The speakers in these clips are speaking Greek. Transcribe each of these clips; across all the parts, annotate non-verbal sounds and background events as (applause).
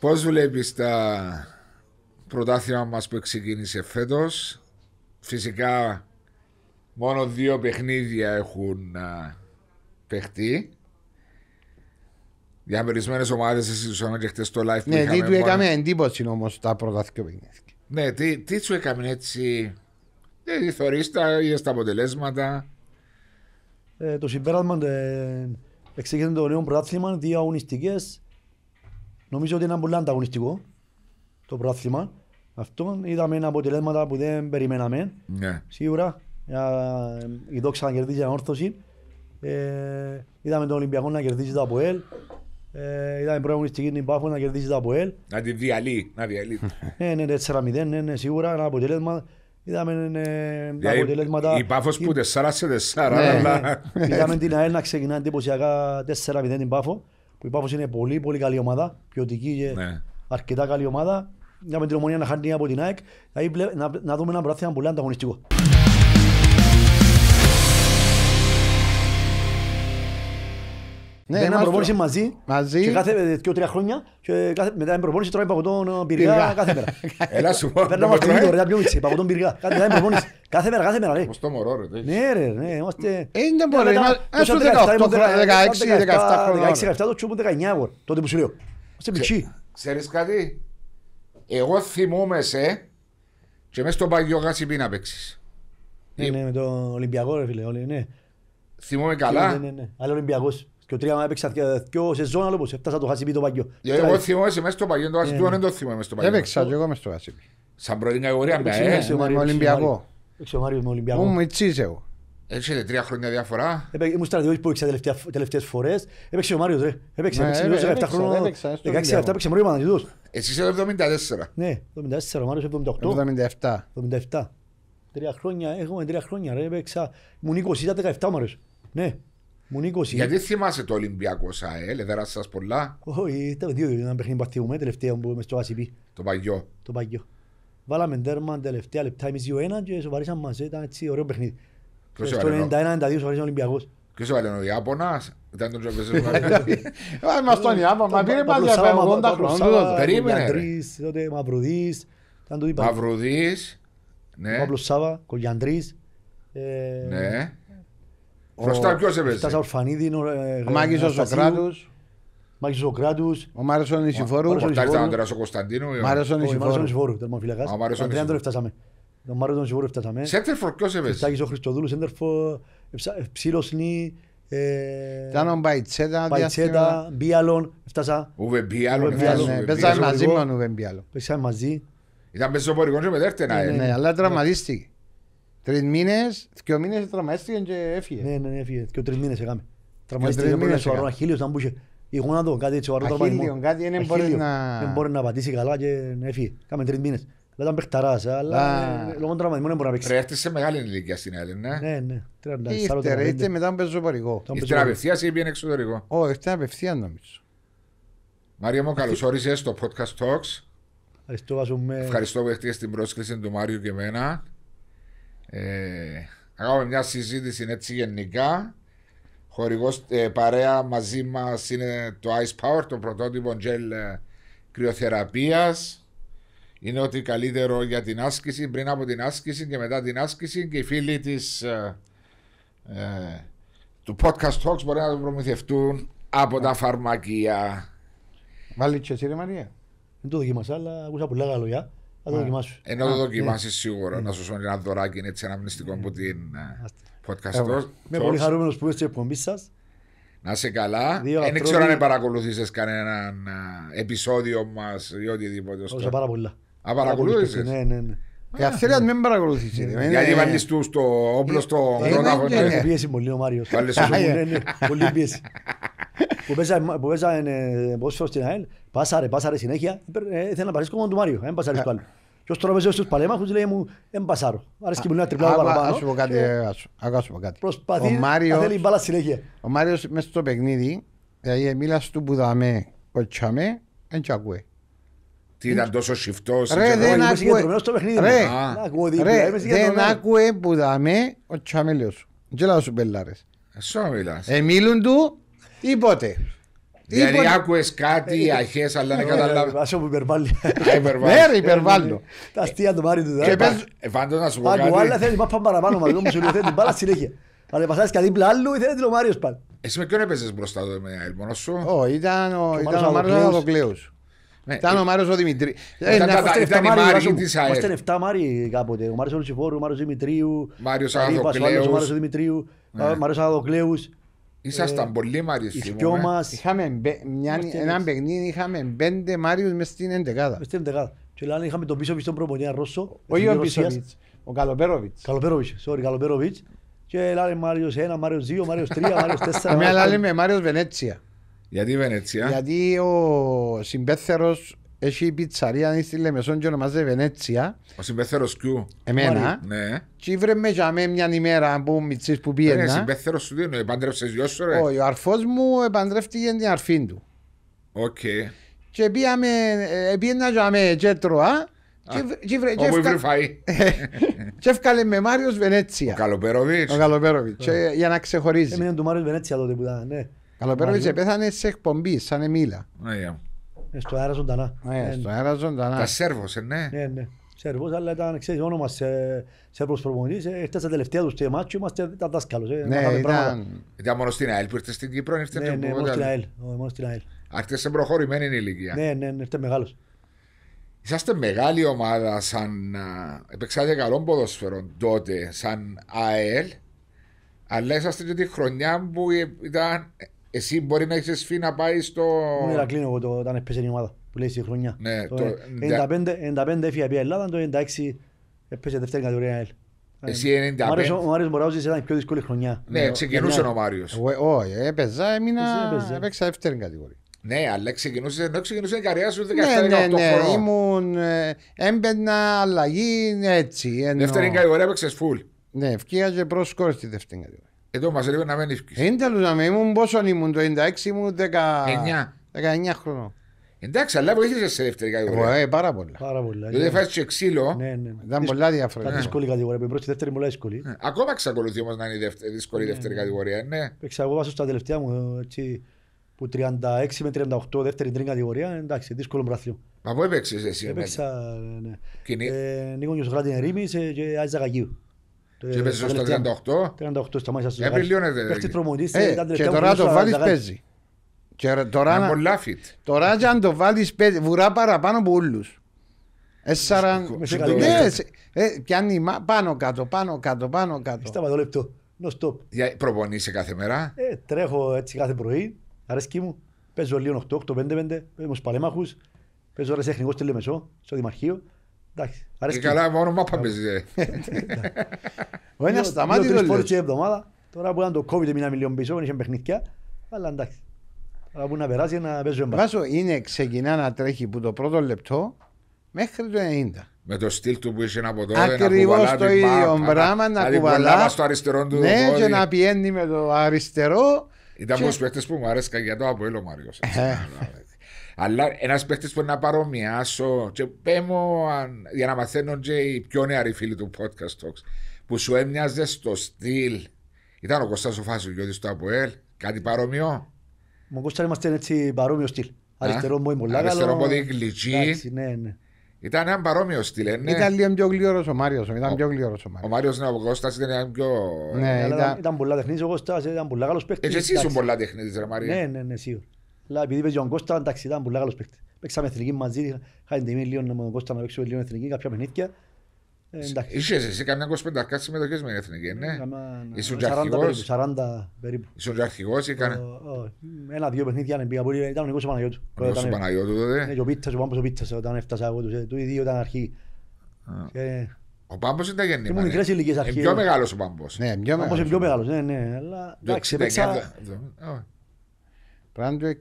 Πώς βλέπεις τα πρωτάθλημα μας που ξεκίνησε φέτος, Φυσικά μόνο δύο παιχνίδια έχουν α, παιχτεί. Διαμερισμένε ομάδες, εσύ τους και χτε το live που Ναι, τι του μόνο... εντύπωση όμως τα πρωτάθλημα παιχνίδια. Ναι, τι, τι σου έκανε έτσι. Δηλαδή, ε, θεωρείς τα είδες τα αποτελέσματα. Ε, το συμπέρασμα ε, εξήγησε το νέο πρωτάθλημα, δύο αγωνιστικές. Νομίζω ότι είναι πολύ ανταγωνιστικό το πρόθυμα. Αυτό είδαμε αποτελέσματα που δεν περιμέναμε. Ναι. Σίγουρα ε, η δόξα να κερδίζει όρθωση. Ε, είδαμε τον Ολυμπιακό να κερδίζει το ΑΠΟΕΛ. Ε, είδαμε προαγωνιστική την Πάφο να κερδίζει το ΑΠΟΕΛ. Να τη διαλύει. Να διαλύει. (laughs) ναι, ναι, 4-0, ναι, ναι, σίγουρα ένα αποτελέσμα. Είδαμε ναι, ναι τα δηλαδή, αποτελέσματα. Η Πάφος που 4-4. Ναι. Είδαμε την ΑΕΛ να ξεκινά εντυπωσιακά 4-0 την Πάφο που η Πάφος είναι πολύ πολύ καλή ομάδα, ποιοτική και ναι. αρκετά καλή ομάδα. Για με την ομονία να χάνει από την ΑΕΚ, να, να δούμε ένα πρόθυμα πολύ ανταγωνιστικό. Ναι, Μπαίναμε προπόνηση μαζί, μαζί. και κάθε δύο-τρία χρόνια και κάθε, μετά την προπόνηση τρώει παγωτόν πυργά κάθε μέρα. Έλα σου πω. Παίρναμε αυτοκίνητο ρε, πιούμιτσι, παγωτόν πυρικά. Κάθε μέρα προπόνηση. Κάθε μέρα, κάθε μέρα. Ρε. Πώς το μωρό ρε. Ναι ρε, ναι, είμαστε... Είναι μωρό, έσου 18, 16, 17 χρόνια. 16, 17, το τσούπο 19 τότε που σου λέω. Είμαστε πιτσί. Ξέρεις κάτι, εγώ θυμούμαι σε και μες στον παλιό γασιμπή να παίξεις. Ναι, με τον Ολυμπιακό ρε φίλε, ναι. Θυμόμαι καλά. Ναι, ναι, ναι, αλλά Ολυμπιακός. Και ο Τριάμα έπαιξα ε, δυο σεζόν, έφτασα το χασιπί το ε, Εγώ θυμόμαστε μέσα στο παγιό, το δεν το θυμόμαι μέσα στο παγιό. Έπαιξα και εγώ μέσα στο χασιπί. Σαν πρώτη κατηγορία με Ολυμπιακό. ο Μάριος με Ολυμπιακό. Μου εγώ. Έχετε τρία χρόνια διαφορά. Ήμουν στρατιώτης τελευταίες φορές. Έπαιξε ο Μάριος μου 20. Γιατί θυμάσαι το Ολυμπιακό ΣΑΕΛ, δεν σας πολλά. Όχι, ήταν δύο ήταν παιχνίδι που αθυμούμε τελευταία που είμαι στο ΑΣΥΠΗ. Το παγιό. Το παγιό. Βάλαμε τέρμα τελευταία λεπτά, εμείς δύο ένα και σοβαρήσαμε μαζί, ήταν έτσι ωραίο παιχνίδι. Ποιος 91-92 Ολυμπιακός. Ποιος ο Ιάπωνας, ήταν τον τραπέζι Μας τον Ιάπωνα, μα πήρε πάλι για 80 χρόνια. Περίμενε. Μαυρουδής. Μαυρουδής, ναι. Μπροστά ποιος έπαιζε. Τάσα Ορφανίδη, ε, ο Μάκης ο Σοκράτους. Μάκης ο Σοκράτους. Ο Μάριος ο Νησιφόρου. Ο Τάκτης ο Νησιφόρου. Ο Μάριος ο Νησιφόρου. Ο Μάριος ο Νησιφόρου. Ο Μάριος ο Νησιφόρου έφτασαμε. Σέντερφορ ποιος έπαιζε. Τάκης ο Χριστοδούλου, Σέντερφορ, Ψήλωσνη. Ε, ήταν ο Μπαϊτσέτα, Μπαϊτσέτα, Μπίαλον, έφτασα. Ούβε Μπίαλον, ναι, παίζαμε μαζί με τον Ούβε Μπίαλον. Παίζαμε μαζί. Ήταν πεζοπορικό και δεύτερα. Ναι, αλλά τραυματίστηκε. Τρεις μήνες, δυο μήνες τραυματίστηκε και έφυγε. Ναι, ναι, ναι έφυγε. Και τρεις μήνες έκαμε. Τραυματίστηκε πολύ σοβαρό αχίλιος, κάτι έτσι σοβαρό κάτι δεν μπορεί να... μπορεί να πατήσει καλά και ναι, έφυγε. Κάμε τρεις μήνες. Δεν ήταν παιχταράς, ε, αλλά ε, λόγω τραυματισμού δεν μπορεί να παίξει. σε μεγάλη ηλικία στην Έλληνα. Ναι, ναι. ναι ήρθε, μετά Ήρθε απευθείας ή Όχι, ε, μια συζήτηση έτσι γενικά. Χορηγός ε, παρέα μαζί μας είναι το Ice Power, το πρωτότυπο gel ε, κρυοθεραπείας. Είναι ότι καλύτερο για την άσκηση, πριν από την άσκηση και μετά την άσκηση και οι φίλοι της, ε, του Podcast Talks μπορεί να το προμηθευτούν από τα φαρμακεία. Βάλει και εσύ Μαρία. Δεν το δοκίμασα, αλλά ακούσα πολλά γαλλογιά. Θα το δοκιμάσω. Ενώ το δοκιμάσεις ναι. σίγουρα, ναι. να σου σώνει ένα δωράκι, έτσι ένα μυστικό από την ε, podcast. Είμαι πολύ χαρούμενος που είστε εκπομπή σας. Να είσαι καλά. Ε, δεν ξέρω αν παρακολουθήσει κανένα ε, επεισόδιο μας ή οτιδήποτε. Όχι, πάρα πολλά. Α, παρακολούθησες. Ναι, ναι, ναι. Η αυθαιρία μην παρακολουθήσεις. Ναι, Γιατί βάλεις τους στο όπλο στο πρωτάγωνο. Έχει πίεση πολύ ο Μάριος. Πολύ πίεση. Που παίζανε πόσο στην ΑΕΛ, πάσαρε, πάσαρε συνέχεια. Θέλω να παρέσει κόμμα του Μάριου, δεν πάσαρες του άλλου ο τώρα παίζει στους παλέμαχους λέει μου εμπασάρω. Αρέσκει μου να τριπλάω παραπάνω. Ας πω κάτι, ε, πω κάτι. Προσπαθεί να θέλει μπάλα συνέχεια. Ο Μάριος μέσα στο παιχνίδι, δηλαδή ε, μίλας του που δαμε κοτσάμε, δεν και ακούει. Τι ήταν τόσο σιφτός. Ρε δεν ακούει. δεν ακούει που δαμε ο τσαμέλιος. Και σου μπελάρες. Σω μιλάς. Εμίλουν του, πότε. Δηλαδή άκουες κάτι ε, ε, αχέ, αλλά δεν ε, καταλάβει. Ας πούμε υπερβάλλει. Ναι υπερβάλλω. Τα αστεία του Μάριου του να σου πω κάτι. Άλλα θέλει μάπα παραπάνω μαζί μου, σου λέει την συνέχεια. Αλλά πασάρεις και δίπλα άλλου ή θέλει ο Μάριος πάλι. Εσύ με ποιον μπροστά εδώ με σου. ήταν ο Μάριος Ήταν ο Μάριος Δημητρίου. Ήταν η της ΑΕΛ. Ήταν 7 Μάρι κάποτε. Ο ναι. ο Δημητρίου. Ήσασταν ε, πολύ Μάριους. Είχαμε έναν παιχνίδι, είχαμε πέντε Μάριους μες στην εντεκάδα. Μες στην εντεκάδα. Και λένε είχαμε τον πίσω πιστόν προπονιά Ρώσο. Όχι ο πίσω ο Καλοπέροβιτς. Καλοπέροβιτς, sorry, Καλοπέροβιτς. Και λένε Μάριος 1, Μάριος 2, Μάριος 3, Μάριος 4. Μια λέμε Μάριος Βενέτσια. Γιατί Βενέτσια. Γιατί ο συμπέθερος έχει η πιτσαρία είναι στη Λεμεσόν και ονομάζεται Βενέτσια. Ο συμπεθέρο κιού. Εμένα. Ναι. Και βρε με για με μια ημέρα που μητσής που πήγαινα. Ναι, συμπεθέρο σου δίνω, επαντρεύσε δυο σου ρε. Όχι, ο αρφός μου επαντρεύτηκε την αρφή του. Οκ. Okay. Και πήγαμε, ε, πήγαινα για με και τρώα. Όπου βρε φαΐ. (laughs) Και έφκαλε με Μάριος Βενέτσια. Ο Καλοπέροβιτς. Ο Καλοπέροβιτς, ε. για να ξεχωρίζει. Εμένα του Μάριος Βενέτσια τότε που ήταν, ναι. Καλοπέροβιτς επέθανε σε εκπομπή, σαν εμίλα. Ναι, ε, ε, ε, στο αέρα ζωντανά. Τα σέρβος, ναι. Ναι, ναι. αλλά ήταν, όνομα σε, στα τελευταία τους και είμαστε τα Ναι, μόνο στην ΑΕΛ που στην Κύπρο, ήρθε ναι, ναι, ηλικία. Ναι, ναι, ναι μεγάλος. Είσαστε μεγάλη ομάδα σαν... τότε, σαν ΑΕΛ. Αλλά είσαστε και τη χρονιά που ήταν εσύ μπορεί να έχεις εσφή να πάει στο. Μου είναι κλείνω εγώ το, όταν έπαιζε η ομάδα που λέει στη χρονιά. Ναι, το, το 95, ε, 95 έφυγε από Ελλάδα, το 96 έπαιζε δεύτερη κατηγορία ΑΕΛ. Εσύ 95. Ο Μάριος, ο Μάριος Μωράουζης ήταν η πιο δύσκολη χρονιά. Ναι, ναι ξεκινούσε ναι. ο Μάριος. Ε, όχι, έπαιζα, έμεινα, έπαιξα δεύτερη κατηγορία. Ναι, αλλά ξεκινούσε, ενώ ξεκινούσε η καριέρα σου 17-18 ναι, ναι, ναι, Ήμουν, ε, έμπαινα αλλαγή, έτσι. Ενώ... Δεύτερη κατηγορία έπαιξες φουλ. Ναι, ευκήγα και κόρη στη δεύτερη κατηγορία. Εδώ μας έλεγε να μην ήρθεις. Είναι τέλος να μην ήμουν πόσο ήμουν, το 96 ήμουν 19 χρόνο. Εντάξει, αλλά βοήθησες σε δεύτερη κατηγορία. Ε, πάρα πολλά. Πάρα πολλά. Δεν δηλαδή, ναι. φάσεις και ξύλο. Ναι, ναι. ναι. Ήταν πολλά διαφορετικά. Ήταν ναι. δύσκολη κατηγορία, πριν πρώτη δεύτερη πολλά δύσκολη. Ακόμα εξακολουθεί όμως να είναι δύσκολη δεύτερη κατηγορία, ναι. Εξακολουθώ στα τελευταία μου, έτσι, που 36 με 38 δεύτερη τρίτη κατηγορία, εντάξει, δύσκολο μπραθιό. Μα πού έπαιξες εσύ. Έπαιξα, ναι. Ε, Νίκο Νιωσγράτην Ερήμης ε, και Άιζα Γαγίου. Και μέσα στο 38. 38 σταμάτησα στο Έπρεπε Και τώρα το βάλεις παίζει. Και τώρα, αν το βάλεις παίζει, βουρά παραπάνω από όλους. Έσσαραν... Ναι, ε, Πιάνει πάνω κάτω, πάνω κάτω, πάνω κάτω. Σταματώ λεπτό. No stop. Προπονείσαι κάθε μέρα. Ε, τρέχω έτσι κάθε πρωί. Αρέσκει μου. Παίζω λίγο 8, 8, 5, 5. Είμαι στους παλέμαχους. Παίζω ώρες τηλεμεσό στο Δημαρχείο. Εντάξει. Ε, καλά, μόνο μάπα παίζει. Ε. (laughs) Ο ένας σταμάτη το λες. εβδομάδα, τώρα που ήταν το COVID μήνα μιλίον πίσω, είχε παιχνίδια, αλλά εντάξει. Τώρα που να περάσει να παίζει μπάσκετ. Βάσο είναι ξεκινά να τρέχει από το πρώτο λεπτό μέχρι το 90. Με το στυλ του που είσαι από τώρα Ακριβώς το ίδιο πράγμα να κουβαλά. Ναι, και να πιένει με το αριστερό. Ήταν πως παίχτες που μου αρέσκα για το αποέλο Μάριος. Αλλά ένας παίχτη μπορεί να παρομοιάσω και πέμω για να μαθαίνω και οι πιο νεαροί φίλοι του podcast talks που σου έμοιαζε στο στυλ. Ήταν ο Κωνστάς ο Φάσουλιώτης του ΑΠΟΕΛ, κάτι παρόμοιο. Μου Κώστα είμαστε έτσι παρόμοιο στυλ. Αριστερό μου μου λέγανε. Αριστερό μου δεν γλυκή. Ναι, ναι. Ήταν ένα παρόμοιο στυλ, ε, ναι. Ήταν λίγο πιο γλυόρο ο Μάριος. Ήταν ο, πιο γλυόρος ο Μάριος. Ο Μάριος ναι, ο Κώστας ήταν πιο... Ναι, ήταν... ήταν πολλά τεχνής ο Κώστας, ήταν πολλά καλό παίχτη. εσύ ήσουν πολλά τεχνής, ρε Μάριο. Ναι, ναι, ναι, σίγουρα. Αλλά επειδή παίζει τον Κώστα, εντάξει, ήταν πολύ καλός παίκτη. Παίξαμε εθνική μαζί, είχαμε λίγο με τον Κώστα να παίξουμε λίγο εθνική, κάποια παιχνίδια. Ε, είχες εσύ καμιά 25 συμμετοχές με την εθνική, ναι. ναι. Ήσουν και 40 περίπου. Ήσουν και η κάνε. Ένα-δύο ο Ναι, πιο Πράγμα του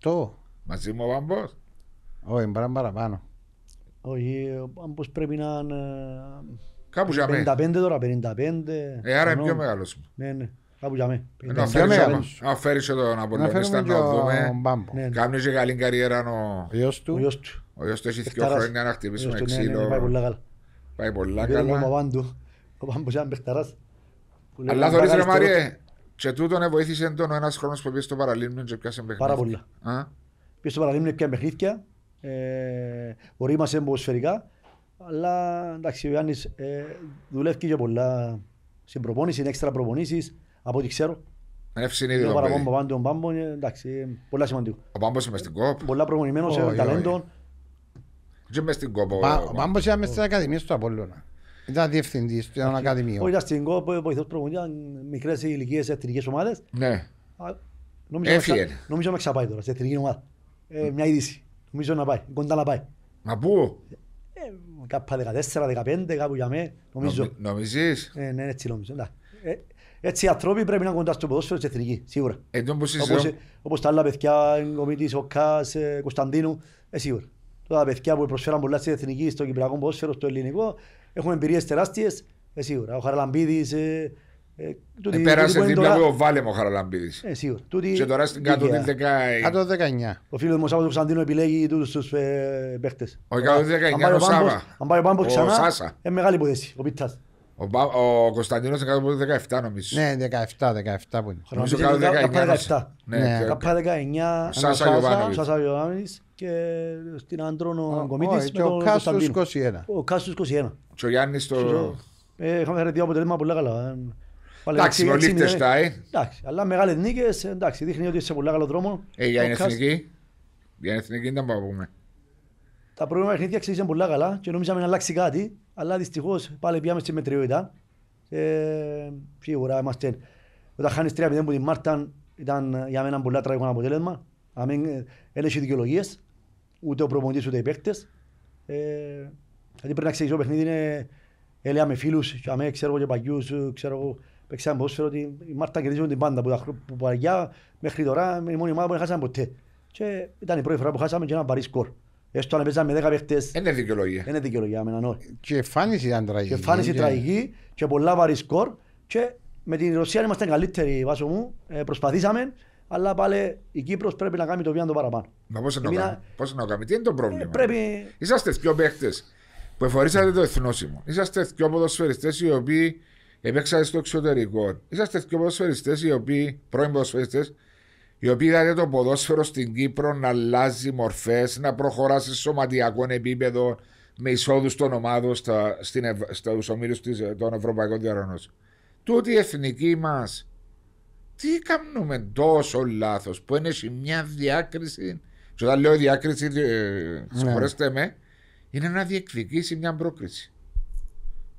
68. Μαζί μου ο Πάμπος. Όχι, παρά παραπάνω. Όχι, ο Πάμπος πρέπει να είναι... Ε, κάπου για μένα. 55 τώρα, 55. Ε, άρα είναι πιο μεγάλος. Ναι, ναι. Κάπου για μένα. Ε, να φέρει εδώ να Απολλωνίστα να δούμε. Ναι, ναι. Κάνεις και καλή καριέρα ο... γιος του. Ο γιος του. έχει δύο χρόνια να χτυπήσει με ναι, ξύλο. Πάει πολύ καλά. Πάει πολύ καλά. Ο Πάμπος είναι παιχταράς. Αλλά θωρείς ρε Μαριέ, και τούτον βοήθησε τον ένας χρόνος που πήγε στο παραλίμνιο και πιάσε παιχνίδια. Πάρα πολλά. Πήγε στο παραλίμνιο και παιχνίδια. Ε, ορίμασε ποδοσφαιρικά. Αλλά εντάξει, ο Γιάννη ε, δουλεύει και πολλά στην προπόνηση, είναι έξτρα προπονήσεις από ό,τι ξέρω. Ε, ευσυνείδητο. Πάρα πολύ πάνω τον Πάμπο, ε, εντάξει, ε, πολλά σημαντικό. Ο Πάμπο είναι στην κόπ. Πολλά oh, ταλέντο. Δεν είμαι στην κόπο. Ο Πάμπος είναι μες στην Ακαδημία στο Απόλαιο. Ήταν διευθυντής okay. Ακαδημίων. Όχι, ήταν στην ΚΟΠ, βοηθός προπονητής, μικρές ηλικίες εθνικές ομάδες. Ναι. Νομίζω, Έφυγε. Νομίζω να ξαπάει τώρα, σε εθνική ομάδα. Ε, μια είδηση. Νομίζω να πάει, κοντά να πάει. Μα πού? Ε, κάπου 14-15, κάπου για μέ. Νομίζω. Νομίζεις? Ε, ναι, έτσι νομίζω. Ε, έτσι οι ανθρώποι πρέπει να κοντά στο ποδόσφαιρο σε εθνικής, σίγουρα. Ε, όπως, όπως, ε, όπως τα άλλα παιδιά, ο Μητής, ο Κάς, ο ε, Κωνσταντίνου, ε, σίγουρα. Τώρα τα παιδιά που προσφέραν πολλά στην εθνική, στο κυπριακό ποδόσφαιρο, στο ελληνικό, Έχουμε εμπειρίες τεράστιες, ε, σίγουρα. Ο Χαραλαμπίδης, ε, ε, ε Πέρασε δίπλα από ο βάλεμο ο Χαραλαμπίδης. Ε, σίγουρα. Τούτη, και τώρα στην κάτω της 19. Ο φίλος μου ο Σάββας του επιλέγει του τους ε, παίχτες. Ο κάτω δεκαετία ο Σάβα. Αν πάει ο Πάμπος ξανά, είναι μεγάλη υποδέση, ο Πίτσα. Ο, Μπα, ο Κωνσταντίνος είναι κάτω από 17 νομίζω. Ναι, 17, 17 που είναι. Νομίζω κάτω 19. Ναι, 19. Ναι, Σάσα Γιωβάνοβιτς και στην Άντρονο oh, Κομίτης oh, με τον Ο Κάσος 21. Ο 21. Και ο Γιάννης το... Ε, είχαμε φέρει δύο αποτελέσματα πολύ καλά. Εντάξει, ο Λίχτεστάι. Εντάξει, αλλά μεγάλες νίκες, εντάξει, δείχνει ότι είσαι σε πολύ καλό δρόμο. Ε, για την εθνική. Για την εθνική ήταν πάμε πούμε. Τα πρώτα παιχνίδια ξεκίνησαν πολύ καλά και νομίζαμε να αλλάξει κάτι, αλλά δυστυχώς πάλι πιάμε στη μετριότητα. Ε, σίγουρα είμαστε... Όταν χάνεις 3-0 που την Μάρταν ήταν για μένα πολύ τραγικό αποτέλεσμα. Δεν ε, έχει δικαιολογίες ούτε ο προπονητής ούτε οι παίκτες. Ε, δηλαδή πρέπει να ξέρεις το παιχνίδι είναι ε, έλεγα με φίλου, αμέ, ξέρω εγώ και παγιούς, ξέρω εγώ, παίξαμε ποσφαιρό ότι η Μάρτα κερδίζουν την πάντα που τα χρονιά μέχρι τώρα είναι η μόνη ομάδα που δεν χάσαμε ποτέ. Και ήταν η πρώτη φορά που χάσαμε και ένα βαρύ σκορ. Έστω αν παίζαμε 10 παίχτες. Είναι δικαιολογία. Είναι δικαιολογία με έναν όρο. Και εμφάνιση ήταν τραγική. Και εμφάνιση και... τραγική και πολλά βαρύ σκορ. Και με την Ρωσία είμαστε καλύτεροι βάσο μου. Ε, προσπαθήσαμε αλλά πάλι η Κύπρος πρέπει να κάνει το βίαντο παραπάνω. Μα πώς να, το να κάνει, τι είναι το πρόβλημα. Ε, πρέπει... Είσαστε πιο παίχτες που εφορήσατε το εθνόσημο. Είσαστε πιο ποδοσφαιριστές οι οποίοι επέξατε στο εξωτερικό. Είσαστε πιο ποδοσφαιριστές οι οποίοι, πρώην ποδοσφαιριστές, οι οποίοι είδατε το ποδόσφαιρο στην Κύπρο να αλλάζει μορφές, να προχωρά σε σωματιακό επίπεδο με εισόδους των ομάδων στα, ομίλου των Ευρωπαϊκών Διαρρονώσεων. Τούτη η εθνική μας τι κάνουμε τόσο λάθος που είναι μια διάκριση. Και όταν λέω διάκριση, ε, ναι. συγχωρέστε με, είναι να διεκδικήσει μια πρόκριση.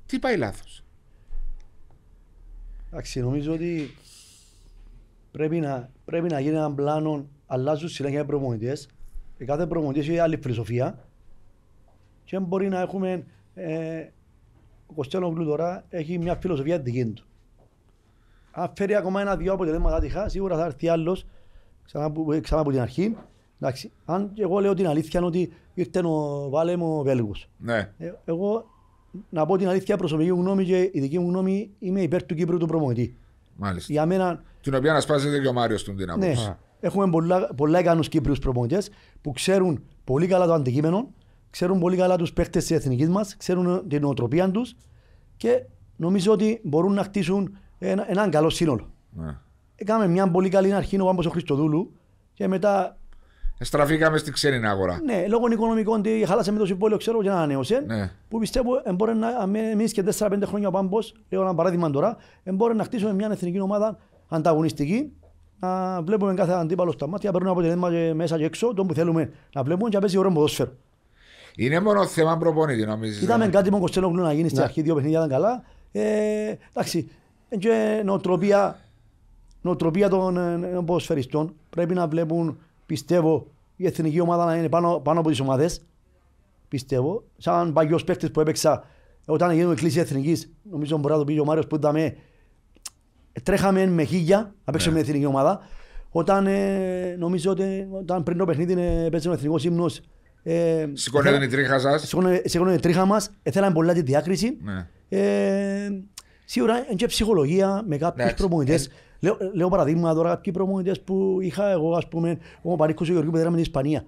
Τι πάει λάθος. Εντάξει, νομίζω ότι πρέπει να, πρέπει να γίνει ένα πλάνο. Αλλάζουν συνέχεια οι προμονητές. Και κάθε προμονητής έχει άλλη φιλοσοφία. Και μπορεί να έχουμε. Ε, ο Κωστέλος τώρα έχει μια φιλοσοφία δική του. Αν φέρει ακόμα ένα-δυο αποτελέσματα τυχά, σίγουρα θα έρθει άλλος ξανά, από την αρχή. Εντάξει, αν και εγώ λέω την αλήθεια ότι ήρθε ο Βάλεμο Βέλγος. Ναι. Ε, εγώ να πω την αλήθεια, προσωπική μου γνώμη και η δική μου γνώμη είμαι υπέρ του Κύπρου του προμονητή. Μάλιστα. Για μένα... Την οποία να σπάζεται και ο Μάριος του την Ναι. Έχουμε πολλά, πολλά ικανούς Κύπριους που ξέρουν πολύ καλά το αντικείμενο, ξέρουν πολύ καλά τους παίχτε της εθνικής μας, ξέρουν την οτροπία τους και νομίζω ότι μπορούν να χτίσουν ένα, έναν καλό σύνολο. Ναι. Έκαμε μια πολύ καλή αρχή ο Πάμπος ο Χριστοδούλου και μετά... Στραφήκαμε στην ξένη αγορά. Ναι, λόγω οικονομικών τι χάλασε με το συμβόλαιο ξέρω και να ανανέωσε. Ναι. Που πιστεύω μπορεί να μείνει και 4-5 χρόνια ο Πάμπος, λέω ένα παράδειγμα τώρα, μπορεί να χτίσουμε μια εθνική ομάδα ανταγωνιστική να βλέπουμε κάθε αντίπαλο στα μάτια, παίρνουμε αποτελέσματα μέσα και έξω, τον που θέλουμε να βλέπουμε και να παίζει ωραίο ποδόσφαιρο. Είναι μόνο θέμα προπονητή, νομίζω. Είδαμε ε? κάτι με τον να γίνει στην ναι. αρχή, δύο παιχνίδια ήταν καλά. Ε, εντάξει, και νοοτροπία, νοοτροπία των ε, ποσφαιριστών. Πρέπει να βλέπουν, πιστεύω, η εθνική ομάδα να είναι πάνω, πάνω από τις ομάδες. Πιστεύω. Σαν παγιός παίκτης που έπαιξα, όταν γίνουμε κλίση εθνικής, νομίζω μπορεί να το πει ο Μάριος που ήταν τρέχαμε με χίλια να παίξουμε yeah. Ναι. την εθνική ομάδα. Όταν ε, νομίζω ότι όταν πριν το παιχνίδι ε, παίζει ο εθνικός ύμνος. Ε, Σηκώνεται η τρίχα σας. Σηκώνεται η τρίχα μας. Θέλαμε πολλά τη διάκριση. Yeah. Ναι. Ε, Σίγουρα είναι και ψυχολογία με κάποιους προπονητές. Λέω, λέω παραδείγμα τώρα κάποιοι προμονητές που είχα εγώ, ας πούμε, ο Πανίκος ο Γεωργίου που με την Ισπανία.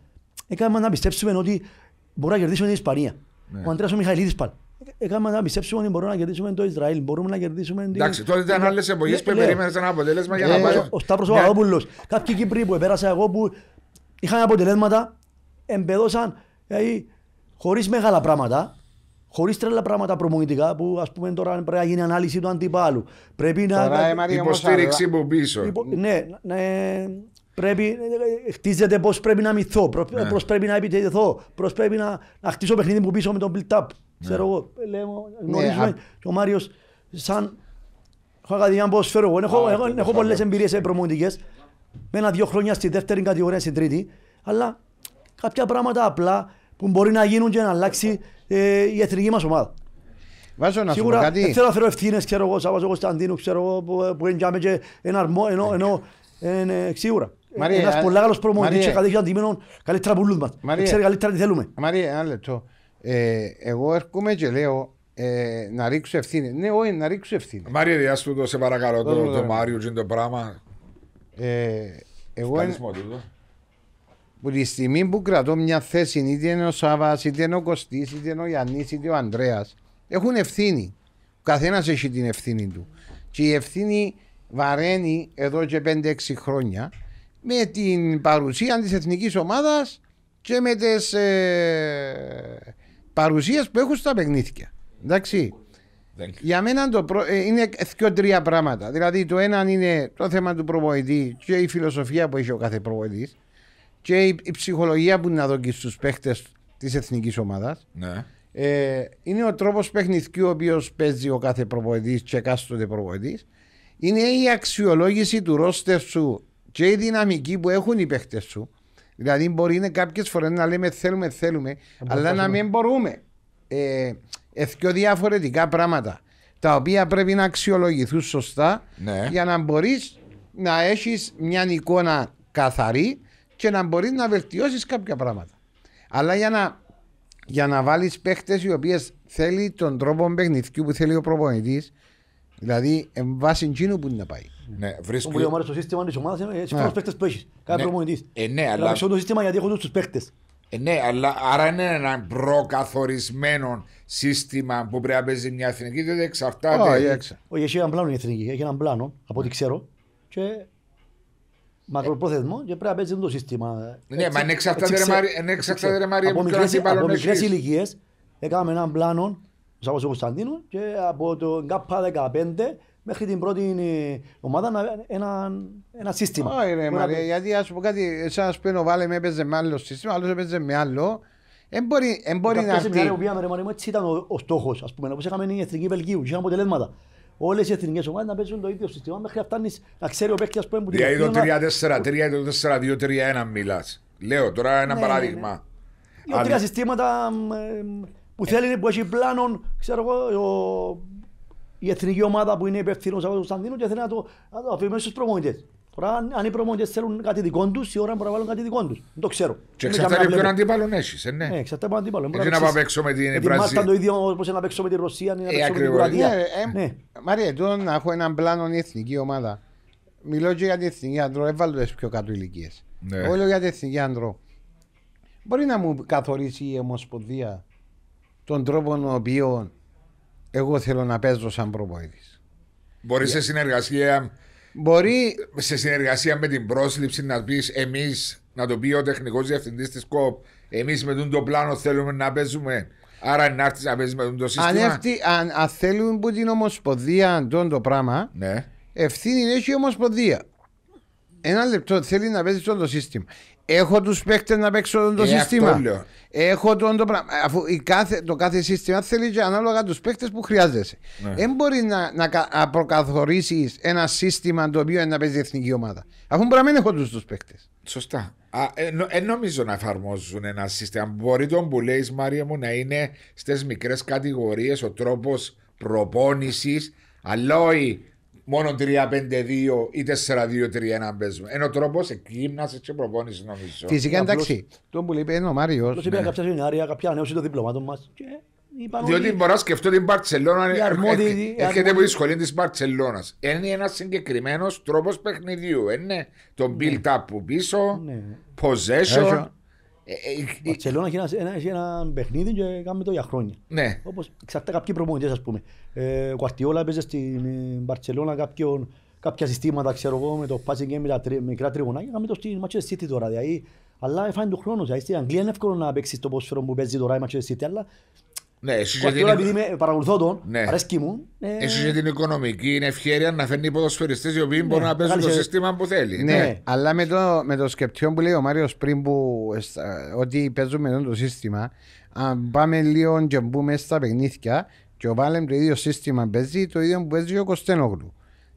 Έκαναμε να πιστέψουμε ότι μπορούμε να κερδίσουμε την Ισπανία. Ναι. Ο Αντρέας ο Μιχαηλίδης πάλι. Έκαναμε να πιστέψουμε ότι μπορούμε να κερδίσουμε το Ισραήλ, μπορούμε να κερδίσουμε την... Εντάξει, τότε ήταν ε, άλλες εποχές ε, που ε, περίμενες ένα αποτέλεσμα για να πάρει... Ο Σταύρος ο ναι. κάποιοι Κύπροι που εγώ που είχαν αποτελέσματα, εμπεδώσαν, δηλαδή, μεγάλα πράγματα, χωρίς τρελά πράγματα προμονητικά που ας πούμε τώρα πρέπει να γίνει ανάλυση του αντιπάλου. Πρέπει να. Τώρα, υποστήριξη από πίσω. Υπο... Ναι, ναι, πρέπει, χτίζεται πώς πρέπει να μυθώ, προ ναι. πρέπει να επιτεθώ, πώς πρέπει να, να χτίσω παιχνίδι που πίσω με τον build-up. Ναι. Ξέρω εγώ, ναι, γνωρίζουμε. Ναι, και ο Μάριος, σαν. Έχω πω Εγώ έχω, έχω, έχω πολλές εμπειρίε προμονητικές. Με δυο χρόνια στη δεύτερη κατηγορία, στην τρίτη. Αλλά κάποια πράγματα απλά που μπορεί να γίνουν και να αλλάξει ε, η εθνική μας ομάδα. Βάζω να σου κάτι. Ε, θέλω να φέρω ευθύνες, ξέρω εγώ, Σάββας Κωνσταντίνου, ξέρω εγώ, που είναι και ένα αρμό, ενώ, ε, ενώ, ναι, σίγουρα. Ένας πολλά καλός προμονητής και κατέχει αντιμενόν καλύτερα που λούδμα. Ξέρει καλύτερα τι θέλουμε. Μαρία, ένα λεπτό. Εγώ έρχομαι και λέω να ρίξω ευθύνη. Ναι, όχι, να ρίξω ευθύνη. Μαρία, διάσου τούτο, σε παρακαλώ, το Μάριο και το πράγμα. Εγώ... Που τη στιγμή που κρατώ μια θέση, είτε είναι ο Σάβα, είτε είναι ο Κωστής, είτε είναι ο Γιάννης, είτε ο Ανδρέας, έχουν ευθύνη. Ο καθένας έχει την ευθύνη του. Και η ευθύνη βαραίνει εδώ και 5-6 χρόνια με την παρουσία της εθνικής ομάδας και με τις ε, παρουσίες που έχουν στα παιχνίδια. Εντάξει. Για μένα το προ... Ε, είναι δύο-τρία πράγματα. Δηλαδή, το ένα είναι το θέμα του προβοητή και η φιλοσοφία που έχει ο κάθε προβοητή και η, ψυχολογία που να δοκεί στου παίχτες της εθνικής ομάδας. Ναι. Ε, είναι ο τρόπος παιχνιδιού ο οποίος παίζει ο κάθε προπονητής και εκάστοτε προπονητής. Είναι η αξιολόγηση του ρόστερ σου και η δυναμική που έχουν οι παίχτες σου. Δηλαδή, μπορεί είναι κάποιες φορές να λέμε θέλουμε, θέλουμε, αλλά να μην μπορούμε. Ε, εθκιο διαφορετικά πράγματα τα οποία πρέπει να αξιολογηθούν σωστά ναι. για να μπορείς να έχεις μια εικόνα καθαρή και να μπορείς να βελτιώσεις κάποια πράγματα. Αλλά για να, για να βάλεις παίχτες οι οποίες θέλει τον τρόπο παιχνιδιού που θέλει ο προπονητής, δηλαδή εν βάσει εκείνου που είναι να πάει. Ναι, βρίσκω... Όπω η στο σύστημα της ομάδας είναι έτσι ε, ναι. που έχεις. Κάποιο ναι. Ε, ναι, αλλά... Λάξω το σύστημα γιατί έχουν τους παίχτες. Ε, ναι, αλλά άρα είναι ένα προκαθορισμένο σύστημα που πρέπει να παίζει μια εθνική, διότι εξαρτάται. Όχι, έχει έναν πλάνο η εθνική. Έχει έναν πλάνο, από ό,τι ναι. ξέρω. Και μακροπρόθεσμο και πρέπει να παίζει το σύστημα. Ναι, ναι μα είναι εξαρτάται ρε Μάρια από μικρές ηλικίες έκαναμε έναν πλάνο σαν ο Κωνσταντίνου και από το ΚΑΠΑ 15 μέχρι την πρώτη ομάδα ένα, ένα σύστημα. Όχι ρε Μαρία, γιατί ας πω κάτι, σαν να σου πει ο Βάλε με έπαιζε με άλλο σύστημα, άλλος έπαιζε με άλλο. Εν μπορεί να έρθει. Κάποια στιγμή που πήγαμε ρε Μαρία, έτσι ήταν ο, ο στόχος, ας πούμε, όπως είχαμε η Εθνική Βελγίου, είχαμε αποτελέσματα όλες οι εθνικές ομάδες να παίζουν το ίδιο σύστημα μέχρι να φτάνεις να ξέρει ο παίκτης ας πούμε. Δηλαδή το 3-4-3 ή το 4-2-3-1 μιλάς. Λέω τώρα ένα ναι, ναι παράδειγμα. Ναι, ναι. τρία συστήματα ε, που θέλει ε... που έχει πλάνο, ξέρω εγώ, ο... η εθνική ομάδα που είναι υπεύθυνο από τον Κωνσταντίνο και θέλει να το αφήσουμε στους προμονητέ αν οι προμόντε θέλουν κάτι δικό η ώρα μπορεί να βάλουν κάτι δικό το ξέρω. Και εξαρτάται ποιον αντίπαλο ε, ναι. ναι, εξαρτάται ποιον αντίπαλο. να παίξω με την το ίδιο ε, με την Ρωσία, ναι, ε, ναι. να παίξω με την Μαρία, έχω έναν πλάνο εθνική ομάδα. Μιλώ και για την εθνική έβαλε πιο κάτω για Μπορεί... Σε συνεργασία με την πρόσληψη να πεις εμείς, να το πει ο τεχνικός διευθυντής της ΚΟΠ, εμείς με τον το πλάνο θέλουμε να παίζουμε. Άρα να έρθεις να παίζεις με το σύστημα. Αν, έρθει αν, αν θέλουν που την Ομοσπονδία τον το πράγμα, ναι. ευθύνη έχει η Ομοσπονδία. Ένα λεπτό θέλει να παίζει το σύστημα. Έχω τους παίκτες να παίξω το ε, σύστημα. Αυτό Έχω το πράγμα. Αφού η κάθε, το κάθε σύστημα θέλει και ανάλογα τους παίκτες που χρειάζεσαι. Δεν ναι. μπορεί να, να προκαθορίσεις ένα σύστημα το οποίο να παίζει η εθνική ομάδα. Αφού μπορεί να μην έχω τους παίκτες. Σωστά. Δεν ε, νομίζω να εφαρμόζουν ένα σύστημα. Μπορεί τον που λέει, Μάρια μου, να είναι στις μικρές κατηγορίες ο τρόπος προπόνησης, αλλά όχι μόνο 3-5-2 ή 4-2-3-1 παίζουμε. Ενώ ο τρόπος εκείμνασε και προπόνηση νομίζω. Φυσικά εντάξει. Το που λέει είναι ο Μάριο. Το είπε ναι». κάποια σεμινάρια, κάποια ανέωση των διπλωμάτων μας. Διότι μπορώ να σκεφτώ την Μπαρσελόνα. Ε, ε, έρχεται από τη σχολή της Μπαρσελόνα. Είναι ένας συγκεκριμένος τρόπος παιχνιδιού. Είναι το build-up ναι. που πίσω, ναι. possession. Ε, ε, ε, Μπαρτσελώνα έχει ένα παιχνίδι και κάνουμε το για χρόνια. Ναι. Όπως εξαρτάται κάποιοι προπονητές ας πούμε. Ο Κουαρτιόλα έπαιζε στην Μπαρτσελώνα κάποιον κάποια συστήματα, ξέρω εγώ, με το passing game, με τα τρι, μικρά τριγωνάκια, κάνουμε το στην Manchester City τώρα. Δηλαδή, αλλά έφανε το χρόνο. Δηλαδή, στην Αγγλία είναι εύκολο να παίξεις το ποσφαιρό που παίζει τώρα η Manchester City, αλλά ναι, εσύ την... επειδή παρακολουθώ τον, ναι. αρέσκει μου. Ε, ε, εσύ για την οικονομική είναι ευχαίρεια να φέρνει ποδοσφαιριστές οι οποίοι ναι, μπορούν να παίζουν το σύστημα που θέλει. Ναι, ναι, αλλά με το, με το που λέει ο Μάριος πριν που, ότι παίζουμε το σύστημα, αν πάμε λίγο και μπούμε στα παιχνίδια και ο Βάλεμ το ίδιο σύστημα παίζει, το ίδιο που παίζει ο Κωστένογλου.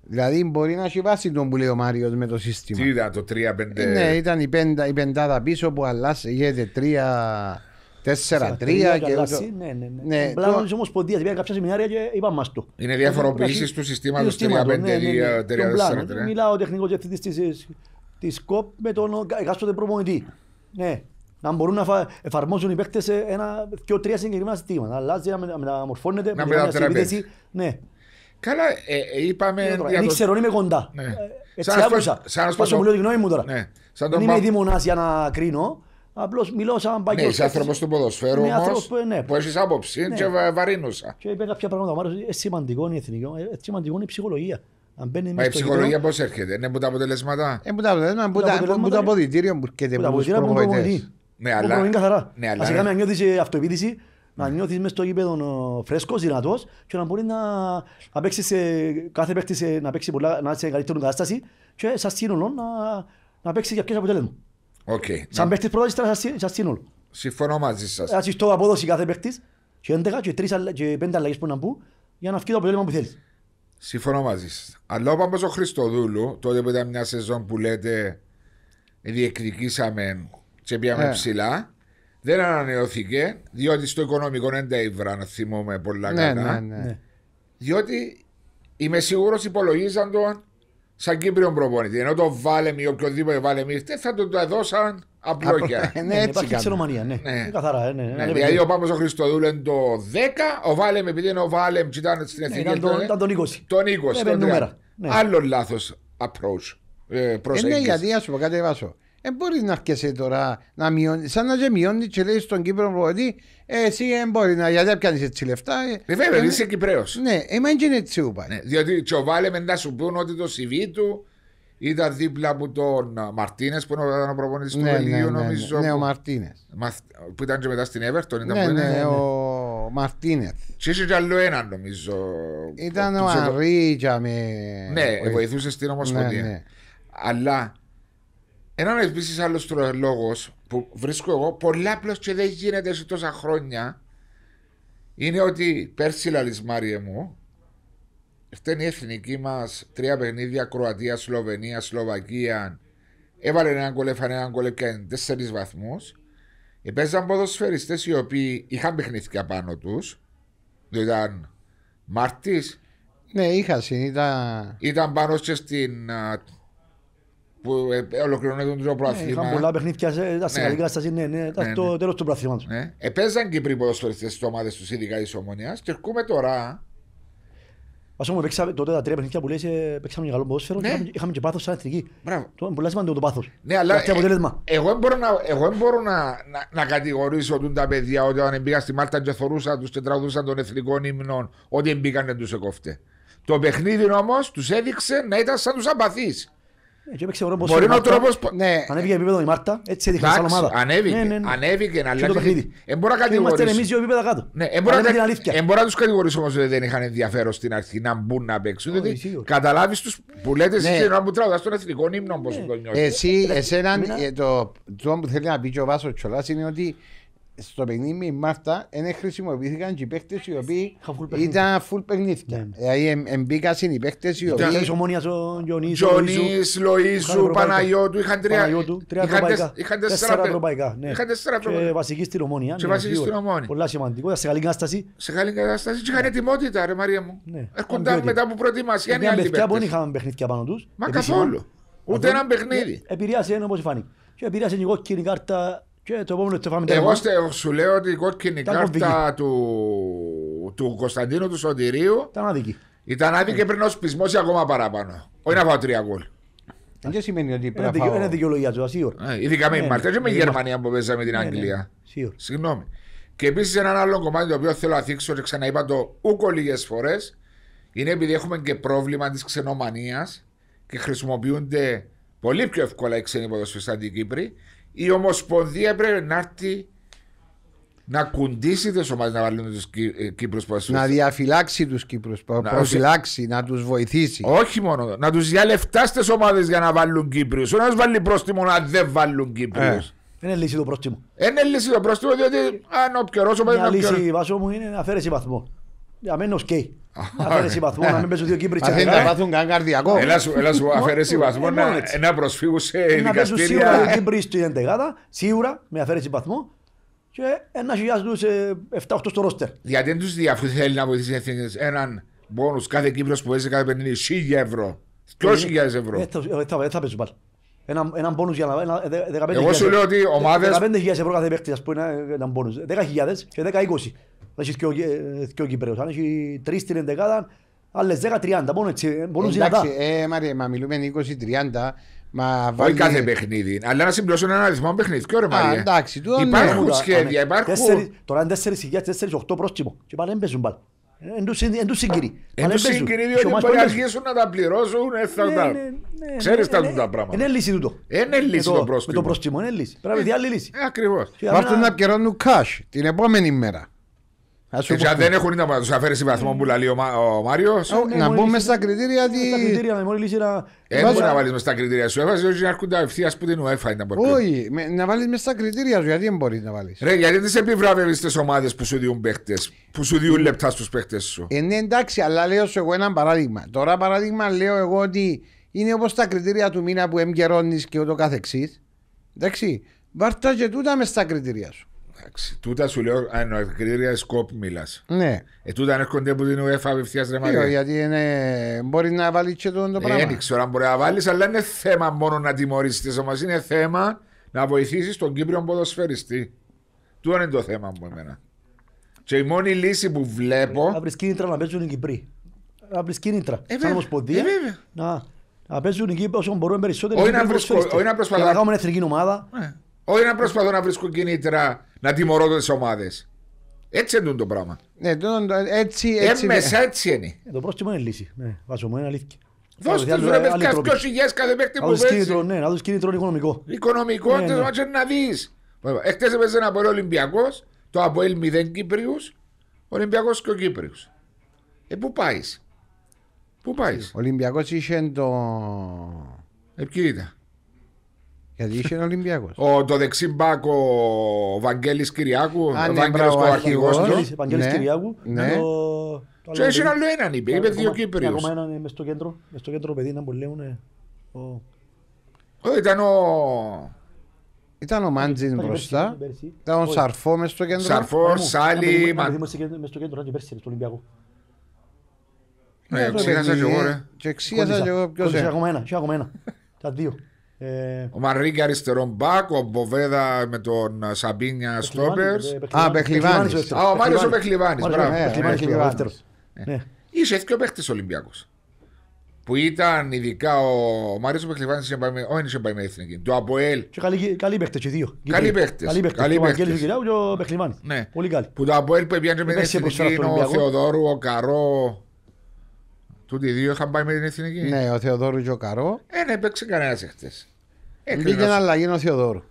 Δηλαδή μπορεί να έχει βάσει τον που λέει ο Μάριος με το σύστημα. Τι είδα, το 3-5. Ε, ναι, ήταν η, πεντα, πεντάδα πίσω που αλλάζει, γίνεται 3. Τέσσερα, τρία και ούτω. Ναι, ναι, ναι. Πλάνο τη Ομοσπονδία. κάποια σεμινάρια και είπαμε αυτό. Είναι διαφοροποιήσει του συστηματο ναι, ναι, ναι. μιλαω ο τεχνικός τη ΚΟΠ με τον εκάστοτε προπονητή. Ναι. Να μπορούν να εφαρμόζουν οι ένα και τρία συγκεκριμένα συστήματα. αλλάζει, να μεταμορφώνεται. Να Ναι. Καλά, είπαμε... Απλώς μιλάω σαν παγκόσμιο. Ναι, είσαι άνθρωπο του ποδοσφαίρου ναι, όμως, ε, ναι. που έχεις άποψη ναι. και βαρύνουσα. Και είπε κάποια πράγματα. Μάλλον «Ε, είναι σημαντικό η εθνική, ε, είναι σημαντικό η ψυχολογία. Αν Μα η ψυχολογία πώς έρχεται, είναι από τα αποτελέσματα. Είναι από τα αποτελέσματα, από το αποδητήριο που έρχεται. Από τα αποτελέσματα Ναι, αλλά. Είναι καθαρά. Ναι, αλλά. Βασικά, να νιώθει αυτοεπίτηση, να νιώθεις μέσα στο γήπεδο φρέσκος, δυνατός και να μπορεί να, να παίξει σε κάθε παίχτη να παίξει πολλά, να είσαι καλύτερη κατάσταση και σαν σύνολο να, να παίξει για ποιες αποτέλεσμα. Okay. Σαν ναι. παίχτης και ήταν σαν σύνολο. Συμφωνώ μαζί σας. Ε, ας το απόδοση κάθε παίχτης και 11 και, 3, και 5 αλλαγές που να μπουν για να βγει το αποτέλεσμα που θέλεις. Συμφωνώ μαζί σας. Αλλά ο πάμε ο Χριστοδούλου, τότε που ήταν μια σεζόν που λέτε διεκδικήσαμε και πήγαμε yeah. Ε. ψηλά, δεν ανανεωθήκε, διότι στο οικονομικό δεν τα ύβρα, να θυμόμαι πολλά ναι, καλά. Ναι, ναι. Διότι είμαι σίγουρος υπολογίζαν τον σαν Κύπριο προπονητή. Ενώ το βάλε ή οποιοδήποτε βάλε ήρθε, θα του το δώσαν απλόκια. Ναι, ναι, έτσι Υπάρχει σε Ρωμανία, ναι. ναι. Καθαρά, ε, ναι, ναι, ναι, δηλαδή ο Πάπος ο Χριστοδούλου είναι το 10, ο Βάλεμ επειδή είναι ο Βάλεμ και ήταν στην εθνική. Ναι, ήταν, τον 20. Τον 20. Ναι, τον ναι. Άλλο λάθος approach. Ε, ε ναι, γιατί ας πω κάτι βάσω. Δεν μπορείς να αρκεσαι τώρα να μειώνει. Σαν να μειώνεις και λέει στον Κύπρο προοδητή, «Ε, εσύ δεν μπορεί να γιατί πιάνεις έτσι λεφτά. Ε». Ε, βέβαια, ε, είσαι Κυπρέος. Ναι, εμά είναι έτσι ούπα. Ναι, διότι τσοβάλε με να σου πούν ότι το CV του ήταν δίπλα από τον Μαρτίνες που ήταν ο προπονητής ναι, του ναι, ναι, ναι, νομίζω. Ναι, ο Μαρτίνες. Που ήταν και μετά στην Εύερτον, ήταν ναι, που Ναι, ο Μαρτίνες. Και είσαι κι άλλο ένα, νομίζω. Ήταν ο Αρίτια με. Ναι, βοηθούσες στην ναι, Ομοσπονδία. Ναι. Αλλά ένα επίσης άλλος λόγος που βρίσκω εγώ πολύ απλό και δεν γίνεται σε τόσα χρόνια είναι ότι πέρσι λαλισμάριε μου φταίνει η εθνική μας τρία παιχνίδια Κροατία, Σλοβενία, Σλοβακία. Έβαλε έναν κολ, ένα έναν και τέσσερις βαθμούς. Παίζαν ποδοσφαιριστές οι οποίοι είχαν παιχνίδια πάνω τους. Δεν ήταν Μάρτης. Ναι, είχα ήταν... ήταν πάνω και στην που ε, ολοκληρώνεται το προαθλήμα. Ναι, είχαν πολλά παιχνίδια, τα συγκαλικά σας είναι ναι, ναι, ναι το ναι. τέλος του προαθλήματος. Ναι. Επέζαν πριν ποδοσφαιριστές στις ομάδες τους, ειδικά της Ομονίας και ερχόμε τώρα... Ας πούμε, παίξαμε τότε τα τρία παιχνίδια που λέει, ε, παίξαμε για καλό ποδόσφαιρο ναι. και είχαμε και πάθος σαν εθνική. Μπράβο. Το πολύ σημαντικό το πάθος. Ναι, αλλά ε, εγώ δεν μπορώ, να, εγώ μπορώ να, να, να κατηγορήσω τα παιδιά ότι όταν μπήκα στη Μάλτα και θορούσαν τους και τραγουδούσαν των εθνικών ύμνων ότι μπήκανε τους εκόφτε. Το παιχνίδι όμως τους έδειξε να ήταν σαν τους απαθεί. Ε, μπορεί ο τρόπος... Ναι. Ανέβηκε επίπεδο η Μάρτα, έτσι έδειχνε σαν ομάδα. Ανέβηκε, ναι, ναι, ναι. ανέβηκε, αλλά δεν μπορώ να κατηγορήσω. εμείς δύο επίπεδα κάτω. Ναι, ε, μπορώ ε, να τους κατηγορήσω όμως ότι δεν είχαν ενδιαφέρον στην αρχή να μπουν να παίξουν. Δηλαδή, καταλάβεις τους που λέτε εσείς ναι. να που τραβάς στον εθνικό ύμνο πώς ναι. το νιώθεις. Εσύ, εσέναν, το που θέλει να πει και ο Βάσος Τσολάς είναι ότι στο παιχνίδι με η Μάρτα δεν χρησιμοποιήθηκαν και οι παίκτες οι οποίοι ήταν φουλ παιχνίδια. Δηλαδή εμπήκαν οι παίκτες οι οποίοι... Ήταν Μόνιας, ο Γιονίς, ο Λοΐζου, Παναγιώτου, είχαν τρία... Είχαν ευρωπαϊκά. Είχαν τέσσερα ευρωπαϊκά. Ναι. Και βασική ναι, στην ομόνια. Πολλά σημαντικό, σε καλή κατάσταση. Σε καλή κατάσταση και είχαν ετοιμότητα ρε Μαρία μου. Έρχονταν μετά από ε, είχαν παιχνίδια πάνω τους. Μα καθόλου. Και το επόμενο το φάμε Εγώ σου λέω ότι η κόκκινη κάρτα του, του Κωνσταντίνου του Σωτηρίου ήταν άδικη. Ήταν άδικη και πριν ο πεισμός ή ακόμα παραπάνω. Όχι να φάω τρία γκολ. Ε, δεν σημαίνει ότι πρέπει να Είναι δικαιολογία του, ασίγουρα. Ε, ειδικά με η ναι, Μαρτέ και με η ναι, ναι. Γερμανία που παίζαμε την Αγγλία. Συγγνώμη. Και επίσης ένα άλλο κομμάτι το οποίο θέλω να θίξω και ξαναείπα το ούκο λίγες φορές είναι επειδή έχουμε και πρόβλημα της ξενομανίας και χρησιμοποιούνται πολύ πιο εύκολα οι ξένοι ποδοσφαιριστές αντί Κύπροι η Ομοσπονδία πρέπει να έρθει να κουντήσει τις ομάδες να βάλουν τους ε, Κύπρους πασού. Να διαφυλάξει τους Κύπρους να... προφυλάξει, να τους βοηθήσει. Όχι μόνο. Να τους διαλεφτά στις ομάδες για να βάλουν Κύπρου. Όχι να του βάλει πρόστιμο να δεν βάλουν Κύπρου. Δεν Είναι λύση το πρόστιμο. Είναι λύση το πρόστιμο, διότι αν ο καιρός. Η λύση, βασό μου, είναι να φέρει βαθμό. Αμένω και Αφαίρεση βαθμό, να μην παίζουν δύο Κύπροι Αν Δεν θα πάθουν καν καρδιακό. Έλα σου, έλα σου αφαίρεση ε, βαθμό ε, να, προσφύγουν σε δικαστήρια. Να παίζουν σίγουρα δύο σίγουρα με αφαίρεση βαθμό και ένας χιλιάζουν σε 7-8 στο ρόστερ. Γιατί δεν τους δει θέλει να βοηθήσει έναν μπόνους κάθε Κύπρος που παίζει κάθε 50 ευρώ. Ε, ευρώ. έναν μπόνους για να... Έχει και ε, ο Κύπριος. Αν έχει τρεις στην εντεκάδα, άλλες 10-30. Μόνο έτσι, πολλούς ε, Μάρια, ε, μα μιλούμε 20-30. Μα Όχι κάθε παιχνίδι, αλλά να συμπληρώσουν ένα αριθμό παιχνιδιών, ρε Μαρία. το υπάρχουν σχέδια, υπάρχουν... τώρα είναι πρόστιμο και πάλι δεν παίζουν ε, πάλι. Εν τους συγκυρί. Εν τους συγκυρί, διότι μπορεί να αρχίσουν να τα πληρώσουν, ναι, τα... Ναι, ναι, ξέρεις τα πράγματα. Είναι λύση τούτο. Είναι λύση το πρόστιμο. Με το πρόστιμο, είναι λύση. Πρέπει να άλλη λύση. να cash την επόμενη μέρα. Και αν δεν έχουν να του σε βαθμό που λέει ο Μάριος. Ε, ε, να μπουν μέσα στα κριτήρια. Στα κριτήρια με μόλις. Ε, να. βάλεις μέσα στα κριτήρια σου. Έβαζε ότι να έρχονται ευθεία που δεν είναι ήταν Όχι, να βάλεις μέσα στα κριτήρια σου. Γιατί δεν μπορείς να βάλεις. Ρε, γιατί δεν σε επιβραβεύεις τις ομάδες που σου διούν παίχτες. Που σου διούν λεπτά στους παίχτες σου. Ε, ναι, εντάξει, αλλά λέω σου εγώ ένα παράδειγμα. Τώρα παράδειγμα λέω εγώ ότι είναι όπως τα κριτήρια του μήνα που εμπειρώνεις και ούτω καθεξής. Εντάξει, βάρτα και τούτα μες στα κριτήρια σου. Εντάξει. Τούτα σου λέω ανακρίνια σκόπ μιλάς. Ναι. Ε, τούτα έρχονται από την UEFA απευθεία ρε ε, Μαρία. γιατί είναι... μπορεί να βάλεις και τον το ε, πράγμα. Δεν ξέρω αν μπορεί να βάλεις, αλλά είναι θέμα μόνο να τιμωρήσεις τις ομάδες. Είναι θέμα να βοηθήσεις τον Κύπριο ποδοσφαιριστή. Τούτο είναι το θέμα μου εμένα. Και η μόνη λύση που βλέπω. Να ε, βρει κίνητρα να παίζουν οι Κυπροί. Να βρει κίνητρα. Ε, σαν ομοσπονδία. Ε, να, να παίζουν οι Κύπροι όσο μπορούν περισσότερο. Όχι να, να προσπαθούν. Να κάνουμε εθνική ομάδα. Όχι να προσπαθώ να βρίσκουν κίνητρα να τιμωρώ τι ομάδες. Έτσι είναι το πράγμα. Ναι, το, έτσι, ε, έτσι, Έμεσα έτσι είναι. Το πρόστιμο είναι λύση. Ναι, βάζω μου είναι αλήθεια. Δώσε τους ρε παιδιά, δυο χιλιάδες κάθε παίκτη που Κίνητρο, Ναι, να δώσεις κίνητρο οικονομικό. Οικονομικό, ναι, ναι. να δεις. Εχθές έπαιζε ένα πολύ Ολυμπιακός, το Αποέλ 0 Κύπριους, Ολυμπιακός και ο Κύπριος. Ε, πού πάεις. Πού πάεις. Ο Ολυμπιακός είχε το... Επικίνητα. Γιατί είχε ένα Ολυμπιακός. Ο, το δεξί μπάκο ο Βαγγέλης Κυριάκου. Ο Βαγγέλης ναι, ο αρχηγό του. Βαγγέλης ναι, Κυριάκου. Ναι. Και έχει άλλο έναν είπε, είπε δύο Κύπριους. Ακόμα έναν ε, μες στο κέντρο, μες στο κέντρο παιδί να που λέουν. Ήταν ο... Ήταν ο Μάντζιν μπροστά, ήταν ο Σαρφό μες στο κέντρο. Σαρφό, Σάλι... Μες στο κέντρο, ήταν και πέρσι στο Ολυμπιακό. Ε, ναι, ξέχασα και εγώ ρε. Και ξέχασα και εγώ ποιος είναι. Και ακόμα ένα, και ακόμα ένα. Τα δύο. Ε, ο Μαρίγκα αριστερό μπακ, ο Μποβέδα με τον ε, Σαμπίνια Στόπερ. Ε, Α, Μπεχλιβάνη. Α, ο Μάριος ο Μπεχλιβάνη. Μπράβο. Ναι. Ναι. Είσαι έτσι και ο παίχτης Ολυμπιακός. Που ήταν ειδικά ο Μάριος ο Μπεχλιβάνη, όχι είχε πάει με εθνική. Το Αποέλ. Καλή παίχτη, και δύο. Καλή παίχτη. Καλή παίχτη. Ο Αγγέλη ναι. Πολύ καλή. Που το Αποέλ που πιάνει με εθνική, ο Θεοδόρου, ο Καρό. Τούτοι οι δύο είχαν πάει με την εθνική. Ναι, ο Θεοδόρου και ο Καρό. Ε, ναι, παίξε κανένας εχθές. Πήγε ένα αλλαγή ο Θεοδόρου.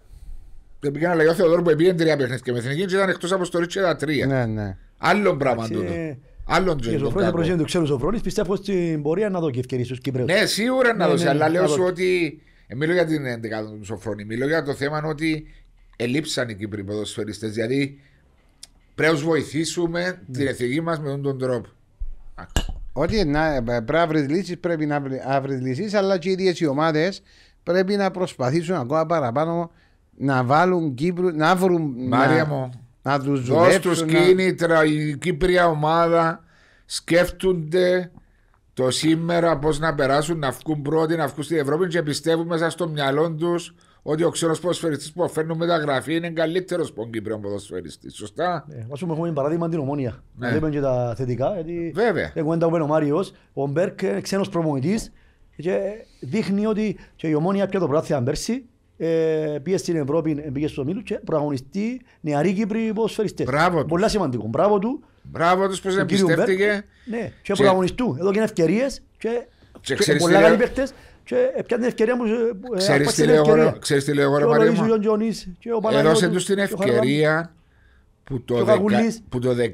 Πήγε να αλλαγή ο Θεοδόρου που πήγε τρία παιχνίδια και με την εθνική και ήταν εκτός από στο τα τρία. Ναι, ναι. Άλλο πράγμα τούτο. Ε, Άλλον τζέντο. Και ο το ξέρω ο Φρόνης, πιστεύω ότι μπορεί να δώσει ευκαιρίες στους Ναι, σίγουρα να δώσει, ναι, ναι, αλλά ναι, λέω σου ότι... Ε, μιλώ για την 11η του Σοφρόνη, μιλώ για το θέμα ότι ελείψαν οι Κύπροι ποδοσφαιριστές. δηλαδή πρέπει να βοηθήσουμε την εθνική μας με τον τρόπο. Ότι ε, πρέπει να βρεις λύσεις, πρέπει να βρει λύσεις, αλλά και οι ίδιες οι ομάδες πρέπει να προσπαθήσουν ακόμα παραπάνω να βάλουν Κύπρου, να βρουν. Μάρια μου, να τους δουλέψουν. κίνητρα, η Κύπρια ομάδα σκέφτονται το σήμερα πώς να περάσουν, να βγουν πρώτοι, να βγουν στην Ευρώπη και πιστεύουν μέσα στο μυαλό τους ότι ο ξένος ποδοσφαιριστής που φέρνουν μεταγραφή είναι καλύτερος από τον Κύπριο ποδοσφαιριστή. Σωστά. Α ναι, πούμε, έχουμε παράδειγμα την ομόνια. Να δούμε και τα θετικά. Γιατί Βέβαια. Εγώ ήταν ο Μάριος, ο Μπέρκ ξένο προμονητή και δείχνει ότι και η ομόνια πια το πράθυα πέρσι. Ε, πήγε στην Ευρώπη, ε, πήγε στο Μήλου και πρωταγωνιστεί νεαροί Κύπροι ποδοσφαιριστές. Μπράβο Πολλά σημαντικό. Μπράβο του. Μπράβο τους πως εμπιστεύτηκε. Ναι, και, και... πρωταγωνιστούν. Εδώ και είναι ευκαιρίες και, και, και πολλά καλοί και ε, ε, την ευκαιρία μου. Ξέρεις τι λέω εγώ, ξέρεις τι λέω Έδωσε τους την ευκαιρία που το, το 19-20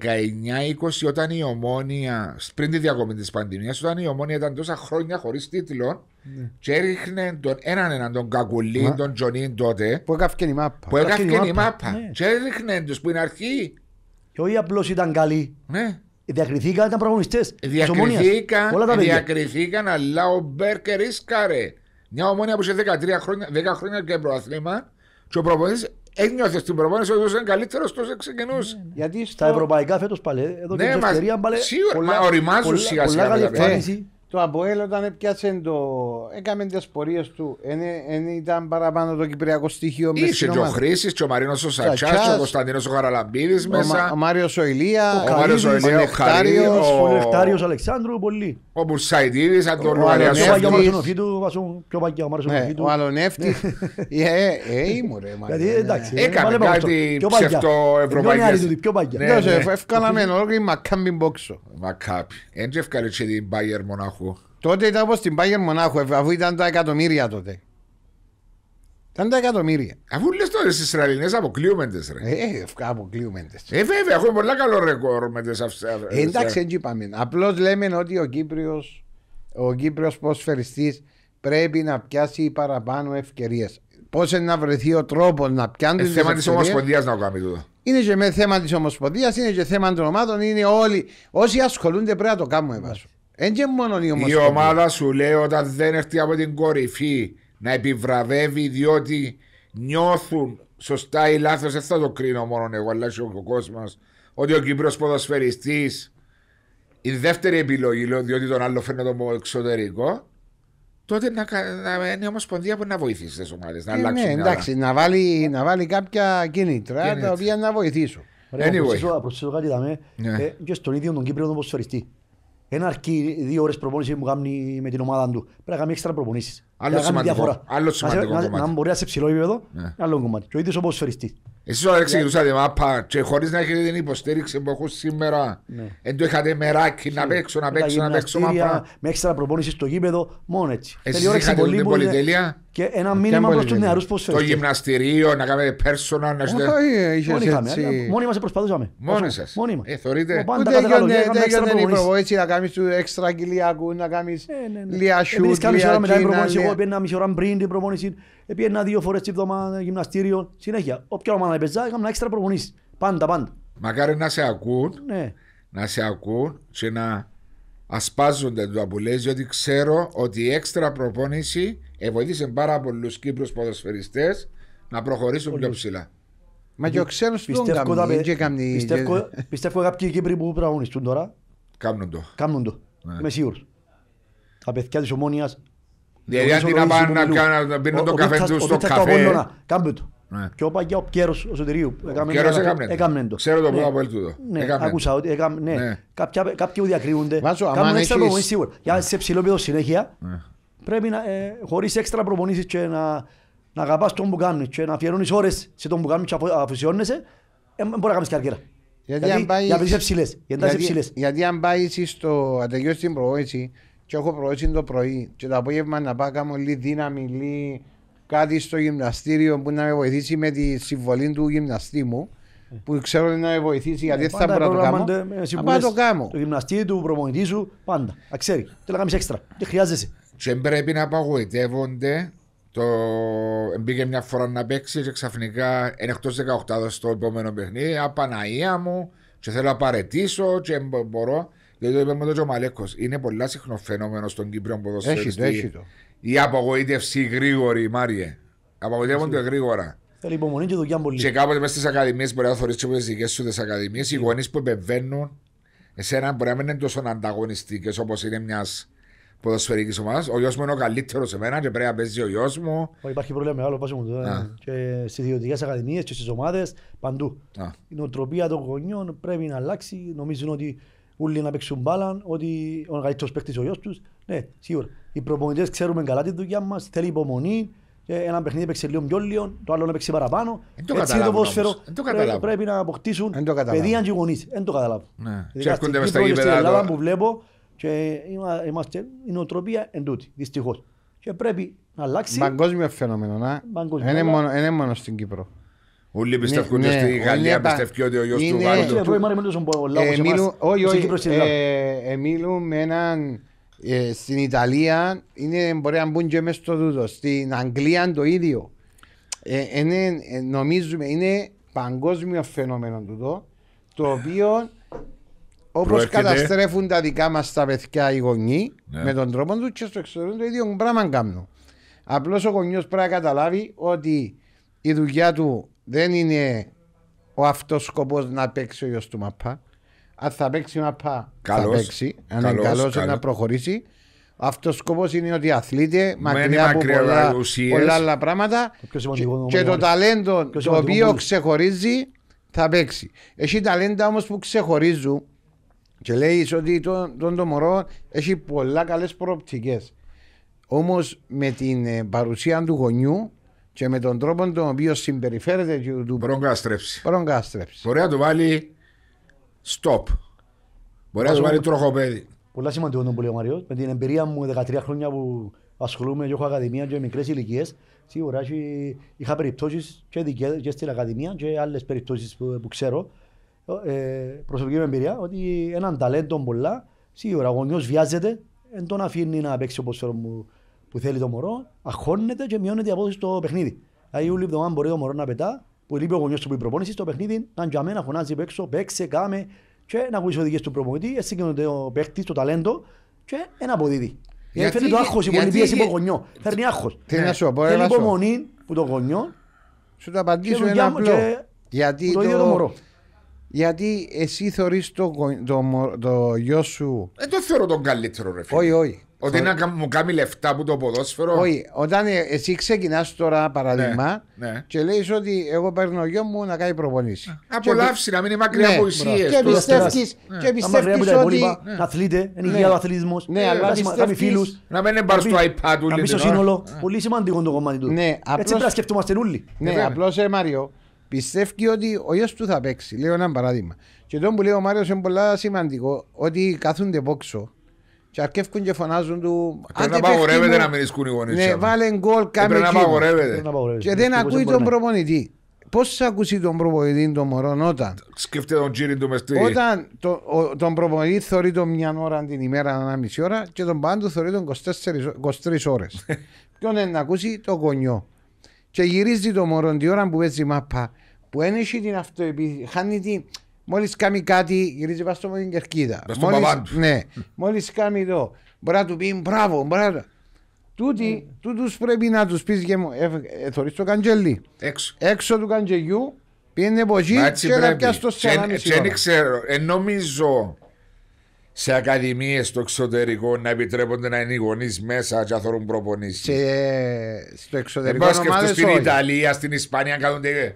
όταν η ομόνια, πριν τη διακομή της πανδημίας, όταν η ομόνια ήταν τόσα χρόνια χωρίς τίτλο ναι. και έριχνε τον έναν έναν τον Κακουλή, Μα... τον Τζονίν τότε που έγραφε η μάπα, που η μάπα. Ναι. και έριχνε τους που είναι αρχή και όχι απλώ ήταν καλή ναι. Διακριθήκαν, ήταν πραγματιστές. Διακριθήκαν, διακριθήκαν, αλλά ο Μπέρκερ ρίσκαρε. Μια ομόνια που σε 13 χρόνια, 10 χρόνια και προαθλήμα και ο προπονητής ένιωθε στην προπόνηση ότι ήταν καλύτερο, τόσο ξεκινούσε. Ναι, ναι, ναι. Γιατί στα ευρωπαϊκά φέτος παλέ, εδώ και ευκαιρία παλέ. Σίγουρα, οριμάζουν σιγά σιγά. Το Αποέλ όταν έπιασε το... Έκαμε τις πορείες του. Δεν ήταν παραπάνω το κυπριακό στοιχείο μέσα Είχε και ο Χρήσης και ο Μαρίνος ο Σατσάς, ο Κωνσταντίνος ο Χαραλαμπίδης μέσα. Ο Μάριος ο Ηλία, ο Μάριος ο Ηλία, ο Χαρίος, ο Νεκτάριος Αλεξάνδρου, πολύ. Ο Μπουρσαϊτίδης, αν τον Ο Αλονεύτης. Ε, ήμουν ρε. Έκανε κάτι ψευτοευρωπαϊκές. Ναι, ναι. Ευκάλαμε ολόκληρη μακάμπιν μπόξο. Μακάμπι. Έτσι ευκάλεσε την Bayern Μονάχο Μονάχου. Τότε ήταν όπως την Bayern Μονάχου, αφού ήταν τα εκατομμύρια τότε. Ήταν τα εκατομμύρια. Αφού λες τώρα στις Ισραηλινές αποκλείουμεντε. Ε, ε, αποκλείουμεντε. Ε, βέβαια, έχουμε πολλά καλό ρεκόρ με τις Ε, εντάξει, έτσι είπαμε. Απλώς λέμε ότι ο Κύπριος ο Κύπριος ποσφαιριστή, πρέπει να πιάσει παραπάνω ευκαιρίες. Πώς να βρεθεί ο τρόπος να πιάνει. είναι θέμα της Ομοσπονδίας να κάνει τούτο. Είναι και με θέμα της Ομοσπονδίας, είναι και θέμα των ομάδων. Είναι όλοι. Όσοι ασχολούνται πρέπει να το κάνουμε, ναι. βάσο. Εν μόνο η ομάδα. Η ομάδα σου λέει όταν δεν έρθει από την κορυφή να επιβραβεύει διότι νιώθουν σωστά ή λάθος. Δεν θα το κρίνω μόνο εγώ, αλλά και ο κόσμος. Ότι ο Κύπρος ποδοσφαιριστής η δεύτερη επιλογή, λέω, διότι τον άλλο φέρνει το εξωτερικό, τότε να, είναι η Ομοσπονδία που να βοηθήσει τις ομάδες. Να ε, αλλάξουν. Ναι, εντάξει, να βάλει, να βάλει κάποια κίνητρα τα οποία να βοηθήσουν. Anyway. Προσθέσω, προσθέσω κάτι δαμέ, yeah. Ναι. ε, και στον ίδιο τον Κύπριο τον ποσοριστή. Ένα αρκεί δύο ώρες προπόνηση που κάνει με την ομάδα του. Πρέπει να κάνει έξτρα προπονήσεις. Άλλο σημαντικό. Άλλο σημαντικό Αν κομμάτι. μπορεί να σε ψηλό επίπεδο, yeah. Ναι. άλλο κομμάτι. Και ο ίδιος ο ποδοσφαιριστής. Εσείς όταν ξεκινούσατε μάπα και χωρίς να έχετε την υποστήριξη που έχουν σήμερα, δεν ναι. το είχατε μεράκι να παίξω, να παίξω, να παίξω μάπα. Με έξτρα προπόνηση στο γήπεδο, μόνο έτσι. Εσείς είχατε την πολυτελεία. Και ένα ε, μήνυμα προς τους νεαρούς πώς Το γυμναστήριο, να κάνετε personal, να Όχι, ε, είστε. Μόνοι είχαμε. Ε, μόνοι μα προσπαθούσαμε. Μόνοι σας. Μόνοι μα. Ε, θεωρείτε. Πάντα έγινε είπα εγώ να κάνεις του έξτρα κοιλιακού, να κάνεις λιασού. σου. Εμεί κάνουμε ώρα μετά την προπόνηση. Εγώ πήγαινα μισή ώρα πριν την προπόνηση. Πήγαινα δύο φορές τη βδομάδα γυμναστήριο. Συνέχεια. Όποια ομάδα να πεζά, είχαμε έξτρα προπονήσεις. Πάντα, πάντα. Μακάρι να σε ακούν. Ναι. Να σε ακούν και να ασπάζονται το που διότι ξέρω ότι η έξτρα προπόνηση βοήθησε πάρα πολλούς Κύπρους ποδοσφαιριστές να προχωρήσουν Πολύ. πιο ψηλά. Μα και ο ξένος πιστεύω, καμή, και καμή, πιστεύω, και... πιστεύω κάποιοι Κύπροι που πραγωνιστούν τώρα. Κάμνουν το. Κάμνουν το. Ναι. Είμαι σίγουρος. Τα παιδιά της ομόνοια. Δηλαδή αντί να πάνε να πίνουν το καφέ του στο καφέ. Κάμπε το. Ναι. και Πιο παγιά ο Πιέρο ο Σωτηρίου. Έκαμε το. Ξέρω το ναι. πρώτο από έλτου εδώ. Ναι, άκουσα ότι έκαμε. Ναι. ναι. Κάποιοι που διακρίνονται. Κάνουν έξτρα προπονήσεις σίγουρα. Για σε ψηλό πεδίο συνέχεια πρέπει να, ε, χωρίς έξτρα προπονήσεις και να, να αγαπάς τον που κάνεις και να αφιερώνεις ώρες σε τον που κάνεις και αφοσιώνεσαι, δεν μπορεί να κάνεις και αρκέρα. Γιατί, γιατί, αν πάει, γιατί είσαι ψηλές. Γιατί, γιατί, γιατί αν πάει στο ατελειώσει την προόγηση και έχω προόγηση το πρωί και το απόγευμα να πάω κάνω λίγη δύναμη, λίγη κάτι στο γυμναστήριο που να με βοηθήσει με τη συμβολή του γυμναστή μου που ξέρω να με βοηθήσει γιατί δεν ναι, θα μπορώ να το κάνω. Πάντα το κάνω. Το γυμναστή του, προπονητή σου, πάντα. Τα ξέρει. Τι να κάνεις έξτρα. Τι χρειάζεσαι. Και πρέπει να απαγοητεύονται. Το... Μπήκε μια φορά να παίξει και ξαφνικά είναι εκτός 18 στο επόμενο παιχνίδι. Απαναία μου και θέλω να παρετήσω και μπορώ. Γιατί το είπε με τον Τζομαλέκο. Είναι πολύ συχνό φαινόμενο στον Κύπριο ποδοσφαιριστή. Έχεις το, έχεις το. Η απογοήτευση γρήγορη, Μάριε. Απογοητεύονται γρήγορα. Θέλει υπομονή και δουλειά πολύ. Και κάποτε μέσα στις ακαδημίες μπορεί να θεωρείς τις δικές σου τις ακαδημίες. Οι γονείς που επεμβαίνουν εσένα μπορεί να μην είναι τόσο ανταγωνιστικές όπως είναι μιας ποδοσφαιρικής ομάδας. Ο γιος μου είναι ο καλύτερος σε μένα και πρέπει να παίζει ο γιος μου. Υπάρχει πρόβλημα μεγάλο άλλο. μου. Ε. Και στις ιδιωτικές ακαδημίες και στις ομάδες παντού. Η νοοτροπία των γονιών πρέπει να αλλάξει. Νομίζουν ότι όλοι να παίξουν μπάλα, ότι ο καλύτερος παίκτης ο γιος τους. Ναι, σίγουρα. Οι προπονητές ξέρουμε καλά τη δουλειά μας, θέλει υπομονή, ε, ένα παιχνίδι παίξε λίγο πιο λίγο, το άλλο παίξε παραπάνω. Έτσι είναι το ποσφαιρό. Πρέπει να αποκτήσουν παιδεία και γονείς. Δεν το καταλάβω. Ναι. Και έρχονται μες στα γήπεδα. που βλέπω και είμαστε, η νοοτροπία εν τούτη, δυστυχώς. Και πρέπει να αλλάξει. Παγκόσμιο φαινόμενο, να. Είναι μόνο στην Κύπρο. Όλοι ναι, ότι ναι, στη Γαλλία, ότι ο γιος του Όχι, ε, εμίλου Μιλούμε έναν ε, στην Ιταλία είναι μπορεί να μπουν και μέσα στο δούδο Στην Αγγλία το ίδιο. Ε, είναι, ε, νομίζουμε είναι παγκόσμιο φαινόμενο τούτο το οποίο Όπως καταστρέφουν τα δικά μας τα παιδιά οι γονείς ναι. με τον τρόπο τους και στο εξωτερικό το ίδιο πράγμα κάνουν. Απλώς ο γονιός πρέπει να καταλάβει ότι η δουλειά του δεν είναι ο αυτός σκοπός να παίξει ο γιος του μαπά. Αν θα παίξει μαπά, θα παίξει. Αν είναι καλός, να προχωρήσει. Αυτός ο σκοπός είναι ότι αθλείται μακριά από πολλά, πολλά, άλλα πράγματα. Και, το ταλέντο το οποίο ξεχωρίζει θα παίξει. Έχει ταλέντα όμως που ξεχωρίζουν και λέει ότι τον, τον το μωρό έχει πολλά καλές προοπτικές. Όμως με την ε, παρουσία του γονιού και με τον τρόπο τον οποίο συμπεριφέρεται και του προγκάστρεψη. προγκάστρεψη. Μπορεί να του βάλει stop. Μπορεί να του βάλει τροχοπέδι. Πολλά σημαντικό τον πολύ ο Με την εμπειρία μου 13 χρόνια που ασχολούμαι και έχω ακαδημία και μικρές ηλικίες, σίγουρα είχα περιπτώσεις και, δικές και στην ακαδημία και άλλες περιπτώσεις που, που ξέρω. Ε, προσωπική μου εμπειρία ότι έναν ταλέντο πολλά, σίγουρα ο γονιός βιάζεται, δεν τον αφήνει να παίξει όπως θέλω μου που θέλει το μωρό, αγχώνεται και μειώνεται η απόδοση στο παιχνίδι. Δηλαδή, όλη εβδομάδα μπορεί το μωρό να πετά, που λείπει ο γονιός του που προπόνηση στο παιχνίδι, να τζαμέ να φωνάζει απ' έξω, παίξε, κάμε, και να ακούσει οδηγίες του προπονητή, έτσι και ο παίχτη, το ταλέντο, και ένα αποδίδει. Ε, γιατί φέρνει το άγχος, η πολιτεία πίεση από ε, γονιό. Φέρνει άγχος. Τι να σου πω, Θέλει ε, υπομονή που το γονιό. Σου το απαντήσω ένα απλό. Γιατί το ίδιο το μωρό. Γιατί εσύ θεωρείς το, το, το, γιο σου. Ε, το θεωρώ τον καλύτερο, ρε Όχι, όχι. Ότι να μου κάνει λεφτά που το ποδόσφαιρο. Όχι, όταν ε, εσύ ξεκινάς τώρα παράδειγμα ναι, ναι. και λέει ότι εγώ παίρνω γιο μου να κάνει προπονήσεις. Απολαύσει, να μην είναι μακριά ναι, από εσύ. Και πιστεύεις ναι. και πιστεύει ότι. Να αθλείται, είναι υγεία ο αθλητισμός. Ναι, αλλά να κάνει φίλους. Να μην πάρει στο iPad του. Να μην στο σύνολο. Πολύ σημαντικό το κομμάτι του. Έτσι πρέπει να σκεφτόμαστε όλοι. Ναι, ε, απλώς ε Μάριο, πιστεύει ότι ο γιος του θα παίξει. Λέω ένα παράδειγμα. Και τον που λέει ο Μάριος είναι πολύ σημαντικό ότι κάθονται πόξο και αρκεύκουν και φωνάζουν του. Πρέπει να απαγορεύεται να μην οι γονείς. Ναι, βάλε γκολ, κάμε Πρέπει να απαγορεύεται. Και δεν ακούει τον προπονητή. Πώς θα ακούσει τον προπονητή τον μωρό όταν. Σκέφτεται τον τζίρι του μεστή. Όταν το, ο, τον προπονητή θεωρεί τον μια ώρα την ημέρα, ανά μισή ώρα και τον πάντο θεωρεί τον 23 ώρες. (laughs) Ποιον είναι να ακούσει, το γονιό. Και γυρίζει τον μωρό την ώρα που παίζει μαπά, που ένιωσε την αυτοεπίθεση, χάνει την, Μόλις κάνει κάτι, γυρίζει πα στο την κερκίδα. ναι, μόλις κάνει εδώ, μπορεί να του πει μπράβο, μπράβο. Τούτοι, mm. τούτους πρέπει να τους πεις μου, ε, ε, θωρείς το καντζελί. Έξω. Έξω του καντζελιού, πήγαινε από και να πιάσει το σένα Δεν ξέρω, ε, νομίζω σε ακαδημίες στο εξωτερικό να επιτρέπονται να είναι οι γονείς μέσα και να θεωρούν προπονήσει. Στο εξωτερικό. Δεν πάω στην Ιταλία, στην Ισπανία, κάνονται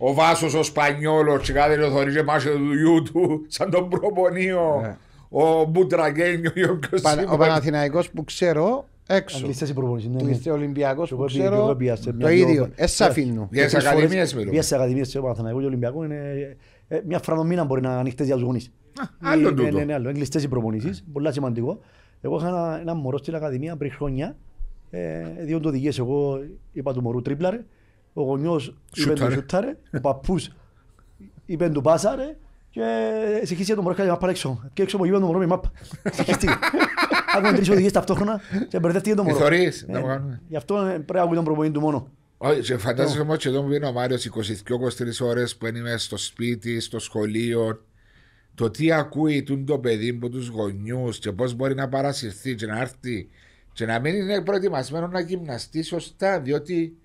ο Βάσος ο Σπανιόλο, τσιγάδε το θωρίζει μάσο του γιού του, σαν τον προπονείο. Ναι. Ο Μπουτραγένιο, ο Πανα, Ο Παναθηναϊκός που ξέρω, έξω. Είστε οι προπονήσεις, ναι. Κλειστές ναι. Ολυμπιακός που ξέρω, το ίδιο. Εσά αφήνω. Για τις ακαδημίες μιλούμε. Για τις ακαδημίες, ο Παναθηναϊκός είναι... Ε, μια φρανομήνα μπορεί να ανοιχτές για τους γονείς. Άλλο ε, ναι, τούτο. Είναι άλλο. Εγκλειστές οι προπονήσεις, Πολύ σημαντικό. Εγώ είχα ένα, ένα μωρό στην Ακαδημία πριν χρόνια, ε, διότι οδηγίες εγώ είπα του μωρού τρίπλαρε ο γονιός είπε του σουτάρε, ο παππούς είπε του πάσαρε και συγχύστηκε τον μωρό και μάπα έξω. Και έξω από τον μωρό με μάπα. Συγχύστηκε. Άκουμε τρεις οδηγίες ταυτόχρονα και μπερδεύτηκε τον ε, μωρό. Ε, γι' αυτό πρέπει να ακούει τον προπονητή του μόνο. Όχι, φαντάζομαι ε, όμως και εδώ μου βγαίνει ο Μάριος 22-23 ώρες που είμαι στο σπίτι, στο σχολείο, το τι ακούει το παιδί από τους γονιούς και πώς μπορεί να παρασυρθεί και να έρθει και να μην είναι προετοιμασμένος να γυμναστεί σωστά, διότι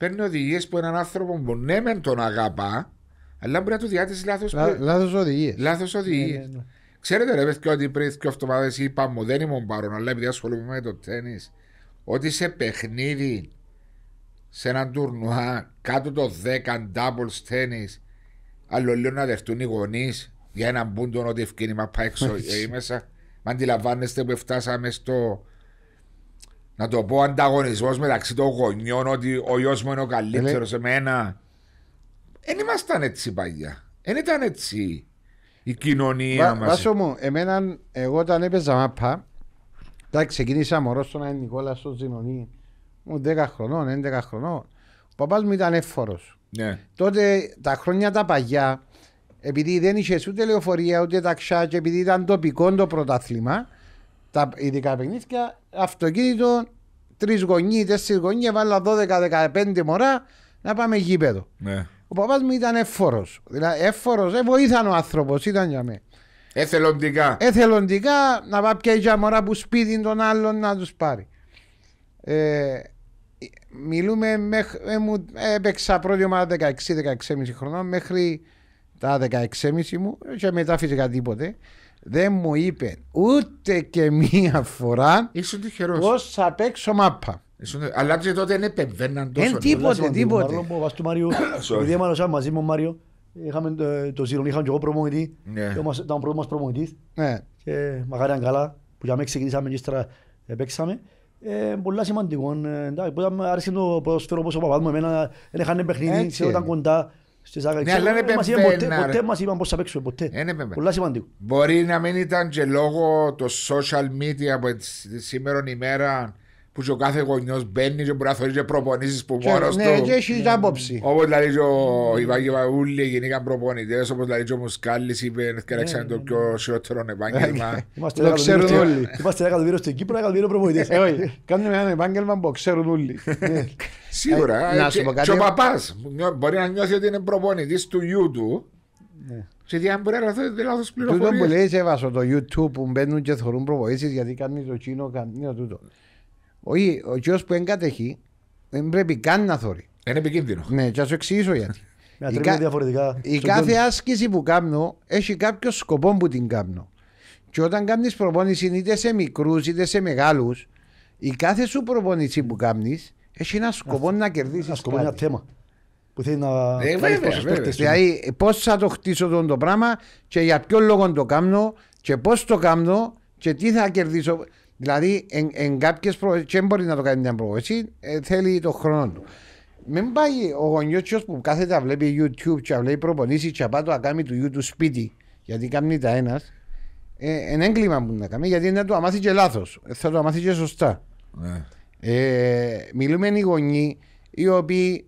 παίρνει οδηγίες που έναν άνθρωπο που ναι, μεν τον αγαπά, αλλά μπορεί να του διάτησε λάθο Λάθος οδηγίες. Λάθος ναι, ναι, οδηγίες. Ναι, Ξέρετε, ρε, παιδιά, ότι πριν και εβδομάδες είπα μου, δεν ήμουν παρόν, αλλά επειδή ασχολούμαι με το τέννη, ότι σε παιχνίδι, σε έναν τουρνουά, κάτω το 10 doubles τέννη, αλλά λέω να δεχτούν οι γονείς για έναν μπούντον ότι ευκίνημα πάει έξω ή ε, μέσα. Μα αντιλαμβάνεστε που φτάσαμε στο να το πω ανταγωνισμός μεταξύ των γονιών ότι ο γιος μου είναι ο καλύτερος σε ναι. μένα. Δεν ήμασταν έτσι παλιά. Δεν ήταν έτσι η κοινωνία μας. Βάσο μου, εμένα, εγώ όταν έπαιζα μάπα, εντάξει, ξεκίνησα μωρός στον Άι Νικόλα στο Ζηνονί. Μου 10 χρονών, 11 χρονών. Ο παπάς μου ήταν εύφορο. Ναι. Τότε τα χρόνια τα παγιά, επειδή δεν είχε ούτε λεωφορεία ούτε ταξιά και επειδή ήταν τοπικό το πρωτάθλημα, τα ειδικά παιχνίδια, αυτοκίνητο, τρεις γονεί, τέσσερι έβαλα βάλα 12-15 μωρά να πάμε γήπεδο. Ναι. Ο παπάς μου ήταν εύφορο. Δηλαδή, εύφορο, ε, βοήθαν ο άνθρωπος, ήταν για μένα. Εθελοντικά. Εθελοντικά να πάει πια για μωρά που σπίτι των άλλων να τους πάρει. Ε, μιλούμε, μέχρι... Ε, έπαιξα πρώτη ομάδα 16-16,5 χρονών μέχρι τα 16,5 μου και μετά φυσικά τίποτε δεν μου είπε ούτε και μία φορά πώς θα παίξω μάπα. Αλλά και τότε δεν επεμβαίναν τόσο. Εν τίποτε, τίποτε. βάζει του Μάριο, (coughs) επειδή έμανα μαζί μου Μάριο, είχαμε ε, το Ζήρον, είχαμε και εγώ προμονητή, ναι. ήταν ο πρώτος μας προμονητής ναι. και μακάρι καλά, που για μένα ξεκινήσαμε και ύστερα ε, παίξαμε. Ε, πολλά σημαντικό, εντάξει, άρεσε το ποδοσφαίρο όπως ο παπάς μου, εμένα δεν είχαν παιχνίδι, ήταν κοντά στις αγαπητές. Ναι, μας είπαν ποτέ, ποτέ είπαν πώς ποτέ. Πολλά σημαντικό. Μπορεί να μην ήταν και λόγω το social media από σήμερα ημέρα που και ο κάθε γονιός μπαίνει και μπορεί να θεωρείς και προπονήσεις που μόνος ναι, του. Ναι, και έχει την άποψη. Όπως λέει δηλαδή ο Ιβάκη Βαούλη, γίνηκαν προπονητές. Όπως λέει δηλαδή ο Μουσκάλης, είπε και να το ναι, πιο ναι. σιωτρό επάγγελμα. Είμαστε το ξέρουν όλοι. (laughs) Είμαστε ένα εκατομμύριο στην Κύπρο, ένα εκατομμύριο προπονητές. Ε, ε, κάνουμε ένα επάγγελμα που ξέρουν όλοι. (laughs) Σίγουρα. Ε, και ο παπά μπορεί να νιώθει ότι είναι προπονητής του γιού του. Σε τι αν μπορεί να λάθω, δεν λάθος πληροφορίε. Τούτο που λέει, σε έβασο το YouTube που μπαίνουν και θεωρούν προβοήσεις γιατί κάνει το κίνο, κάνει το τούτο. Όχι, ο γιος που εγκατέχει δεν πρέπει καν να θωρεί. Είναι επικίνδυνο. Ναι, και θα σου εξηγήσω γιατί. (laughs) η, κα... διαφορετικά. η κάθε άσκηση που κάνω έχει κάποιο σκοπό που την κάνω. Και όταν κάνεις προπόνηση είτε σε μικρούς είτε σε μεγάλους, η κάθε σου προπόνηση που κάνεις έχει ένα σκοπό να κερδίσεις. Ένα σκοπό, ένα θέμα που θέλει να ε, βέβαια, βέβαια. Δηλαδή, πώς θα το χτίσω τον το πράγμα και για ποιο λόγο το κάνω και πώς το κάνω και τι θα κερδίσω. Δηλαδή, εν, εν δεν μπορεί να το κάνει μια προοδεύση, ε, θέλει το χρόνο του. Μην πάει ο γονιός που κάθεται να βλέπει YouTube, και να βλέπει προπονήσεις, και να κάνει του YouTube σπίτι, γιατί κάνει τα ένας. Ε, εν έγκλημα που να κάνει, γιατί να το αμάθει και λάθος. Ε, θα το αμάθει και σωστά. Ναι. Ε, μιλούμε οι γονεί οι οποίοι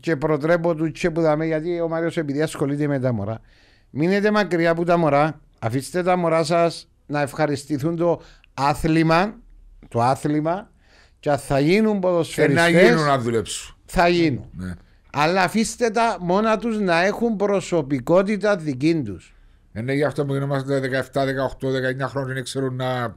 και προτρέπω του και που δάμε, γιατί ο Μάριος, επειδή ασχολείται με τα μωρά. Μείνετε μακριά από τα μωρά, αφήστε τα μωρά σας να ευχαριστηθούν το άθλημα, το άθλημα, και θα γίνουν ε, ποδοσφαιριστές. Και να γίνουν να δουλέψουν. Θα γίνουν. Ναι. Αλλά αφήστε τα μόνα τους να έχουν προσωπικότητα δική τους. Είναι γι' αυτό που γινόμαστε 17, 18, 19 χρόνια να ξέρουν να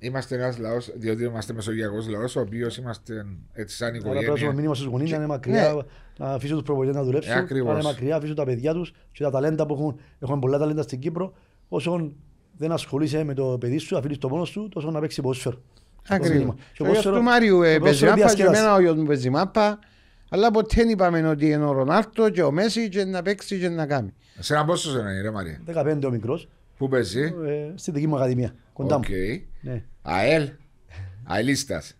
Είμαστε ένας λαός, διότι είμαστε μεσογειακός λαός, ο οποίος είμαστε έτσι σαν οικογένεια. Πρέπει να να είναι μακριά, ναι. να αφήσουν τους προβολέ να δουλέψουν. Ε, να είναι μακριά, αφήσουν τα παιδιά τους και τα ταλέντα που έχουν. Έχουμε πολλά ταλέντα στην Κύπρο. Όσον δεν ασχολείσαι με το παιδί σου, αφήνεις το μόνος σου, τόσο να παίξει ποδόσφαιρο. Ακριβώς. Ο γιος του Μάριου ε, παίζει μάπα και εμένα ο γιος μου παίζει μάπα. Αλλά ποτέ δεν είπαμε ότι είναι ο Ρονάρτο και ο Μέση και να παίξει και να κάνει. Σε ένα πόσο σε είναι ρε Μαρία. 15 ο μικρός. Πού παίζει. Ε, στη δική μου ακαδημία. Κοντά μου. Okay. Ναι. ΑΕΛ. ΑΕΛΙΣΤΑΣ.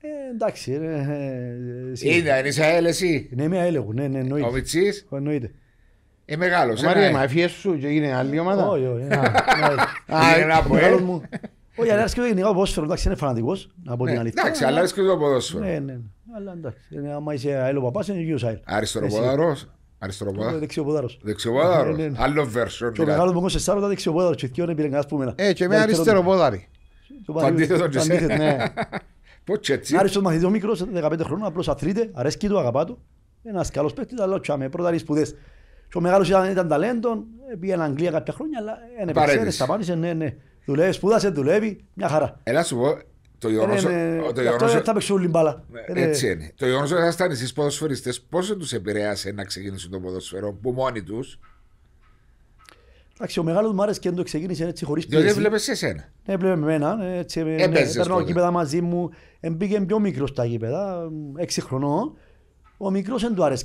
Ε, εντάξει. Ε, είναι, είσαι ΑΕΛ εσύ. Ναι, είμαι ΑΕΛ εγώ. Ναι, ναι, εννοείται. Ο Μιτσής. Εννοείται. Ε, μεγάλος. Ε, Μαρία, μα έφυγε σου έγινε άλλη ομάδα. Όχι, όχι. (laughs) Είναι από ε. Όχι, αλλά αρέσκει το εντάξει, είναι φανατικός, από την ναι, αλήθεια. Εντάξει, αλλά αρέσκει το ποδόσφαιρο. Ναι, ναι. ναι αλλά εντάξει, άμα είσαι αέλο παπάς, είναι εγώ. Ε, ναι, ο δηλαδή. Και ο μεγάλος ήταν, ήταν ταλέντο, στην ε, Αγγλία κάποια χρόνια, αλλά δεν επεξέρε, σταμάτησε, ναι, ναι. Δουλεύει, σπούδασε, δουλεύει, μια χαρά. Έλα σου πω, το ε, γεγονός... ναι, ναι. θα παίξουν λιμπάλα. Ναι, ε, ναι. Έτσι είναι. Το γεγονός ότι ήσασταν εσείς ποδοσφαιριστές, πώς τους επηρέασε να ξεκινήσουν το ποδοσφαιρό που μόνοι τους. Εντάξει, ο μεγάλος μου άρεσε και το ξεκίνησε έτσι χωρίς πίεση. Δεν βλέπει εσένα. Ναι, βλέπει εμένα. Έτσι, ε, ναι, παίρνω γήπεδα μαζί μου. Μπήκε πιο μικρός στα γήπεδα, έξι χρονών. Ο μικρός δεν του άρεσε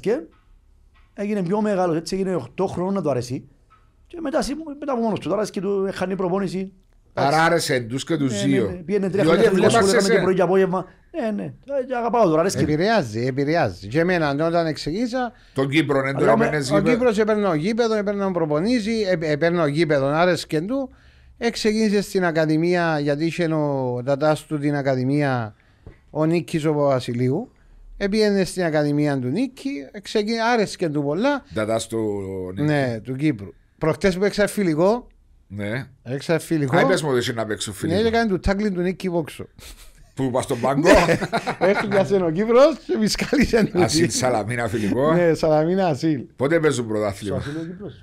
έγινε πιο μεγάλος, έτσι έγινε 8 χρόνια το του αρέσει. Και μετά, μετά από μόνος του, τώρα και του χάνει προπόνηση. Άρα άρεσε του και τους ναι, δύο. Ναι, ναι. Πήγαινε τρία χρόνια που και πρωί και απόγευμα. Ναι, ναι. Αγαπάω τώρα. Επηρεάζει, επηρεάζει. Και εμένα όταν εξηγήσα. Τον Κύπρο, ναι, τώρα Ο Κύπρο έπαιρνε γήπεδο, έπαιρνε προπονήσει, έπαιρνε γήπεδο, άρεσε και του. Εξεγίνησε στην Ακαδημία, γιατί είχε ο τατάς του την Ακαδημία ο Νίκης ο Βασιλείου. Επήγαινε στην Ακαδημία του Νίκη, ξεκίνησε, άρεσε του πολλά. Ντατάς του Νίκη. Ναι, του Κύπρου. Προχτές που έξα φιλικό. Ναι. Έξα φιλικό. Αν πε μου, δεν να παίξω φιλικό. Ναι, έκανε του τάγκλιν του Νίκη Βόξο. Που πας στον πάγκο. Έχει πιάσει ο Κύπρος και μισκάλισε τον Ασύλ Σαλαμίνα φιλικό. Ναι, Σαλαμίνα Ασύλ. Πότε παίζουν πρωτάθλιο.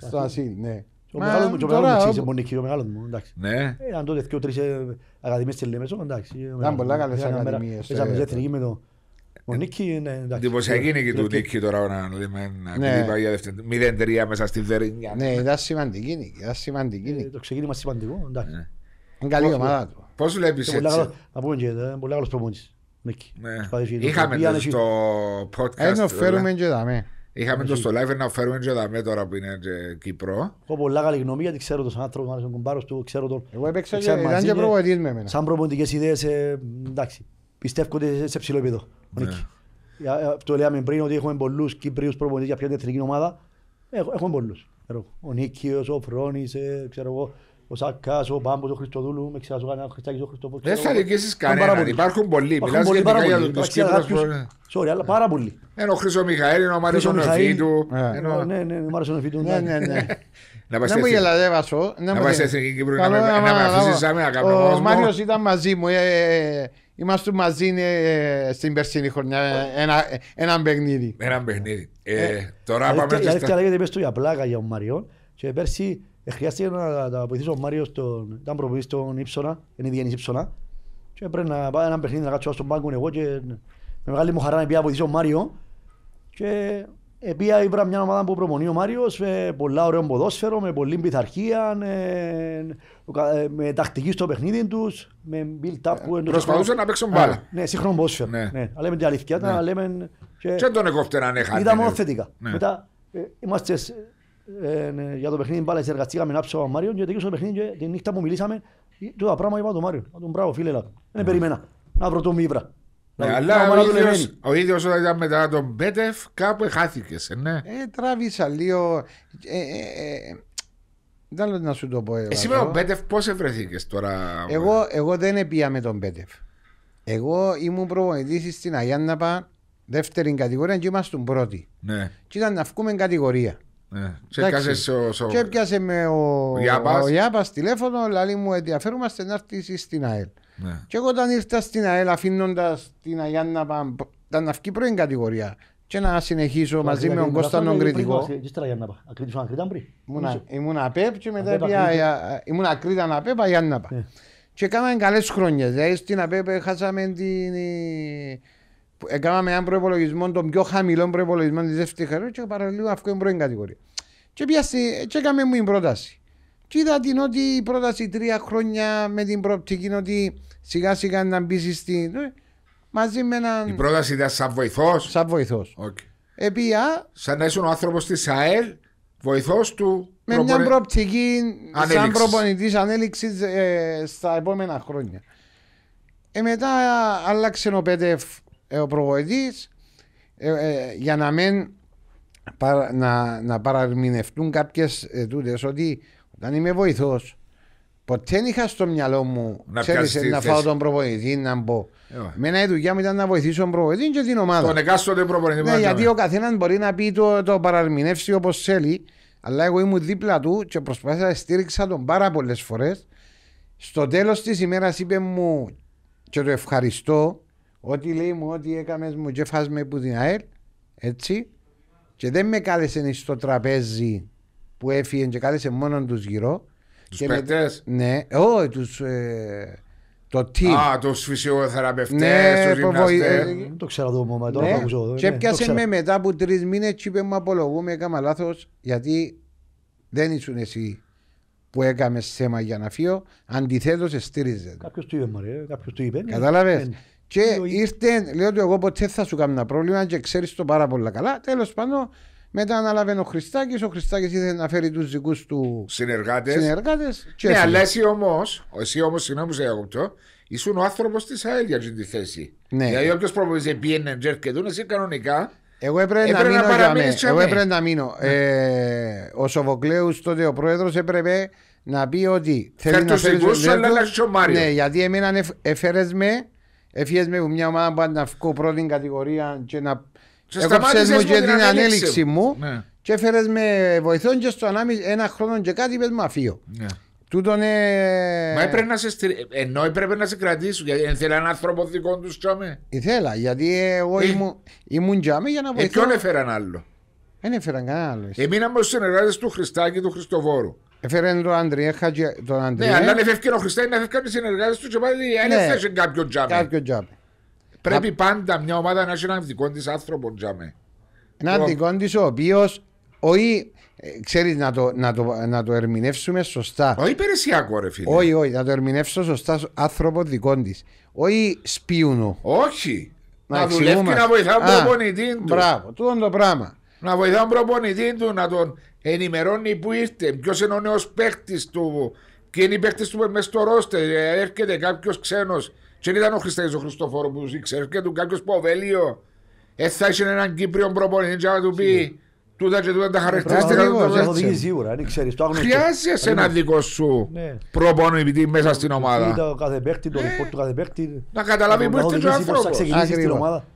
Στο Ασύλ, ναι. Ο μεγάλο μου, ο μεγάλο μου, ο μου, εντάξει. Ναι. Αν τότε δύο-τρεις ακαδημίες της Λεμεσό, εντάξει. Ήταν πολλά καλές ακαδημίες. Παίζαμε εθνική με ο ε, Νίκη είναι Εντυπωσιακή νίκη του Νίκη τώρα να λέμε να ναι. μην για 0 0-3 μέσα στη Βερνιά. Ναι, ήταν σημαντική νίκη. Ήταν σημαντική ε, νίκη. Το ξεκίνημα σημαντικό. Εντάξει. Ναι. Είναι καλή ομάδα του. Πώς βλέπει έτσι. Να πούμε και εδώ, πολύ καλός προπονητής. Ναι. Είχαμε το στο podcast. Ένα φέρουμε και δάμε. Είχαμε το στο live να φέρουμε και δαμέ τώρα που είναι ε, Κύπρο. Έχω πολλά καλή γνώμη γιατί ξέρω τον άνθρωπο, μάλιστα τον κουμπάρος του, ξέρω τον... Εγώ έπαιξα και ήταν και προπονητής με εμένα. Σαν προπονητικές ιδέες, εντάξει, πιστεύω ότι σε ψηλό επίπεδο. Αυτό ναι. ε, λέγαμε πριν ότι έχουμε πολλούς Κύπριους προπονητές για την εθνική ομάδα. Έχουμε πολλούς. Ο Νίκιος, ο Φρόνης, ε, ο Σακάς, ο Πάμπος, ο Χριστοδούλου, με ξέρω ο Χριστάκης, ο Δεν θα δικήσεις κανέναν, υπάρχουν πολλοί. Μιλάς για τους Κύπρους. Sorry, αλλά πάρα πολλοί. Ενώ ο Χρυσό Μιχαήλ, ο Μάριος Νοφίτου. Ε, ναι, ναι, ναι, ο Ναι, ναι, ναι. Να Κύπρο, να αφήσεις σαν Ο Μάριος ήταν μαζί μου, Είμαστε μαζί ε, στην περσίνη χρονιά. Ε, ένα, ένα παιχνίδι. Ένα παιχνίδι. Ε, ε τώρα πάμε. Η αλήθεια λέγεται πες για πλάκα για τον Μαριό. Και πέρσι ε, χρειάστηκε να τα βοηθήσω ο Μάριος. Ήταν προπονητής στον Ήψονα. Είναι διένης Ήψονα. Και πρέπει να πάω ένα παιχνίδι να κάτσω στον πάγκο εγώ. Και με μεγάλη μου χαρά να βοηθήσω ο Μάριο. Και Επία ήβρα μια ομάδα που προπονεί ο Μάριος με πολλά ωραίο ποδόσφαιρο, με πολλή πειθαρχία, με ε, τακτική στο παιχνίδι τους, με build-up που Προσπαθούσαν να παίξουν μπάλα. Ναι, ναι σύγχρονο ποδόσφαιρο. Ναι. Ναι. Αλλά λέμε την αλήθεια, τα λέμε. Και τον εκόφτεραν αν έχανε. Ήταν μόνο θετικά. Μετά ε, είμαστε ε, για το παιχνίδι μπάλα, συνεργαστήκαμε να ένα ψώμα Μάριο και τελείωσε το παιχνίδι και την νύχτα που μιλήσαμε, το πράγμα είπα τον Μάριο. Τον μπράβο, φίλε, δεν περιμένα να βρω τον Μίβρα. Ναι, ε, αλλά ο ίδιος, ο ίδιος όταν ήταν μετά τον Μπέτεφ κάπου χάθηκε, ναι. Ε, τράβησα λίγο. Ε, ε, ε, δεν λέω να σου το πω. Εσύ με τον Μπέτεφ πώς ευρεθήκες τώρα. Εγώ, εγώ δεν πήγα με τον Μπέτεφ. Εγώ ήμουν προπονητής στην Αγιάνναπα δεύτερη κατηγορία και ήμασταν πρώτοι. Ναι. Και ήταν να βγούμε κατηγορία. Ναι. Και έπιασε με ο, ο, Ιάπας. ο τηλέφωνο, λέει μου ενδιαφέρομαστε να έρθεις στην ΑΕΛ. Ναι. Και εγώ όταν ήρθα στην ΑΕΛ αφήνοντας την να Παμ, να βγει πρώην κατηγορία. Και να συνεχίσω μαζί με τον Κώστα τον Κρητικό. Ήμουν ΑΠΕΠ και μετά ε, ήμουν ακρίτα να ΑΠΕΠ, να Παμ. Ναι. Και έκαναν καλές χρόνια. Δηλαδή στην ΑΠΕΠ χάσαμε την. Έκαναμε έναν προπολογισμό, τον πιο χαμηλό προπολογισμό της δεύτερης χαρά και παραλίγο αυτό είναι πρώην κατηγορία. Και, πιάσε, και έκαμε μου την πρόταση. Και είδα την ότι η πρόταση τρία χρόνια με την προοπτική ότι σιγά σιγά να μπεις στην. Ε, μαζί με έναν. Η πρόταση ήταν σαν βοηθός. Σαν βοηθός. Okay. Επία. Σαν να ήσουν ο άνθρωπος της ΑΕΛ, βοηθός του. Με προπονε... μια προοπτική σαν προπονητής ανέλυξης ε, στα επόμενα χρόνια. Ε, μετά άλλαξε ο Πέτεφ ε, ο προβοητή ε, ε, για να μην να, να παραμηνευτούν κάποιες ε, τούτες, ότι όταν είμαι βοηθός, Ποτέ δεν είχα στο μυαλό μου να, ξέρεις, να φάω τον προπονητή να μπω. Ε, Μένα η δουλειά μου ήταν να βοηθήσω τον προπονητή και την ομάδα. Τον εκάστοτε προπονητή. Ναι, γιατί ο καθένας μπορεί να πει το, το παραρμηνεύσει όπως θέλει, αλλά εγώ ήμουν δίπλα του και προσπάθησα να στήριξα τον πάρα πολλές φορές. Στο τέλος της ημέρας είπε μου και το ευχαριστώ ότι λέει μου ότι έκαμες μου και με που την ΑΕΛ. Έτσι. Και δεν με κάλεσε στο τραπέζι που έφυγε και κάλεσε μόνο τους γύρω τους παιχτέ. Ναι, όχι, τους. Ε, το τι. Α, τους φυσιοθεραπευτές, ναι, το, ε, ε, ε, Δεν το ξέρω το μόνο, ναι. Και ναι, πιάσε με μετά από τρεις μήνες, και είπε μου απολογούμε, έκανα λάθος, γιατί δεν ήσουν εσύ που έκαμες σέμα για να φύγω. Αντιθέτω, εστήριζε. Κάποιο του είπε, μωρέ κάποιος του είπε. Ναι. Κατάλαβες. Ναι. Και ήρθε, λέω ότι εγώ ποτέ θα σου κάνω ένα πρόβλημα και ξέρεις το πάρα πολύ καλά. Τέλος πάντων, μετά ανάλαβε ο Χριστάκης. Ο Χριστάκης ήθελε να φέρει τους δικούς του συνεργάτες. Συνεργάτες ναι, αλλά εσύ όμως, εσύ όμως, συγγνώμη, σε διακόπτω, ήσουν ο άνθρωπος της ΑΕΛ για αυτή τη θέση. Ναι. Δηλαδή, όποιος προπονητή πήγαινε τζερ και δούνε, εσύ κανονικά. Εγώ έπρεπε, έπρεπε να, να μείνω. Εγώ έπρεπε να μείνω. Ναι. Ε, ο Σοβοκλέους, τότε ο πρόεδρος, έπρεπε να πει ότι θέλει να φέρει τους Ναι, γιατί εμένα εφέρες με, έφυγες με μια ομάδα που να βγω πρώτη κατηγορία και να Έκοψες μου και την ανέλυξη μου ναι. και έφερες με βοηθόν και στο ανάμιση ένα χρόνο και κάτι είπες μου αφείο. Ναι. Τούτον ε... Μα έπρεπε να σε στρι... Ε, ενώ έπρεπε να σε κρατήσουν γιατί ήθελα έναν άνθρωπο δικό τους τσάμε. Ήθελα γιατί ε, εγώ ε... ήμουν, ήμουν τσάμε για να ε, βοηθώ. Ε, ποιον έφεραν άλλο. Δεν έφεραν κανένα άλλο. Εμείνα με τους συνεργάτες του Χριστάκη του Χριστοβόρου. Έφεραν τον Αντρία, τον Αντρία. Ναι, αλλά αν έφευκε ο Χριστάκη να έφευκαν οι συνεργάτες του και πάλι ναι, αν ναι. έφευκαν κάποιο τζάμε. Κάποιο τζάμε. Πρέπει πάντα μια ομάδα να έχει έναν δικό της άνθρωπο, Τζαμέ. Έναν λοιπόν. δικό της ο οποίος. Όχι, ε, ξέρεις να το, να, να το ερμηνεύσουμε σωστά Όχι υπηρεσιακό ρε φίλε Όχι, όχι, να το ερμηνεύσω σωστά άνθρωπο δικό της. Όχι σπίουνο Όχι, να, να δουλεύει και να βοηθά τον προπονητή του Μπράβο, είναι το πράγμα Να βοηθά τον προπονητή του, να τον ενημερώνει που ήρθε ποιος είναι ο νέος παίχτη του Και είναι οι παίχτε του μέσα στο ρόστερ Έρχεται κάποιος ξένος και ήταν ο Χριστέ ο Χριστοφόρο που ήξερε και του κάποιος ποβέλιο. Έτσι ε, είσαι έναν Κύπριο προπονητή και να του πει τούτα και τούτα τα χαρακτηριστικά ναι, Χρειάζεσαι ένα δικό σου ναι. προπονητή μέσα στην ομάδα. Ε, να καταλάβει που είστε ο άνθρωπος.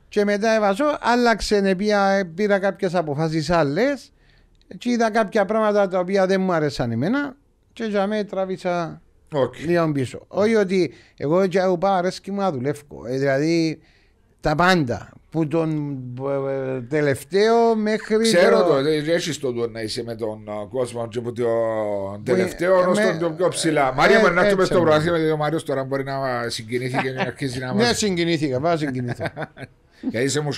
Και μετά έβαζω, άλλαξε, ναι, πήρα κάποιες αποφάσεις άλλες και είδα κάποια πράγματα τα οποία δεν μου άρεσαν εμένα και για μένα τραβήσα Okay. πίσω. Όχι ότι εγώ για εγώ πάω αρέσκει μου να δουλεύω. Ε, δηλαδή τα πάντα. Που τον ε, ε, τελευταίο μέχρι. Ξέρω το, έχει το να είσαι με τον κόσμο και που τον τελευταίο ω τον πιο ψηλά. Μαρία, μπορεί να έρθει στο προγράμμα γιατί ο Μάριος τώρα μπορεί να συγκινήθηκε και να αρχίσει να μα. Ναι, συγκινήθηκα, πάω συγκινήθω. (laughs) Γιατί είσαι μου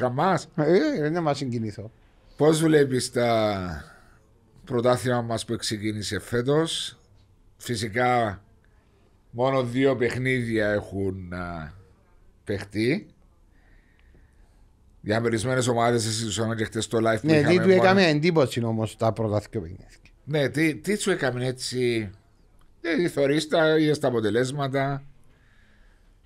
Ε, δεν μα συγκινήθω. Πώς βλέπεις τα πρωτάθλημα μας που ξεκίνησε φέτος, φυσικά Μόνο δύο παιχνίδια έχουν α, παιχτεί. Διαμερισμένες ομάδες, εσύ του και χτες στο live Ναι, τι του έκανε εντύπωση όμως τα πρώτα δύο παιχνίδια. Ναι, τι, τι σου έκανε έτσι. Ναι, ε, θεωρεί τα, είδες τα αποτελέσματα.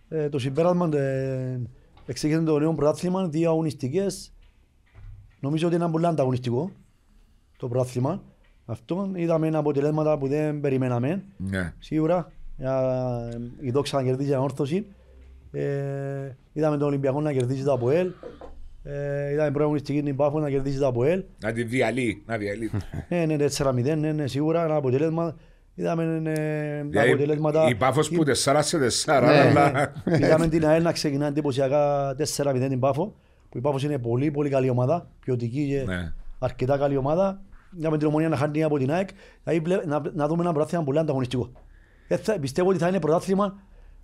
Ε, το συμπέρασμα ε, εξήγησε το νέο πρωτάθλημα, δύο αγωνιστικές. Νομίζω ότι είναι πολύ ανταγωνιστικό το πρωτάθλημα. Αυτό είδαμε αποτελέσματα που δεν περιμέναμε. Ναι. Σίγουρα η δόξα να κερδίζει κερδίσει όρθωση. Ε, είδαμε τον Ολυμπιακό να κερδίζει το ΑΠΟΕΛ. Ε, είδαμε πρώτα μου στην Πάφο να κερδίζει το ΑΠΟΕΛ. Να τη διαλύει, να διαλύει. Ε, (laughs) ναι, 4-0, ναι, ναι, ναι, σίγουρα ένα αποτέλεσμα. Είδαμε ε, τα δηλαδή, αποτελέσματα. Η Πάφος που 4 σε 4. Αλλά... Είδαμε την ΑΕΛ να ξεκινά εντυπωσιακά 4-0 την Πάφο. Που η ΠΑΦΟ είναι πολύ, πολύ καλή ομάδα. Ποιοτική και αρκετά καλή ομάδα. Είδαμε την ομονία να χάνει από την ΑΕΚ. Να δούμε ένα πράγμα πολύ ανταγωνιστικό. Ε, πιστεύω ότι θα είναι πρωτάθλημα,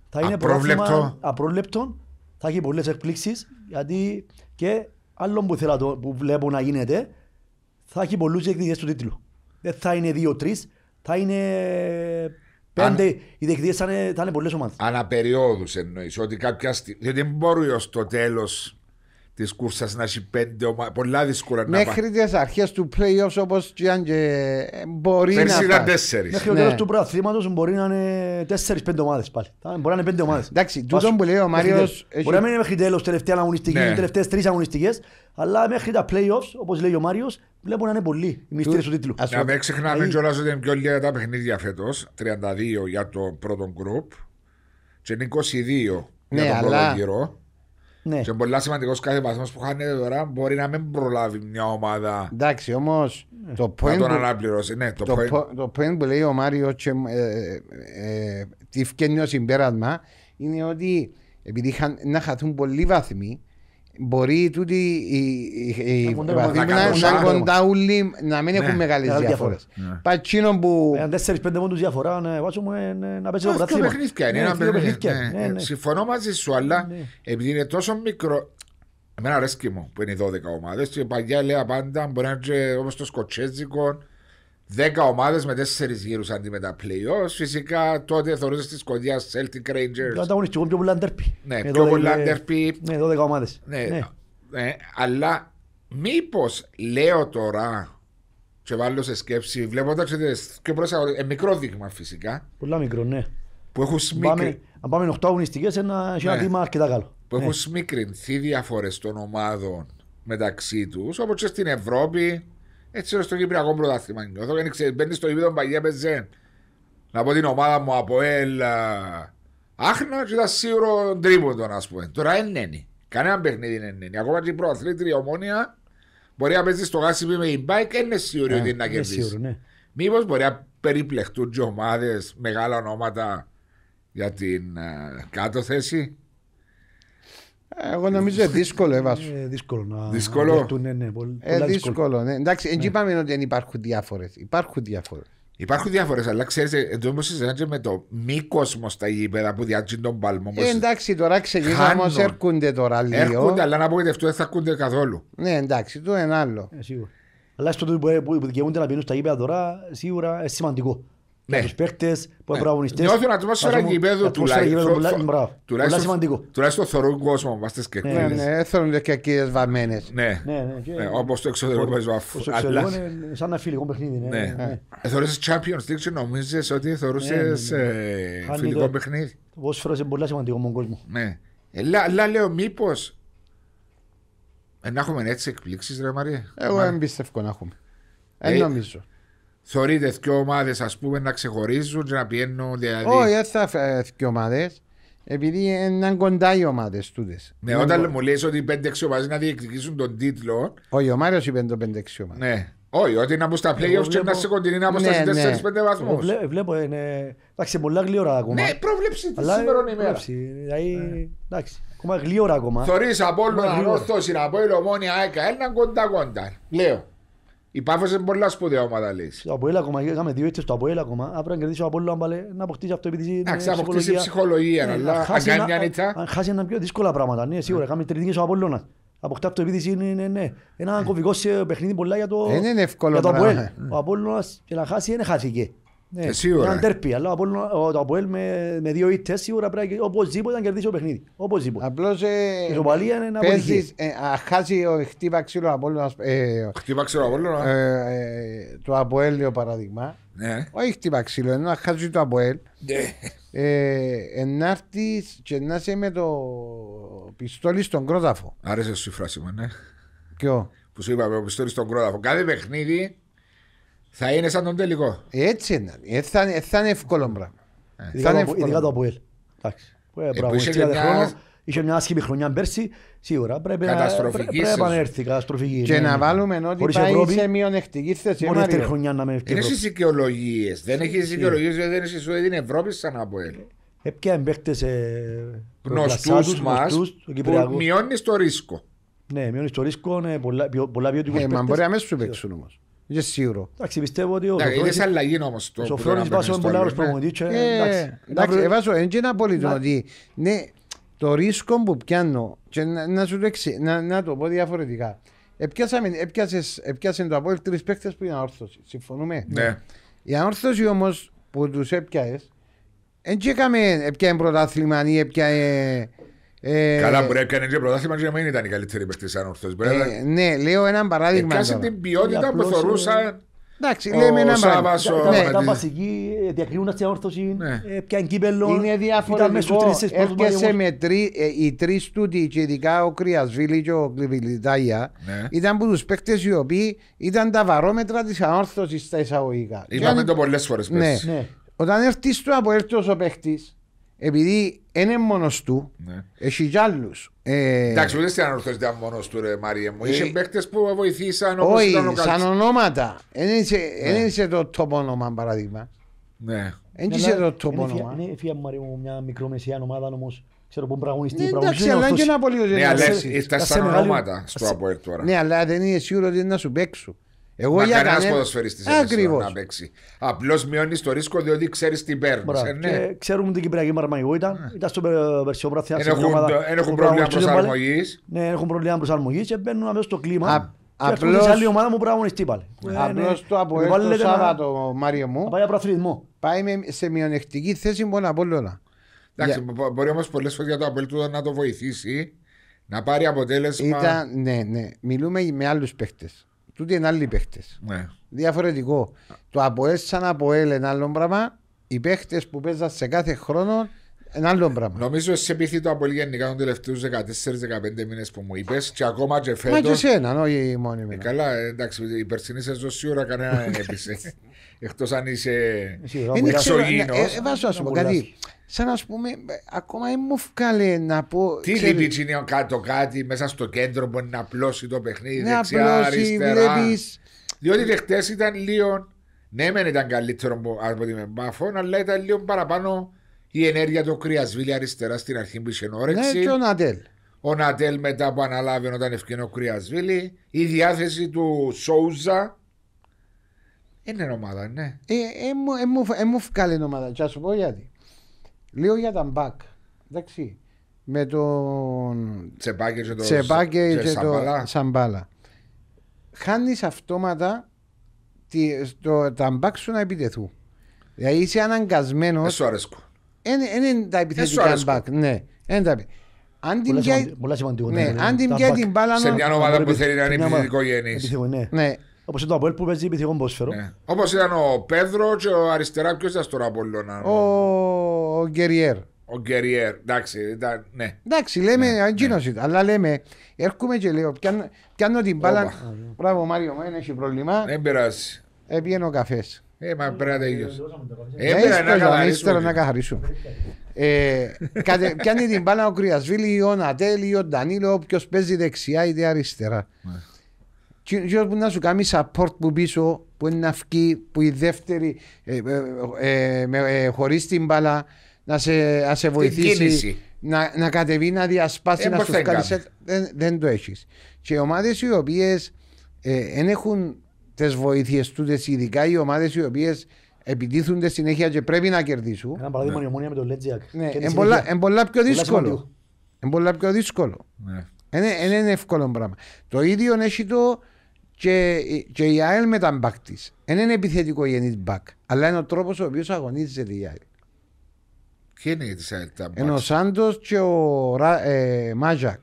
θα είναι απρόβλεπτο. πρωτάθλημα απρόβλεπτο, θα έχει πολλές εκπλήξεις. γιατί και άλλο που, θέλω, που βλέπω να γίνεται, θα έχει πολλούς διεκδικητές του τίτλου. Δεν θα είναι δύο-τρει, θα είναι πέντε, Αν... οι θα είναι, είναι πολλές ομάδες. Αναπεριόδους εννοείς, ότι κάποια στιγμή, γιατί μπορεί ως το τέλος της κούρσας να έχει πέντε ομάδε. Πολλά δύσκολα να Μέχρι τις αρχές του playoffs όπως και αν και ε, μπορεί να. Πέρσι ήταν τέσσερις. Μέχρι το ναι. τέλος του πρωταθλήματος μπορεί να είναι τέσσερι-πέντε ομάδες πάλι. Μπορεί να είναι πέντε ομάδες. Εντάξει, τούτο που λέει ο Μάριο. Μπορεί να μην είναι μέχρι τέλος τελευταία αγωνιστική, ναι. τελευταίες τρεις αγωνιστικές. Αλλά μέχρι τα playoffs, όπως λέει ο Μάριος, βλέπω να είναι πολύ, οι μυστήρες του τίτλου. Να μην ξεχνάμε κιόλας ότι είναι πιο λίγα τα παιχνίδια φέτος. 32 για το πρώτο γκρουπ και 22 για ναι, τον πρώτο γύρο. Ναι. Και πολύ σημαντικό κάθε βαθμό που χάνεται τώρα μπορεί να μην προλάβει μια ομάδα. Εντάξει, όμως. Το point να τον αναπληρώσει. Ναι, το, το, point... το point που λέει ο Μάριο, και, ε, ε, ε τι φτιάχνει ω συμπέρασμα, είναι ότι επειδή είχαν, να χαθούν πολλοί βαθμοί, μπορεί τούτη η βαθύμινα να είναι κοντά όλοι να μην έχουν ναι. μεγάλες διαφορές. Ναι. Πατσίνο που... Ε, αν τέσσερις πέντε μόντους διαφορά, ναι, βάζω μου ε, να παίζει το πρωτάθλημα. Αυτό παιχνίδια είναι. Συμφωνώ μαζί σου, αλλά επειδή είναι τόσο μικρό... Εμένα αρέσκει μου που είναι 12 ομάδες και παγιά λέει πάντα μπορεί να είναι όπως το σκοτσέζικο Δέκα ομάδες με τέσσερις γύρους αντί με τα playoffs. Φυσικά τότε θεωρούσες τη σκοτία Celtic Rangers. ήταν τα πιο πολύ αντέρπι. Ναι, πιο πολύ αντέρπι. Ναι, δώδεκα ομάδες. Ναι, ναι, ε, αλλά μήπως λέω τώρα και βάλω σε σκέψη, βλέποντας ότι πιο πρόσφατα, ε, μικρό δείγμα φυσικά. Πολλά μικρό, ναι. Που έχουν σμίκρι. Αν πάμε 8 αγωνιστικές, ένα ναι. δείγμα αρκετά καλό. Που έχουν ναι. σμίκρινθεί διαφορές των ομάδων μεταξύ τους, όπως και στην Ευρώπη, έτσι ώστε το Κυπριακό πρωτάθλημα. Νιώθω και ξέρεις, μπαίνει στο γήπεδο παγιά πεζέ. Να πω την ομάδα μου από ελ. Άχνα και τα σίγουρο τρίποντο, ας πούμε. Τώρα είναι Κανένα παιχνίδι είναι Ακόμα και η προαθλήτρια ομόνια μπορεί να παίζεις στο γάσι με την μπάικ, δεν είναι σίγουρο ε, ότι είναι να κερδίσει. Ναι. Μήπως μπορεί να περιπλεχτούν και ομάδες, μεγάλα ονόματα για την ε, κάτω θέση. Ε, εγώ νομίζω είναι δύσκολο, Εύασου. Ε, δύσκολο να δύσκολο. ναι, ναι, πολύ, ε, δύσκολο. Ναι. Εντάξει, δεν ναι. είπαμε ότι δεν υπάρχουν διάφορες. Υπάρχουν διάφορες. Υπάρχουν διάφορες, αλλά ξέρει, εδώ όμω συζητάτε με το μη κόσμο στα γήπεδα που διάτζει τον παλμό. Ε, εντάξει, τώρα ξεκινήσαμε όμω έρχονται τώρα λίγο. Έρχονται, αλλά να απογοητευτούν δεν θα ακούνται καθόλου. Ναι, εντάξει, το ένα άλλο. Ε, σίγουρα. Αλλά στο που δικαιούνται να πηγαίνουν στα γήπεδα τώρα, σίγουρα είναι σημαντικό με ναι. τους παίχτες, που είναι πρωταγωνιστές. Νιώθω να τους φέραν γηπέδου τουλάχιστον. Πολλά σημαντικό. Τουλάχιστον θωρούν κόσμο μας τις κεκκρίνες. Ναι, ναι θεωρούν και κύριες βαμμένες. Ναι. ναι, όπως το εξωτερικό παίζει ο Ατλάς. σαν ένα φιλικό παιχνίδι. Ναι. Ε, θεωρούσες Champions League και νομίζεις ότι θεωρούσες ε, φιλικό παιχνίδι. Πώς φέρασε πολλά σημαντικό με τον κόσμο. Ναι. Ε, Αλλά λέω μήπως να έχουμε έτσι εκπλήξεις ρε Μαρία. Εγώ δεν πιστεύω να έχουμε. Δεν νομίζω. Θεωρείτε δύο ομάδες, ας πούμε, να ξεχωρίζουν και να πηγαίνουν. Δηλαδή... Όχι, δεν θα ε, δύο ομάδες. Επειδή είναι κοντά οι ομάδες του. Ναι, όταν μου λες ότι οι 5-6 ομάδες να διεκδικήσουν τον τίτλο. Όχι, ο Μάριος είπε το 5-6 ομάδες. Ναι. Όχι, ότι είναι από στα playoffs και να σε κοντινή να από στα 4-5 ναι, ναι. βαθμού. Βλέπω, είναι. Εντάξει, πολλά γλύωρα ακόμα. Ναι, πρόβλεψη της ε, σήμερα Δηλαδή, Εντάξει, ακόμα γλύωρα ακόμα. Θεωρεί από όλο τον Ορθό, Συναπόλαιο, Μόνια, ΑΕΚΑ, έναν κοντά κοντά. Λέω. Η Πάφος είναι πολλά σπουδαία ομάδα λες. Το Αποέλ ακόμα, είχαμε δύο έτσι στο Αποέλ ακόμα. να κερδίσει ο Αποέλ να αποκτήσει ναι, Να ξαποκτήσει ψυχολογία, αλλά χάσει χάσει ένα πιο δύσκολα πράγματα, ναι, σίγουρα. Είχαμε είναι ναι, ναι. ένα παιχνίδι το, ε, είναι το Ο και ναι, ε, σίγουρα. αλλά το Αποέλ με, δύο ήττες σίγουρα πρέπει οπωσδήποτε να κερδίσει το παιχνίδι. Οπωσδήποτε. Απλώς ε, η σοπαλία είναι να ε, χάσει ο χτύπα ξύλο Χτυπάξιλο. το Αποέλ, παράδειγμα. Ναι. Όχι χτύπα ξύλο, ενώ χάσει το Αποέλ. Ναι. Ε, και να με το πιστόλι στον κρόταφο. Άρεσε σου η φράση μου, ναι. Ποιο. Που σου είπαμε, ο πιστόλι στον κρόταφο. Κάθε παιχνίδι θα είναι σαν τον τελικό. Έτσι ε, είναι. Θα, είναι εύκολο πράγμα. Ε. Ειδικά το Αποέλ. Ε, δηλαδή είχε μια άσχημη χρονιά πέρσι, σίγουρα πρέπει να επανέλθει. Καταστροφική. Και ναι, να ναι. βάλουμε ότι πάει σε μειονεκτική θέση. Μόνο δεύτερη χρονιά να με ευκαιρία. Είναι στις οικειολογίες. Δεν έχεις οικειολογίες, δεν έχει σου είναι Ευρώπη σαν Αποέλ. Έπιαν παίχτες γνωστούς μας που μειώνεις το ρίσκο. Ναι, μειώνεις το ρίσκο, ναι, πολλά ποιοτικούς Μα μπορεί σου παίξουν είναι σίγουρο. Εντάξει, πιστεύω ότι ο Σοφρόνης βάζει πολύ άλλος προπονητής. Εντάξει, ε, βάζω έτσι ένα απόλυτο ότι ναι, το ρίσκο που πιάνω και να, σου να, το πω διαφορετικά. Επιάσαν το απόλυτο τρεις παίκτες που είναι αόρθωση. Συμφωνούμε. Ναι. Η αόρθωση όμως που τους έπιασες, δεν έκαμε έπιανε πρωτάθλημα ή έπιανε ε, Καλά, μπορεί να κάνει και πρωτάθλημα και δεν ήταν η καλύτερη παίχτη σαν ορθό. Ε, ναι, λέω ένα παράδειγμα. Εκάσε την ποιότητα που θεωρούσαν. Ε, Εντάξει, λέμε ένα παράδειγμα. Ναι, ε, ναι. Ε, ήταν βασική, διακρίνουν την όρθωση, πιαν κύπελο. Είναι διαφορετικό. Έρχεσαι με τρει, οι τρεις τούτοι και ειδικά ο Κρυασβίλη και ο Κλειβιλιτάγια ναι. ήταν που τους παίκτες οι οποίοι ήταν τα βαρόμετρα της ανόρθωσης στα εισαγωγικά. Είπαμε το πολλές φορές. Ναι. Όταν έρθεις του από έρθεις ο παίκτης, επειδή είναι μόνος του, ναι. έχει κι άλλους. Ε... Εντάξει, ούτε στην ανορθώση ήταν μόνος του, ρε Μαρία μου. Ε... Είχε παίχτε που βοηθήσαν όπως ήταν ο Σαν ονόματα. Δεν ναι. είσαι το τόπο όνομα, παράδειγμα. Ναι. Δεν ναι, είσαι το τόπο όνομα. Είναι φία Μάριε μου μια μικρομεσαία ομάδα όμως. Ξέρω που πραγωνιστή. Εντάξει, αλλά είναι και ένα πολύ ωραίο. Ναι, αλλά ήταν σαν ονόματα στο Αποέλ τώρα. Ναι, αλλά δεν είναι σίγουρος ότι είναι να σου παίξουν. Εγώ Μα για κανένας ποδοσφαιριστής δεν να παίξει. Απλώς μειώνεις το ρίσκο διότι ξέρεις τι παίρνεις. Ε, ναι. Ξέρουμε την Κυπριακή Μαρμαγικό ήταν. Ναι. Ήταν στο Περσιόπραθια. Δεν έχουν πρόβλημα προσαρμογής. Ναι, έχουν πρόβλημα προσαρμογής και μπαίνουν αμέσως στο κλίμα. Απλώς... άλλη ομάδα ε, ναι. ε, μου πρέπει πάλι. Απλώς το από το Μάριο μου, πάει, πάει σε μειονεκτική θέση μόνο από όλα. Εντάξει, μπορεί όμως πολλές φορές για το αποτέλεσμα να το βοηθήσει, να πάρει αποτέλεσμα. Ήταν, ναι, ναι. Μιλούμε με άλλους παίχτε. Τούτοι είναι άλλοι παίχτες. Ναι. Διαφορετικό. Το Αποέλ σαν Αποέλ είναι άλλο πράγμα. Οι παίχτες που παίζαν σε κάθε χρόνο είναι άλλο πράγμα. Νομίζω σε πίθη το Αποέλ γενικά των τελευταίου 14-15 μήνες που μου είπες και ακόμα και φέτο. Μα και σένα, όχι μόνοι μου. Ε, καλά, εντάξει, η περσινή σε ώρα κανένα δεν έπεισε. (laughs) Εκτός αν είσαι. Είναι ξογίνο. Ε, ε, ε, ε, ε, σαν να πούμε, ακόμα δεν μου βγάλε να πω. Τι ξέρεις, λείπει, είναι κάτω κάτι μέσα στο κέντρο μπορεί να απλώσει το παιχνίδι, ναι, δεξιά, απλώσει, αριστερά. Βλέπεις... Διότι δεχτέ ήταν λίγο. Ναι, μεν ήταν καλύτερο από την Μπάφων, αλλά ήταν λίγο παραπάνω η ενέργεια του Κρυασβίλη αριστερά στην αρχή που είχε νόρεξη Ναι, και ο Νατέλ. Ο Νατέλ μετά που αναλάβει όταν ευκαινό Κρυασβίλη. Η διάθεση του Σόουζα. Είναι ομάδα, ναι. Ε, ε, ε, ε, ε, ε, ε, ε, Λίγο για τα μπακ. Εντάξει. Με τον. Τσεπάκε και τον Τσεπάκε και, και Σαμπάλα. Χάνεις αυτόματα τη, το, τα μπακ σου να επιτεθούν. Δηλαδή είσαι αναγκασμένος. Δεν σου αρέσκω. Είναι τα επιθετικά μπακ. Ναι. Αν την πιάει την μπάλα. Σε μια ομάδα που θέλει να είναι επιθετικό γέννη. Ναι. Όπως είναι το Αποέλ που παίζει επιθυμό ποσφαιρό. Ναι. Όπως ήταν ο Πέδρο και ο αριστερά, ποιος ήταν τώρα από ναι. Ο, ο Γκεριέρ. Ο Γκεριέρ, εντάξει, ήταν, ναι. Εντάξει, λέμε, ναι, ναι. ήταν. Αλλά λέμε, έρχομαι και λέω, πιάνω, πιάνω την μπάλα. Μπράβο, Μάριο, δεν έχει πρόβλημα. Δεν πειράζει. Ε, ε, Έπιενε ο καφέ. Ε, μα πέρα τα Έπειρα να καθαρίσουμε. Ε, πιάνει την μπάλα ο Κρυασβίλη ή ο Νατέλη ή ο Ντανίλο, όποιος παίζει δεξιά ή αριστερά. Ναι. Ποιος που να σου κάνει support που πίσω, που είναι να φκεί, που η δεύτερη ε, ε, ε, ε χωρίς την μπαλά, να σε, να σε βοηθήσει. Να, να κατεβεί, να διασπάσει, ε, να σου βγάλει. Δεν, δεν το έχεις. Και οι ομάδες οι οποίες δεν ε, έχουν τις βοήθειες του, ειδικά οι ομάδες οι οποίες επιτίθενται συνέχεια και πρέπει να κερδίσουν. Ένα παράδειγμα ναι. η ομόνια με τον Λέτζιακ. Είναι πολλά πιο δύσκολο. Είναι πολλά πιο δύσκολο. είναι εύκολο πράγμα. Το ίδιο έχει το και, και η ΑΕΛ με τα μπακ της. Δεν είναι επιθετικό γεννής μπακ, αλλά είναι ο τρόπος ο οποίος αγωνίζεται η ΑΕΛ. Ποιοι είναι της ΑΕΛ τα μπακ. Είναι ο Σάντος και ο ε, Μάζακ.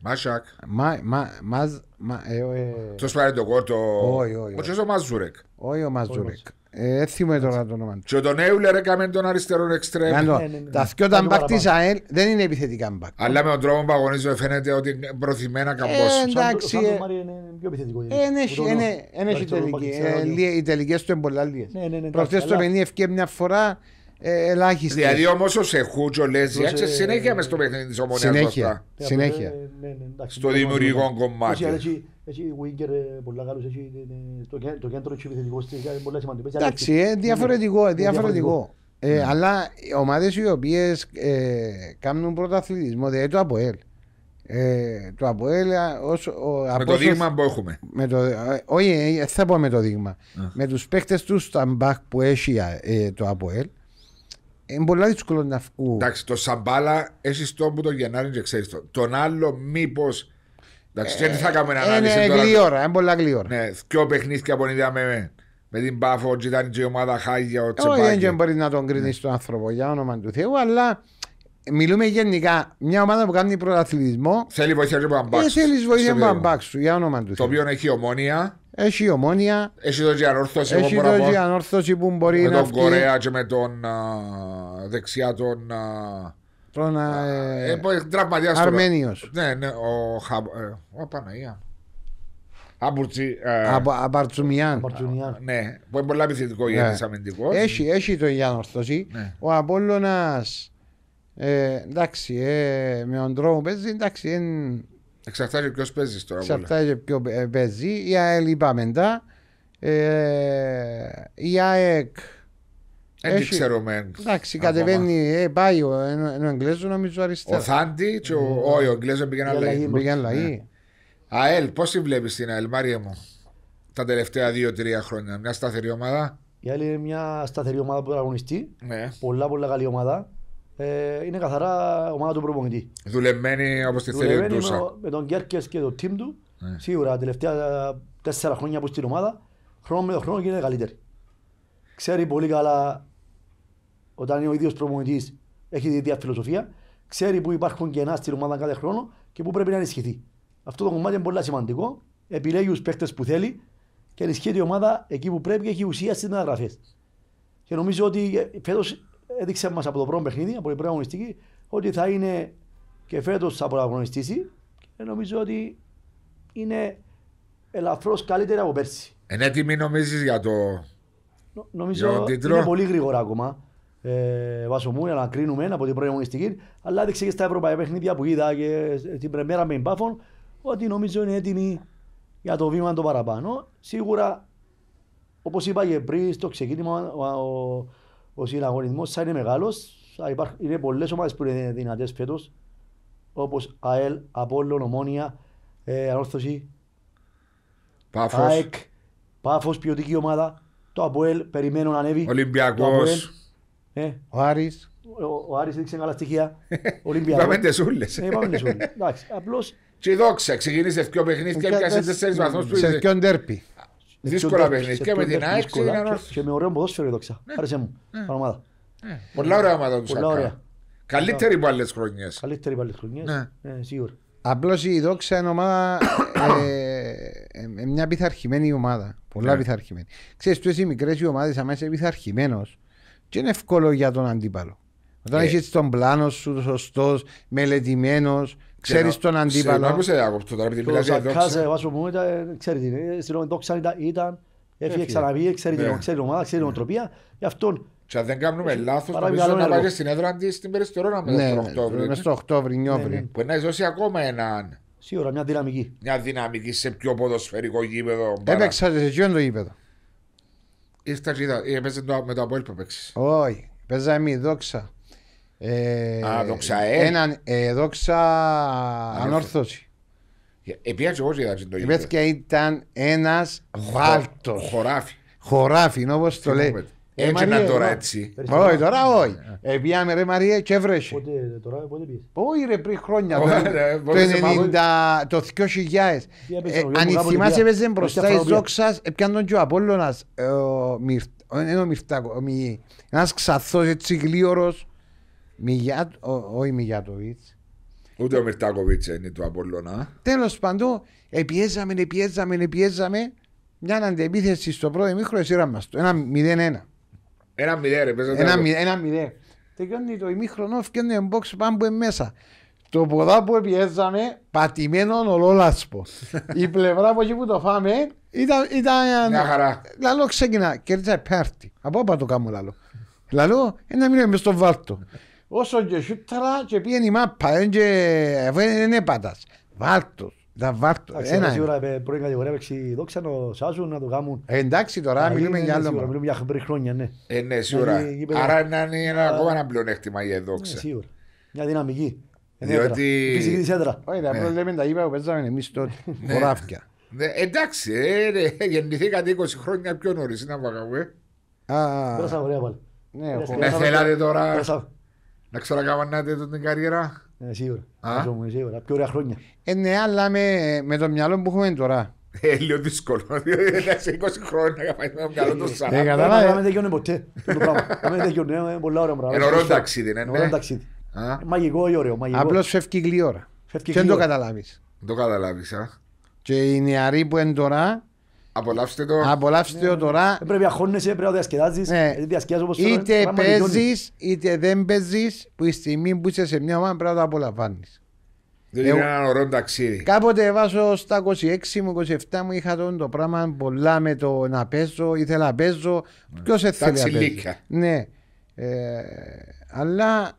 Μάζακ. Μα, μα, μα, μα, ε, ε πάρει το κόρτο. Όχι, όχι. Ο Μαζούρεκ. Όχι, ο Μαζούρεκ. Έθιμο ε, τώρα το όνομα του. Και τον Έουλερ έκαμε τον αριστερό εξτρέμ. Ναι, ναι, ναι, τα δυο τα μπακ της ΑΕΛ δεν είναι επιθετικά μπακ. Αλλά με τον τρόπο που αγωνίζονται φαίνεται ότι είναι προθυμένα καμπός. Ε, εντάξει. Ε, είναι πιο τελική. Οι τελικές του είναι πολλά λίγες. Προχθές το 50 ευκαιρία μια φορά ε, ελάχιστη. Δηλαδή όμως ο Σεχούτζο λες, διάξε ε, συνέχεια ε, μες στο παιχνίδι της ομονία. Συνέχεια. συνέχεια. Ναι, ναι, ναι, στο δημιουργικό κομμάτι. Έχει Βίγκερ πολλά καλούς, το κέντρο έχει επιθετικό πολλά σημαντικό. Εντάξει, διαφορετικό, αλλά οι ομάδες οι οποίες κάνουν πρωταθλητισμό, δηλαδή το ΑΠΟΕΛ. Ε, το ΑΠΟΕΛ ως, ο, με το δείγμα που έχουμε. Με το, όχι, θα πω με το δείγμα. Με τους παίχτε του στα που έχει το ΑΠΟΕΛ, ε, είναι πολύ δύσκολο να φύγει. Εντάξει, το Σαμπάλα έχεις το που το Γενάρη και ξέρεις το. Τον άλλο, μήπως. Εντάξει, τι θα ε, κάνουμε να ανάλυση. Ε, ναι, είναι γλυόρα, είναι πολύ γλυόρα. Ναι, πιο παιχνίδια την είδαμε με την Πάφο, ήταν και η ομάδα Χάγια, ο Τσεπάκη. Όχι, δεν μπορείς να τον κρίνεις ναι. τον άνθρωπο για όνομα του Θεού, αλλά μιλούμε γενικά. Μια ομάδα που κάνει προαθλητισμό Θέλει βοήθεια και μπαμπάξου. Δεν θέλεις βοήθεια μπαμπάξου, για όνομα του Θεού. Το οποίο έχει ομόνια. Έχει ομόνια. Έχει το διανόρθωση. Έχει το διανόρθωση που μπορεί με να. Με τον Κορέα και με τον α, δεξιά τον. Α, τον α, ε, ε, Αρμένιος. Ναι, ναι, ο, χα, ε, Παναγία. Αμπουρτσι. Ε, Αμπαρτσουμιάν. Ναι, που είναι πολύ επιθετικό για ναι. αμυντικός. Έχει, έχει το διανόρθωση. Ναι. Ο Απόλλωνας ε, εντάξει, ε, με τον τρόπο παίζει, εντάξει, είναι Εξαρτάται ποιος παίζεις τώρα. Εξαρτάται ποιο παίζει. Η ΑΕΛ είπαμε μετά. Ε, η ΑΕΚ. Δεν ξέρω με. Εντάξει, κατεβαίνει, ε, πάει ο Εγγλέζος νομίζω αριστερά. Ο Θάντι, και ο ναι. Εγγλέζος πήγαινε αλλαγή. Πήγαινε αλλαγή. Ναι. ΑΕΛ, πώς τη βλέπεις την ΑΕΛ, Μάρια μου, τα τελευταία δύο-τρία χρόνια. Μια σταθερή ομάδα. Η ΑΕΛ είναι μια σταθερή ομάδα που αγωνιστεί. Ναι. Πολλά, πολλά καλή ομάδα. Ε, είναι καθαρά ομάδα του προπονητή. Δουλεμένη όπως τη θέλει ο Ντούσα. Με τον Κέρκες και το team του, ναι. σίγουρα τα τελευταία τέσσερα χρόνια που στην ομάδα, χρόνο με το χρόνο γίνεται καλύτερη. Ξέρει πολύ καλά όταν είναι ο ίδιος προπονητής, έχει τη φιλοσοφία, ξέρει που υπάρχουν κενά στην ομάδα κάθε χρόνο και που πρέπει να ενισχυθεί. Αυτό το κομμάτι είναι πολύ σημαντικό. Επιλέγει τους παίχτε που θέλει και ενισχύει η ομάδα εκεί που πρέπει και έχει ουσία στις μεταγραφές. Και νομίζω ότι φέτος έδειξε μας από το πρώτο παιχνίδι, από την πρώτη αγωνιστική, ότι θα είναι και φέτος θα πρωταγωνιστήσει και νομίζω ότι είναι ελαφρώς καλύτερη από πέρσι. Είναι έτοιμη νομίζεις για το. νομίζω ότι είναι πολύ γρήγορα ακόμα. Ε, βάσο μου, για να κρίνουμε από την πρώτη αγωνιστική, αλλά έδειξε και στα ευρωπαϊκά παιχνίδια που είδα και την Πρεμιέρα με μπάφων ότι νομίζω είναι έτοιμη για το βήμα το παραπάνω. Σίγουρα, όπως είπα και πριν στο ξεκίνημα, ο, ο συναγωνισμός θα είναι μεγάλος. Θα είναι πολλές ομάδες που είναι δυνατές φέτος, όπως ΑΕΛ, Απόλλων, Ομόνια, ε, Ανόρθωση, Πάφος. ΑΕΚ, Πάφος, ποιοτική ομάδα, το ΑΠΟΕΛ, περιμένω να ανέβει. Ολυμπιακός. Ε. Ο Άρης. Ο, ο Άρης έδειξε καλά στοιχεία. Ολυμπιακός. Είπαμε τεσούλες. Ε, είπαμε τεσούλες. Εντάξει, απλώς... Και δόξα, ξεκίνησε πιο παιχνίδι και έπιασε ε, τέσσερις ε, βαθμούς. Σε πιο τέρπι. Δύσκολα παιχνίδια με την ΑΕΚ και με ωραίο ποδόσφαιρο δόξα. Ναι. Άρεσε μου. Ναι. Ομάδα. Ναι. Πολλά ωραία ομάδα του Σάκα. Καλύτερη από άλλες χρονιές. Καλύτερη από άλλες χρονιές, σίγουρα. Απλώς η δόξα είναι ομάδα, (coughs) ε, ε, ε, μια πειθαρχημένη ομάδα. Πολλά πειθαρχημένη. Ξέρεις, τους οι μικρές οι ομάδες, άμα είσαι πειθαρχημένος, και είναι εύκολο για τον αντίπαλο. Όταν έχεις τον πλάνο σου, σωστός, μελετημένος, Ξέρεις τον αντίπαλο. Σε σε άκοψε τώρα, επειδή μιλάς για δόξα. Το μου, ξέρει την, ε, συγγνώμη, δόξα ήταν, έφυγε ξαναβγεί, ξέρει την, ναι. ξέρει την ομάδα, ξέρει την ναι. οτροπία. Γι' αυτόν και αν δεν κάνουμε λάθος, νομίζω να πάει στην έδρα της στην Περιστερόνα, ναι, μέσα στο Οκτώβριο. Μες στο Οκτώβριο, Νιόβριο. Που να δώσει ακόμα έναν... Σίγουρα, μια δυναμική. Μια δυναμική σε πιο ποδοσφαιρικό γήπεδο. Έπαιξα σε ποιο το γήπεδο. Ήρθα και είδα, ε, έπαιζε με το απόλυτο παίξεις. Όχι, δόξα. Ε, Α, δόξα ε. Έναν, ε, δόξα ανόρθωση. Επίαξε εγώ και το ίδιο. και ήταν ένας βάλτος. Χωράφι. Χωράφι, όπως το λέει. Ε, έτσι να τώρα έτσι. Όχι, τώρα ε, όχι. Επιάμε ε, ρε Μαρία και έβρεσε. Πότε, Όχι ρε, πριν χρόνια. Δηλαδή. Το 2000. Αν θυμάσαι έπαιζε μπροστά της δόξα, έπιαν τον και Ένα Απόλλωνας. Ένας ξαθός έτσι γλίωρος. Μιγιά, όχι Μιγιάτοβιτς. Ούτε ο Μιρτάκοβιτς είναι του Απόλλωνα. Τέλος παντού, επιέζαμε, επιέζαμε, επιέζαμε. Μια αντεπίθεση στο πρώτο μήχρο, εσύρα μας το. Ένα 0-1. Ένα 0 ρε, Ένα 0. Τελειώνει το ημίχρο, ημίχρονο, φτιάχνει τον box πάνω μέσα. Το ποδά που επιέζαμε, πατημένο ολόλασπο. Η πλευρά από εκεί που το φάμε ήταν. ήταν Μια χαρά. Λαλό ξεκινά, κέρδισα πέρτη. Από πάνω το κάνω λαλό. Λαλό, ένα μήνυμα μες στο βάλτο όσο και σούτρα και πήγαινε η μάπα, δεν είναι πάντας. Βάλτος, ήταν βάλτος. Ένα σίγουρα ε, πρώτη κατηγορία παίξει δόξα ο σάζουν να το κάνουν. Ε, εντάξει τώρα ε, μιλούμε ναι, για ναι, άλλο. Μιλούμε για πριν χρόνια, ναι. Ε, ναι, σίγουρα. Δηλαδή, Άρα είναι ένα ακόμα ένα πλεονέκτημα για δόξα. Ναι, σίγουρα. Μια δυναμική. Διότι... Φυσική έντρα Όχι, απλώς λέμε τα είπα που παίζαμε εμείς τότε. (laughs) Χωράφια. Εντάξει, γεννηθήκατε 20 χρόνια πιο νωρίς, να Α, ωραία πάλι. Ναι, θέλατε τώρα... Να ξανακαμανάτε την καριέρα. Ε, σίγουρα. Α? σίγουρα. Πιο ωραία χρόνια. Ε, ναι, αλλά με, με το μυαλό που έχουμε τώρα. Ε, λίγο δύσκολο. σε 20 χρόνια να πάει με το μυαλό του 40. Δεν κατάλαβα. Ε. Δεν τελειώνει ποτέ. Δεν τελειώνει. Είναι πολλά ωραία πράγματα. Είναι ωραίο ταξίδι, ναι. ναι. Ωραίο ταξίδι. Μαγικό ή ωραίο. Απλώς φεύγει γλυόρα. Δεν το καταλάβεις. Δεν το καταλάβεις, Και οι νεαροί που είναι τώρα Απολαύστε το. Απολαύστε το τώρα. Ε, πρέπει να χώνεσαι, πρέπει να διασκεδάζεις. Ναι. Ε, είτε παίζει, είτε δεν παίζεις, που η στιγμή που είσαι σε μια ομάδα πρέπει να το απολαμβάνεις. Δεν είναι ένα ωραίο ταξίδι. Κάποτε βάζω στα 26 μου, 27 μου είχα τον το πράγμα πολλά με το να παίζω, ήθελα να παίζω. Ναι. Ποιος θέλει να παίζω. Ναι. Ε, αλλά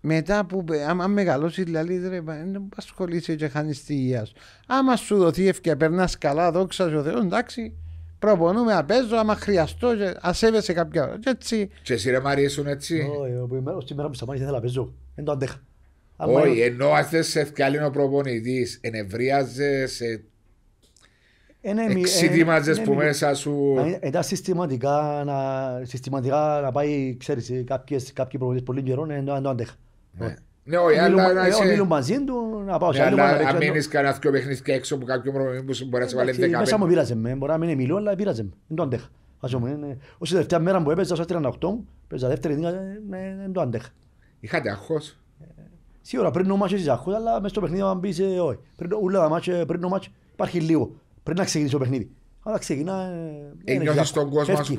μετά που αν μεγαλώσεις δηλαδή δεν ασχολείσαι και χάνεις τη υγεία σου. Άμα σου δοθεί ευκαιρία, περνάς καλά, δόξα ο Θεός, εντάξει. Προπονούμε να παίζω, άμα χρειαστώ, ασέβεσαι κάποια ώρα. Και έτσι. Και εσύ ρε Μαρία, ήσουν έτσι. Όχι, σήμερα που σταμάτησε ήθελα να παίζω. Δεν το αντέχα. Όχι, ενώ αν δεν σε ευκάλει ο προπονητή, ε, ε, ναι, Εξειδήμαζες ε, ναι, που μέσα σου... Ήταν συστηματικά να, συστηματικά να πάει, ξέρεις, κάποιοι προπονητές πολύ καιρό, ναι, δεν το αντέχα. Ναι. Ναι. ναι, όχι, ε, αλλά είσαι... Ε, Μιλούν μαζί του, να πάω σε ναι, άλλο μάνα. Αν μείνεις κανένα δυο παιχνίδι και έξω από κάποιο μπορεί να σε βάλει 15. Μέσα μου Είμαι με, να μην μιλώ, αλλά Δεν το αντέχα. Ας τελευταία μέρα που έπαιζα, στα 38 μου, δεν το αντέχα. Είχατε αγχώς. Ε, πριν ο μάτς αγχώς, αλλά μέσα στο παιχνίδι Πριν μάτς υπάρχει λίγο, πριν να ξεκινήσει το παιχνίδι. Αλλά ξεκινά... Ένιωθες τον κόσμο να σου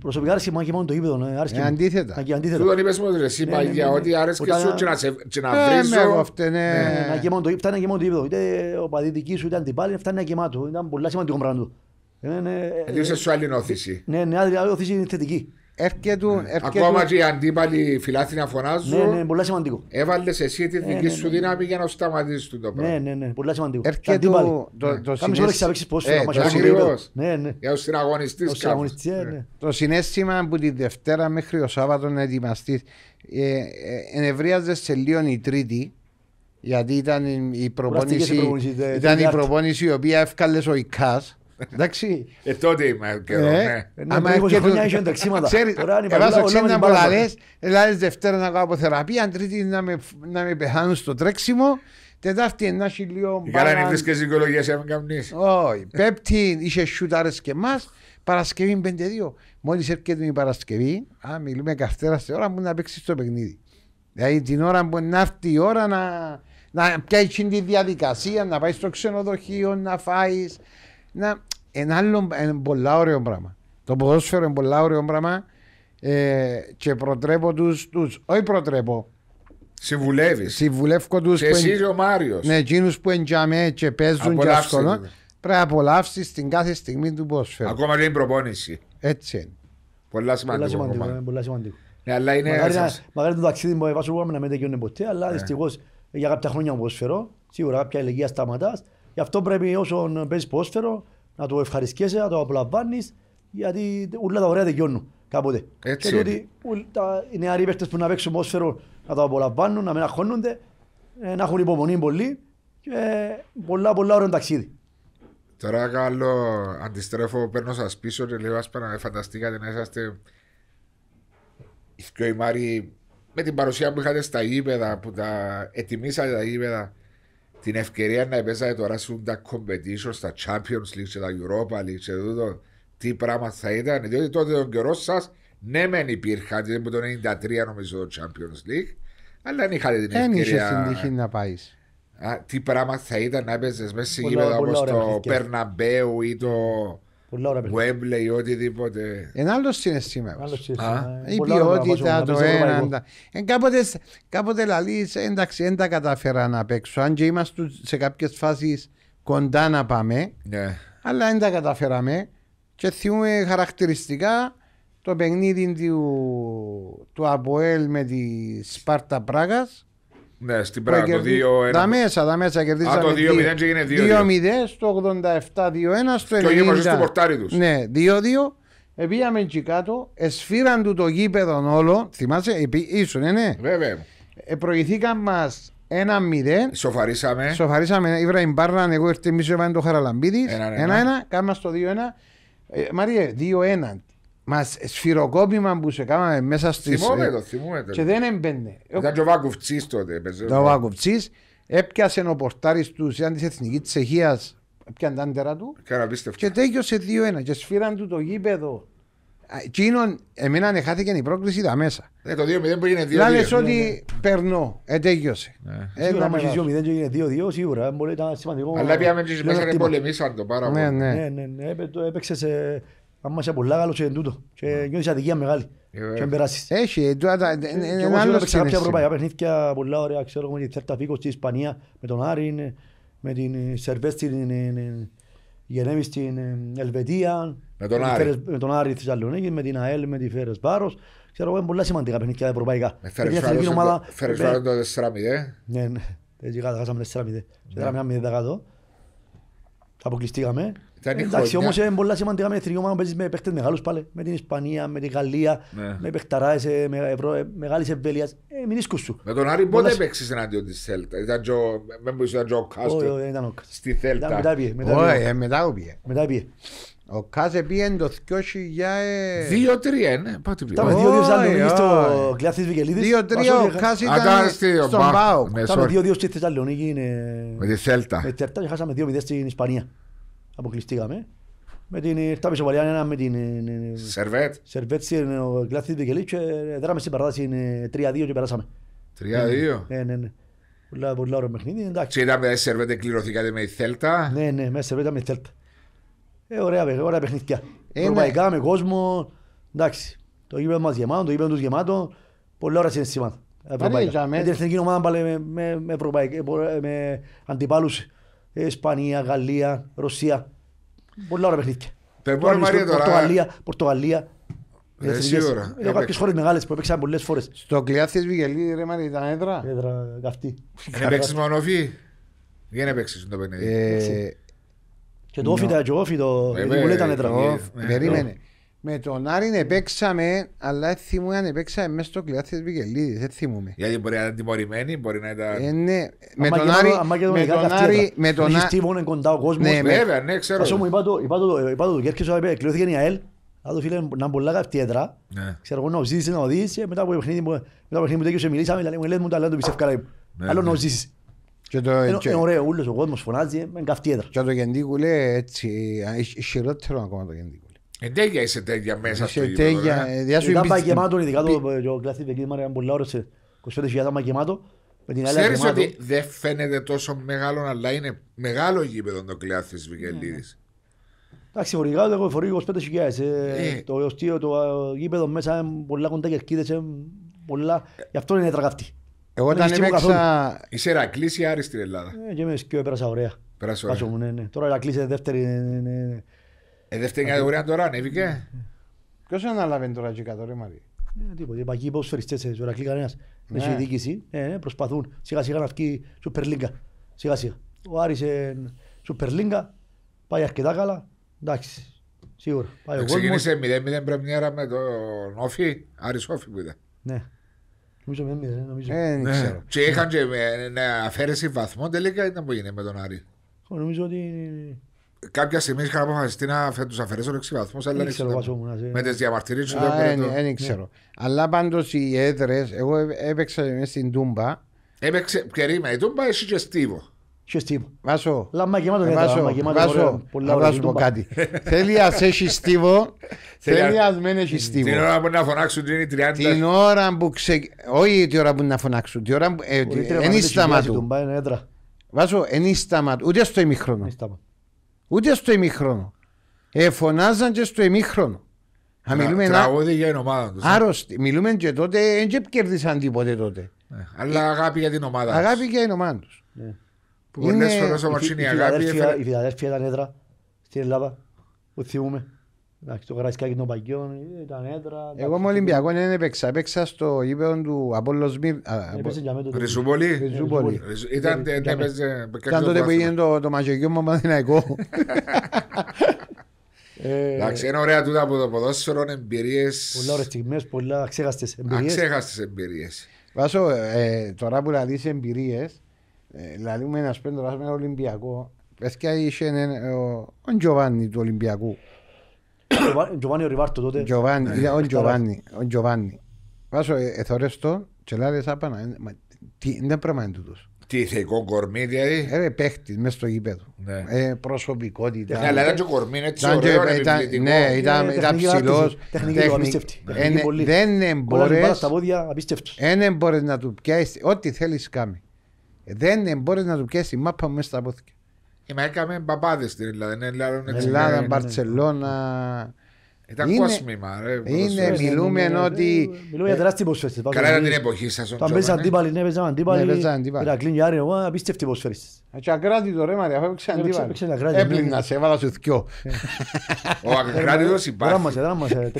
Προσωπικά άρεσε και μόνο το ναι, ε, να αντίθετα. Του τον είπες μου ναι, ναι, ότι άρεσε και σου να ε, βρίζω. Φτάνε το ύπεδο, ο σου, είτε φτάνε Ήταν πολύ σημαντικό πράγμα του. Ε, σου άλλη Ναι, άλλη νόθηση είναι θετική. Έρχεται, Ακόμα και οι αντίπαλοι φυλάθη να φωνάζουν. Ναι, ναι, πολύ σημαντικό. Έβαλες εσύ τη ναι, δική ναι, ναι, σου ναι. δύναμη για να σταματήσεις το πράγμα. Ναι, ναι, ναι, πολύ σημαντικό. Έρχεται το, το, ναι. ε, το συνέστημα. Ναι, ναι. Για τους Το συνέστημα που τη Δευτέρα μέχρι ο Σάββατο να ετοιμαστεί. Ε, ε, ενευρίαζε σε λίγο η Τρίτη. Γιατί ήταν η προπόνηση, ήταν η, προπόνηση η οποία έφκαλες ο ΙΚΑΣ Εντάξει. Ε, τότε είμαι και ε, ναι. ναι. Άμα έχω χρόνια είχαν είναι Ξέρεις, εβάζω ξύματα πολλά λες, Δεν Δευτέρα να κάνω θεραπεία, Τρίτη να με πεθάνουν στο τρέξιμο, Τετάρτη να έχει μπάλα. Καλά, είναι και οικολογία, σε καμνείς. Όχι. Πέπτη είχε σιούταρες και εμάς, Παρασκευή πέντε-δύο. Μόλις έρχεται η Παρασκευή, α, μιλούμε να δηλαδή, την ώρα που ένα άλλο πολύ ωραίο πράγμα. Το ποδόσφαιρο είναι πολύ ωραίο πράγμα ε, και προτρέπω τους. όχι προτρέπω, Συμβουλεύεις. Συμβουλεύω τους. Και εσύ ο Μάριος. Ναι, εκείνους που εντιαμέ και παίζουν και ασχολούν. Πρέπει να απολαύσεις την κάθε στιγμή του ποδοσφαίρου. Ακόμα και η προπόνηση. Έτσι είναι. Πολλά σημαντικό. Πολλά σημαντικό. Είναι, ε, Ναι, αλλά είναι. Μαγάρι, το ταξίδι που να μην τελειώνει ποτέ, αλλά ναι. δυστυχώς για κάποια χρόνια ποδοσφαιρό, σίγουρα κάποια ηλικία σταματάς. Γι' αυτό πρέπει όσο παίζεις ποδοσφαιρό να το ευχαριστήσει, να το απολαμβάνεις, γιατί όλα τα ωραία τελειώνουν κάποτε. Έτσι και ότι τα, οι νεαροί παίχτε που να παίξουν ομόσφαιρο να το απολαμβάνουν, να μην αγχώνονται, ε, να έχουν υπομονή πολύ και ε, πολλά πολλά ωραία ταξίδι. Τώρα καλό, αντιστρέφω, παίρνω σας πίσω και λέω άσπαρα να ε, φανταστήκατε να είσαστε οι Μάρι με την παρουσία που είχατε στα γήπεδα, που τα ετοιμήσατε τα γήπεδα την ευκαιρία να παίζανε τώρα σε τα competition στα Champions League και τα Europa League και τούτο, τι πράγμα θα ήταν, διότι τότε τον καιρό σας ναι, μεν υπήρχαν, διότι το 93 νομίζω το Champions League, αλλά δεν είχατε την ευκαιρία. Δεν είχε την τύχη να πάεις. τι πράγμα θα ήταν να έπαιζες μέσα σε γήπεδα όπω το Περναμπέου ή το. Πολλά ώρα Η ποιότητα, το ένα. Κάποτε, κάποτε λαλείς, εντάξει, δεν τα καταφέρα να παίξω. Αν και είμαστε σε κάποιες φάσεις κοντά να πάμε, ναι. αλλά δεν τα καταφέραμε. Και θυμούμε χαρακτηριστικά το παιχνίδι του, του Αποέλ με τη Σπάρτα Πράγας ναι, στην Πράγα. Το 2-1. Τα μέσα, τα μέσα κερδίσαμε. Α, το 2-0 και έγινε 2-0. 2-0 στο 87-2-1 στο 90. Και ο γήπεδος στο πορτάρι τους. Ναι, 2-2. Επίαμε εκεί κάτω, εσφύραν του το γήπεδο όλο. Θυμάσαι, επί, ήσουν, ναι, ναι. Βέβαια. Ε, προηγηθήκαν μας 1-0. Σοφαρίσαμε. Σοφαρίσαμε. Ήβρα Ιμπάρναν, εγώ ήρθε μισό εβάνε το Χαραλαμπίδης. 1-1. Κάμα στο 2-1. Ε, μαρια 2 2-1, Μας σφυροκόπημα που σε κάναμε μέσα στις. Θυμούμε το, θυμούμε το. Και δεν έμπαινε. Ήταν και ο Βάκουφτσή τότε. Το Βάκουφτσή έπιασε ο πορτάρις του σαν της Εθνικής Τσεχίας. Πιαν τα άντερα του. Και τέγιωσε 2-1. Και σφύραν του το γήπεδο. Εκείνον, εμένα ανεχάθηκε η πρόκληση τα μέσα. Ε, το 2-0 που έγινε 2-2. Λάλες ναι, ότι ναι. περνώ, ετέγιωσε. Ναι. Ε, Σίγουρα, άμα είχε 2-0 και έγινε 2-2, σίγουρα. Μπορεί να ήταν σημαντικό. Αλλά πια με και μέσα και πολεμήσαν το πάρα πολύ. Ναι, ναι, ναι. Έπαιξε σε Άμα είσαι πολλά καλό και είναι τούτο. Και ναι. νιώθεις αδικία μεγάλη. Ε, και περάσεις. Έχει, τώρα είναι ένα άλλο παιχνίδι. Κάποια ευρωπαϊκά παιχνίδια πολλά ωραία. Ξέρω με τη Θέρτα Φίκο στην Ισπανία, με τον Άρη, με την Σερβές στην Γενέβη στην ε, Ελβετία. Με τον Άρη. Με τον Άρη Θεσσαλονίκη, με την ΑΕΛ, με τη Φέρες Βάρος. Ξέρω είναι πολλά σημαντικά παιχνίδια ευρωπαϊκά. Με Φέρες Βάρος το 4-0. Ναι, ναι. Έτσι χάσαμε 4-0. 4-0 ναι. τα κάτω. Αποκλειστήκαμε. Εντάξει, όμω είναι πολλά σημαντικά με εθνική ομάδα παίζεις με παίχτες μεγάλους πάλι. Με την Ισπανία, με την Γαλλία, ναι. με παιχταράε με μεγάλη εμβέλεια. Ε, ε μην σου. Με τον Άρη πότε παίξει εναντίον της Σέλτα, Ήταν ο ο Κάστρο. Στη Θέλτα. Μετά ε, πήγε. Μετά πήγε. Ο Κάζε πήγε το 2000... Ε, ναι, πάτε τον στο ήταν στον Τάμε 2-2 στη Θεσσαλονίκη. Με τη Σέλτα. Με τη και χάσαμε στην αποκλειστήκαμε. Με την ήρθαμε σε παλιά ένα με την... Ε, ε, ε, Σερβέτ. Σερβέτ ο κλάθη του Κελίτ δράμε στην παράταση 3-2 και περάσαμε. 3-2. Ναι, ναι, ναι. Πολλά, πολλά ωραίο παιχνίδι, εντάξει. Και ήταν με Σερβέτ κληρωθήκατε με η Θέλτα. Ναι, ναι, με Σερβέτ με η Θέλτα. Ε, ωραία, ωραία παιχνίδια. Ευρωπαϊκά, με κόσμο, εντάξει. Το γήπεδο μας γεμάτο, το γήπεδο τους γεμάτο. Πολλά ώρα συναισθήματα. Ευρωπαϊκά. Με την εθνική ομάδα με αντιπάλους ε, Ισπανία, Γαλλία, Ρωσία. Πολλά ώρα παιχνίδια. Πορτογαλία, Πορτογαλία, Πορτογαλία. Ε, Έχω ε, κάποιες χώρες μεγάλες που έπαιξαν πολλές φορές. Στο κλειάθιες Βιγελί, ρε Μαρία, ήταν έδρα. Έδρα καυτή. Δεν παίξεις μονοφύ. Δεν το παιχνίδι. Και το όφητα, και το όφητο. ήταν έδρα. Περίμενε. Με τον Άρη επέξαμε, αλλά θυμούμε αν επέξαμε μέσα στο κλειδά της Βικελίδης. δεν θυμούμε. Γιατί μπορεί να ήταν τιμωρημένη, μπορεί να ήταν... Ε, ναι, με τον Άρη... Με τον Άρη... Με τον Άρη... Έχεις κοντά ο κόσμος. Ναι, βέβαια, ναι, ξέρω. Ας μου είπα το, είπα το, είπα το, είπα το, κλειώθηκε η ΑΕΛ, αλλά το φίλε να πολλά καυτιέτρα, ξέρω εγώ να ζήσεις, να δεις, και μετά από παιχνίδι μου, μετά από παιχνίδι μου, και μιλήσαμε, λέει, λες μου τα λέω, το πιστεύω Άλλο να ζήσεις. Και το, είναι, και... είναι ωραίο, ούλος ο κόσμος φωνάζει, με καυτή έδρα. Και το γεντίκου λέει έτσι, χειρότερο ακόμα το γεντίκου. Εντέγια είσαι τέτοια μέσα στο γήπεδο. Ήταν παγεμάτο, ειδικά το κλάσι πεκίνημα ήταν πολύ ωραίο. 25.000 ήταν γεμάτο. Ξέρει ότι δεν φαίνεται τόσο μεγάλο, αλλά είναι μεγάλο γήπεδο το τη Βικελίδη. Ναι, ναι. Εντάξει, φορικά ε. ε. το έχω φορεί 25.000. Το εωστίο, το γήπεδο μέσα είναι πολλά κοντά και ερκίδε. Ε, πολλά... Γι' αυτό είναι τραγαυτή. Εγώ όταν έπαιξα... Είσαι Ρακλής ή Άρης στην Ελλάδα. Ε, και εμείς και πέρασα ωραία. Πέρασα ωραία. Τώρα είναι δεύτερη. Ναι, ε, δεύτερη κατηγορία τώρα ανέβηκε. Ναι, ναι. Ποιος αναλάβει τώρα και τώρα ρε Μαρή. Ε, Τίποτε, είπα εκεί είπα φεριστέ σε ζωρακή κανένα. με ναι. Έχει διοίκηση, ε, προσπαθούν. Σιγά σιγά να βγει Σούπερ Λίγκα. Σιγά σιγά. Ο Άρης Σούπερ Λίγκα, πάει αρκετά καλά. Εντάξει, σίγουρα. Πάει ο ε, Ξεκίνησε 0-0 πρεμιέρα με τον Όφη, Άρης Όφη που ήταν. Ναι. Νομίζω με 0, νομίζω. Ε, ναι. ξέρω. Και είχαν και με, αφαίρεση βαθμών τελικά ήταν που γίνεται με τον Άρη. Νομίζω ότι κάποια στιγμή είχα αποφασιστεί να τους αφαιρέσω 6 βαθμούς, αλλά δεν ξέρω. Με τις διαμαρτυρίες του δεν ξέρω. Δεν ξέρω. Αλλά πάντως οι έδρες, εγώ έπαιξα στην Τούμπα. Έπαιξε, κερίμα, η Τούμπα είσαι και στίβο. Και στίβο. Βάσο. Λάμα γεμάτο για ε, Βάσο, βάσο, Πολλά να σου πω κάτι. Θέλει να έχει στίβο, (laughs) θέλει να μην έχει στίβο. Την ώρα που να φωνάξουν την 30. Την ώρα που ξε... Όχι την ώρα που να φωνάξουν, την ώρα που... Δεν ε, ε, σταματούν. Βάσο, δεν σταματούν, ούτε στο ημίχρονο. Ούτε στο ημίχρονο. εφωνάζαν και στο ημίχρονο. τραγούδι για την ομάδα τους. Ε. Άρρωστοι. Μιλούμε και τότε, δεν κέρδισαν τίποτε τότε. Ε, αλλά ε, αγάπη για την ομάδα Αγάπη για την ομάδα τους. Ναι. Που πολλές φορές όμως είναι αγάπη. Η Φιλαδέλφια ήταν έδρα στην Ελλάδα. Που θυμούμε. Εντάξει, το Καραϊσκάκι των Παγιών ήταν έδρα. Εγώ με Ολυμπιακό δεν έπαιξα. Έπαιξα στο γήπεδο του Απόλλος Μύρ. Χρυσούπολη. Ήταν τότε που έγινε το μαγιογιό μου Μαθηναϊκό. (laughs) Ε, εντάξει, είναι ωραία τούτα από το ποδόσφαιρο, εμπειρίες. Πολλά ωραίες στιγμές, πολλά αξέχαστες εμπειρίες. Αξέχαστες εμπειρίες. Βάσο, ε, τώρα που δηλαδή εμπειρίες, ε, ένα σπέντο, πέντορας με Ολυμπιακό. Πες και είσαι ο Γιωβάνι του Ολυμπιακού. Γιωβάνι ο Ριβάρτο τότε. Γιωβάνι, ο Γιωβάνι. Ο Βάζω εθωρές ε, το και λάδες άπανα. Δεν πράγμα είναι τούτος. Τι θεϊκό κορμί δηλαδή. Ε, ρε παίχτης μέσα στο γήπεδο. Ναι. Ε, προσωπικότητα. Ναι, αλλά ήταν και ο κορμί, έτσι ωραίο, επιπληκτικό. Ναι, ήταν ε, ψηλός. Τεχνική του απίστευτη. Δεν μπορείς. Δεν μπορείς να του πιάσεις. Ό,τι θέλεις κάνει. Δεν μπορείς να του πιάσεις μάπα μέσα στα πόδια είμαι έκαμε μπαμπάδες στην Ελλάδα. Ελλάδα, ναι, Μπαρσελόνα, είναι, κοσμήμα, Είναι, μιλούμε ότι. Μιλούμε για Καλά ήταν την εποχή σας. Τα παίζαν αντίπαλοι, ε. ναι, ναι, αντίπαλοι. Ναι, παίζαν αντίπαλοι. Ηρακλήν ε, και Άρη, απίστευτη ρε, Μαρία, αφού έπαιξε αντίπαλοι. Έπλυνα, ναι. σε έβαλα σου θκιό. Ε. (laughs) Ο ακράτητος υπάρχει. Δράμασε, δράμασε. 3-1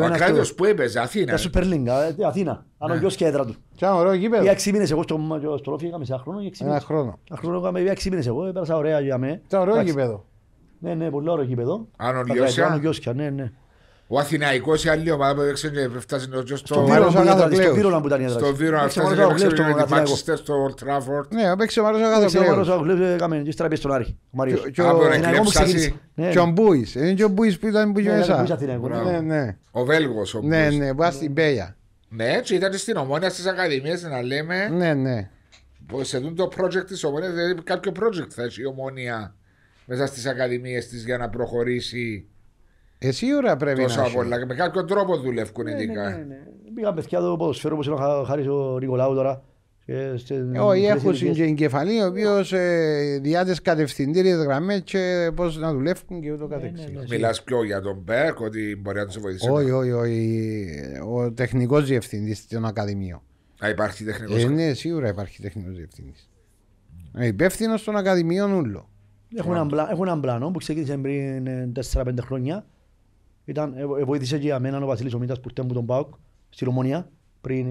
Ο ακράτητο που έπαιζε, Αθήνα. Τα Σούπερ Αθήνα. Ναι. Ναι, ναι, πολύ ωραίο γήπεδο. Αν ο Ναι, ναι. Ο Αθηναϊκός ή άλλη ομάδα που έπαιξε και φτάσει στο Βίρονα που Στο Βίρονα που Στο Ναι, έπαιξε ο Μάρο Ο Μάρο Αγαθοκλέο έκαμε και στραπεί στον Άρη. Ο Μάριο. ο ναι. Μπούις. Είναι ο Μπούις που ήταν που είχε εσά. Ναι, ναι, ο Βέλγος. Ο ναι, στην Πέια. Ναι, έτσι ήταν στην ομόνια στις Ακαδημίες να λέμε. Ναι, ναι. το project της δηλαδή ομόνια, μέσα στις ακαδημίες της για να προχωρήσει. Εσύ ώρα πρέπει να πολλά. Με κάποιο τρόπο δουλεύουν ναι, ναι, ειδικά. Ναι, ναι, ναι. Πήγα παιδιά το σφαίρο όπως είχα χάρη ο Νικολάου τώρα. Ε, όχι, έχουν συγκεφαλή ο οποίος ε, διάτε κατευθυντήριες γραμμές και πώς να δουλεύουν και ούτω ναι, καθεξής. Μιλάς πιο για τον Μπέρκ, ότι μπορεί να τους βοηθήσει. Όχι, όχι, όχι. Ο τεχνικός διευθυντής των Ακαδημίων. Α, υπάρχει τεχνικός. Ε, ναι, σίγουρα υπάρχει τεχνικός διευθυντής. Ε, Υπεύθυνος των Ακαδημίων ούλο. Έχουν έναν πλάνο που ξεκίνησε πριν 4-5 ε, χρόνια. Ήταν, ε, ε, βοήθησε και για μένα ο Βασίλης Ομίτας που ήταν τον ΠΑΟΚ στη Ρουμονία πριν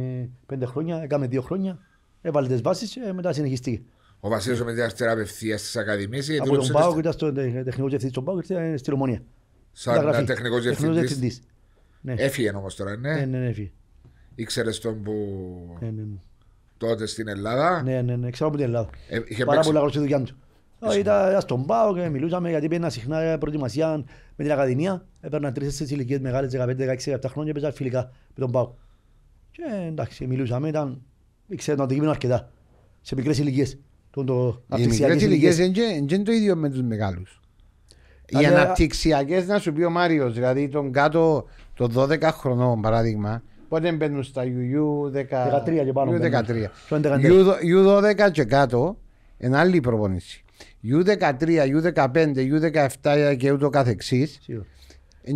5 χρόνια, έκαμε 2 χρόνια, έβαλε τις βάσεις και μετά συνεχιστήκε. Ο Βασίλης Ομίτας ήταν απευθείας στις Ακαδημίες Από τον ΠΑΟΚ ήταν στο τεχνικό διευθυντή του ΠΑΟΚ και ήταν στη Ρουμονία. Σαν τεχνικό διευθυντής. Ναι. Έφυγε όμως τώρα, ναι. ναι. Ναι, ναι, έφυγε. Ήξερες τον που... Ναι, ναι, ναι. Τότε στην Ελλάδα. Ναι, ναι, ναι, ξέρω από την Ελλάδα. Ε, Πάρα πολλά γνωστή δουλειά του. Ήταν στον ΠΑΟ και μιλούσαμε γιατί πήγαινα συχνά ε, προετοιμασία με την Ακαδημία. Έπαιρναν τρεις ετσι ηλικίες μεγάλες, 15, 16, 17 χρόνια και παίζα φιλικά με τον ΠΑΟ. Και εντάξει, μιλούσαμε, ήταν, ήξερα το αντικείμενο αρκετά, σε μικρές ηλικίες. Οι μικρές ηλικίες είναι το ίδιο με τους μεγάλους. Οι αναπτυξιακές να σου πει ο Μάριος, δηλαδή τον κάτω των 12 χρονών παράδειγμα, πότε μπαίνουν στα 13 και πάνω. U12 και κάτω, είναι άλλη προπονήση. U13, U15, U17 και ούτω καθεξής.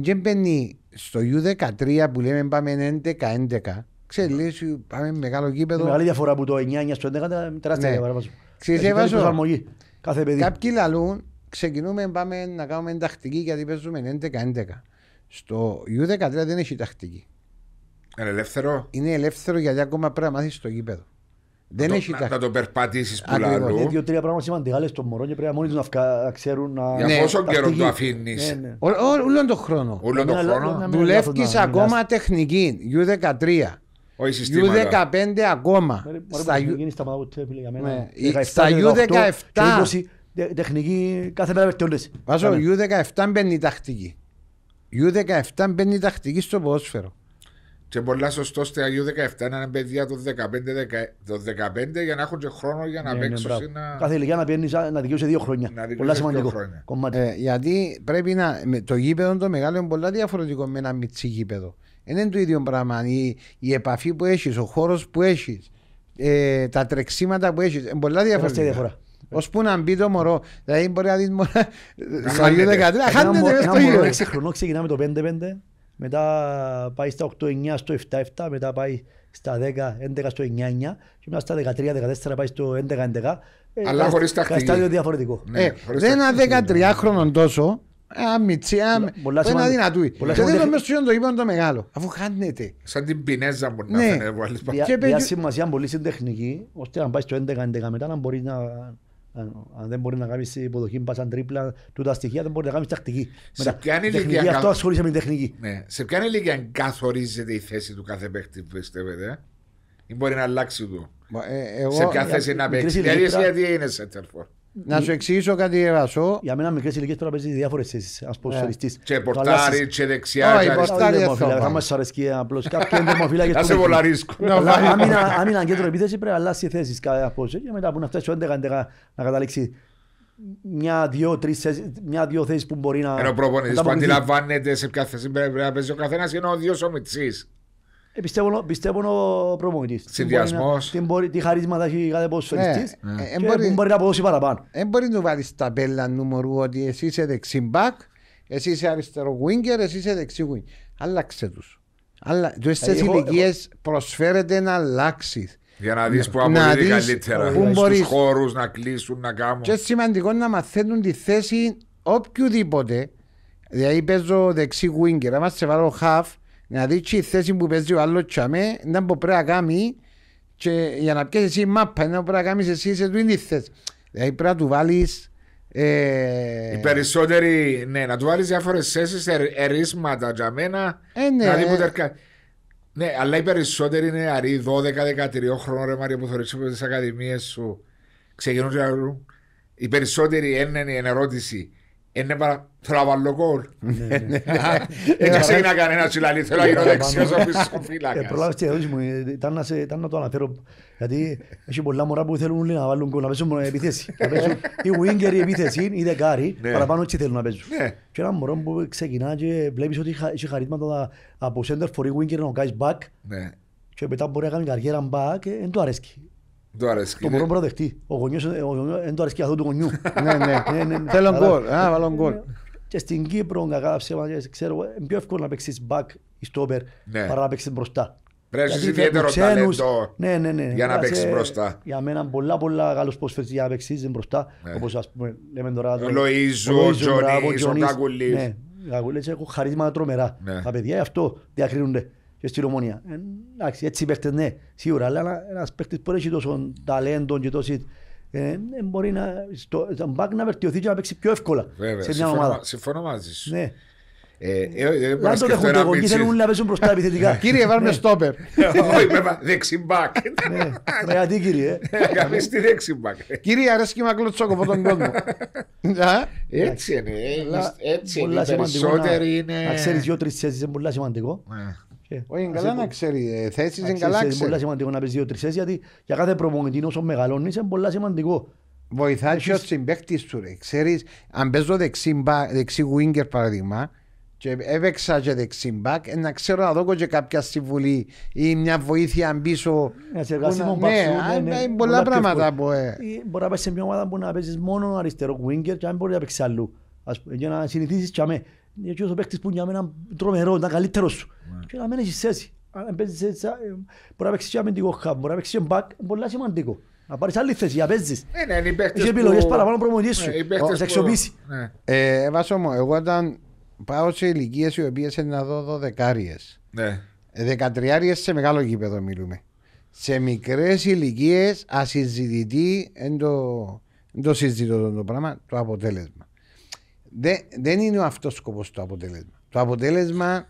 δεν μπαίνει στο U13 που λέμε πάμε 11-11 Ξέρεις, λες, πάμε μεγάλο γήπεδο. Μεγάλη διαφορά από το 9-9 στο 11 τεράστια ναι. διαφορά. Ξέρεις, εφαρμογή. Κάθε παιδί. Κάποιοι λαλούν, ξεκινούμε, πάμε να κάνουμε τακτική γιατί παίζουμε 11-11. Στο U13 δεν έχει τακτική. Είναι ελεύθερο. Είναι ελεύθερο γιατί ακόμα πρέπει να μάθεις στο γήπεδο. Δεν έχει να, τα... το περπατήσεις που λέω. Είναι δύο-τρία πράγματα σημαντικά στο μωρό και πρέπει μόνοι τους να ξέρουν να. Για πόσο καιρό το αφήνει. Ούλον τον χρόνο. Ούλον δουλευει Δουλεύει ακόμα τεχνική, U13. U15 ακόμα. Στα U17. Τεχνική κάθε μέρα βελτιώνεσαι. Βάζω U17 μπαίνει τακτική. U17 μπαίνει τακτική στο ποδόσφαιρο. Και πολλά σωστό Αγίου 17 να είναι παιδιά το 15, 15 για να έχουν και χρόνο για να παίξω ναι, ναι, παίξουν. Ναι, να... Κάθε ηλικία να πιένει να δικαιούσε δύο χρόνια. Να σημαντικό. Χρόνια. Ε, γιατί πρέπει να. Το γήπεδο το μεγάλο είναι πολλά διαφορετικό με ένα μυτσί γήπεδο. είναι το ίδιο πράγμα. Η, η επαφή που έχεις, ο χώρος που έχεις, ε, τα τρεξίματα που έχεις. Είναι πολλά διαφορετικά. που να μπει το μωρό. Δηλαδή μπορεί να δεις μωρό. Χάνεται. Ένα μωρό 6 χρονών ξεκινάμε το 5-5 μετά πάει στα 8-9 στο 7-7, μετά πάει στα 10-11 στο 9-9 και μετά στα 13-14 πάει στο 11-11. Ε, Αλλά ναι, ε, χρηματα τακτική. Στάδιο διαφορετικό. Ναι, ε, ένα 13 χρονο τόσο, αμυτσιά, ένα δυνατού. Και δεν είναι μέσα το είπαν το μεγάλο, αφού χάνεται. Σαν την πινέζα μπορεί να ναι. φαίνεται. Μια σημασία πολύ στην τεχνική, ώστε να πάει στο 11-11 μετά να μπορεί να αν, δεν μπορεί να κάνεις υποδοχή, πας σαν τρίπλα, τούτα στοιχεία δεν μπορεί να κάνεις τακτική. Σε Αυτό ασχολείσαι με την τεχνική. Ναι. Σε ποια ηλικία καθορίζεται η θέση του κάθε παίχτη, πιστεύετε, ή μπορεί να αλλάξει του. Ε, σε ποια θέση να παίξει. γιατί είναι τερφόρ. Να σου εξηγήσω κάτι Ρασό. Για μένα μικρές ηλικίες τώρα παίζει διάφορες θέσεις. Ας πω σωριστής. Και πορτάρι, και δεξιά, Δεν αριστερά. Θα μας και απλώς κάποιοι εντερμοφύλακες. Θα σε βολαρίσκω. Αν είναι αγκέντρο επίθεση πρέπει να αλλάσει θέσεις. Και μετά που να φτάσει ο 11 να καταλήξει μια-δυο μια, θέσεις που μπορεί να... Ενώ προπονητής που αντιλαμβάνεται σε ποια θέση πρέπει να παίζει ο καθένας είναι ο δύο ο ε, πιστεύω, πιστεύω ο προπονητής. Συνδυασμός. Τι, μπορεί, τι χαρίσματα έχει κάθε πόσο ναι, ναι. και ε, ε, μπορεί, μπορεί να αποδώσει παραπάνω. Δεν μπορεί να βάλεις τα μπέλα νούμερου ότι εσύ είσαι δεξί μπακ, εσύ είσαι αριστερό γουίνγκερ, εσύ είσαι δεξί γουίνγκερ. Άλλαξε τους. Αλλά σε ηλικίες προσφέρεται να αλλάξεις. Για να δεις που δεις... καλύτερα. Πού Στους χώρους να κλείσουν, να κάνουν. Και σημαντικό να μαθαίνουν τη θέση οποιοδήποτε. Δηλαδή παίζω δεξί γουίνγκερ, Αν σε βάλω χαφ, Δηλαδή και η θέση που παίζει ο άλλος τσαμέ ήταν που να κάνει και για να πιέσεις εσύ μάπα, είναι που πρέπει να κάνεις εσύ σε του θέση. Δηλαδή πρέπει να του βάλεις... Ε... Οι περισσότεροι, ναι, να του βάλεις διάφορες θέσεις, ε, ερίσματα για μένα, ε, ναι, δηλαδή που τερκα... Ναι, αλλά οι περισσότεροι είναι αρή 12-13 χρόνια ρε Μαρία που θεωρεί από τις ακαδημίες σου ξεκινούν και Οι περισσότεροι είναι η ερώτηση είναι παρα... Θέλω να βάλω κόλ. Ναι, ναι. (laughs) ναι. Δεν ε, ξένα ε, κανένας τσιλαλί, θέλω να ε, γίνω δεξιός σου φύλακας. Προλάβεις τη ερώτηση μου, ήταν να το αναφέρω. Γιατί έχει πολλά μωρά που θέλουν να βάλουν κόλ, να παίζουν επιθέση. Οι wingers η επίθεση, (laughs) οι δεκάροι, παραπάνω έτσι θέλουν να παίζουν. Και ένα μωρό που ξεκινά και βλέπεις ότι είχε χαρίσματα από center for winger να κάνεις back. Και μετά μπορεί να κάνει καριέρα back, δεν του αρέσκει. Το μωρό μπορεί να δεχτεί. Ο γονιός δεν το αρέσκει αυτό του γονιού. (laughs) Ναι, ναι, ναι, Θέλω γκολ. Βάλω γκολ. Και στην Κύπρο, κακά ψέματα, ε, ξέρω, είναι πιο εύκολο να παίξεις back ή στόπερ παρά να παίξεις μπροστά. Πρέπει να ιδιαίτερο ταλέντο ναι, ναι, ναι. για να παίξεις μπροστά. Για μένα πολλά πολλά καλός προσφέρεις για να παίξεις μπροστά. Όπως ας πούμε λέμε τώρα... Ο ε, Λοΐζο, ο Τζονίς, ο Κάκουλης. Ναι, Κάκουλης έχουν χαρίσματα τρομερά. Τα παιδιά αυτό διακρίνονται και στην ομονία. Ε, Εντάξει, έτσι παίχτες ναι, σίγουρα, αλλά ένα παίχτης που έχει τόσο ταλέντο και τόσο... Ε, ε, μπορεί να, στο, μπακ να βελτιωθεί και να παίξει πιο εύκολα Βέβαια, σε μια συμφωνώ, ομάδα. Συμφωνώ μαζί σου. Ναι. Ε, ε, δεν το έχουν το γονείς, θέλουν να παίζουν μπροστά επιθετικά. (laughs) Κύριε, βάλουμε ναι. στόπερ. (laughs) Ναι. Όχι, δεξι μπακ. Γιατί ναι. κύριε. Κάμε στη δεξι μπακ. Κύριε, αρέσκει μα κλωτσόκο από τον κόσμο. (laughs) Έτσι είναι. Έτσι είναι. Περισσότεροι είναι. Να ξέρεις δυο-τρεις θέσεις είναι πολύ σημαντικό. Όχι, είναι καλά να ξέρει. Ε, Θέσεις είναι καλά. Είναι πολύ σημαντικό να παίζει δύο-τρει γιατί για κάθε προπονητή όσο μεγαλώνεις είναι πολύ σημαντικό. Βοηθάει και ο σου του. Ξέρεις, αν παίζω δεξί γουίνγκερ παράδειγμα, και έπαιξα και δεξιμπακ, ε, να ξέρω να δω και κάποια συμβουλή ή μια βοήθεια πίσω. Ναι, σε ναι, ναι, είναι πολλά πράγματα που... Ε. Μπορεί να πας σε μια ομάδα που να παίζεις μόνο αριστερό γουίνγκερ και αν μπορεί να παίξεις αλλού. Για να συνηθίσεις και αμέ γιατί ο παίκτης που για μένα τρομερό, ήταν καλύτερος σου. Ναι. Και να μην έχεις θέση. Αν παίζεις έτσι, ε, μπορεί να παίξεις και αμυντικό χαμ, μπορεί να παίξεις και μπακ, πολύ σημαντικό. Να πάρεις άλλη θέση, για παίζεις. Ε, ναι, έχεις επιλογές παραπάνω προμονητής ναι, σου, να σε αξιοποιήσει. Βάσο μου, εγώ όταν πάω σε ηλικίες οι οποίες είναι να δω δωδεκάριες. Ε, δεκατριάριες σε μεγάλο κήπεδο, μιλούμε. Σε μικρές ηλικίες ασυζητητή, δεν το συζητώ το πράγμα, το αποτέλεσμα δεν, δεν είναι ο αυτό σκοπός το αποτέλεσμα. Το αποτέλεσμα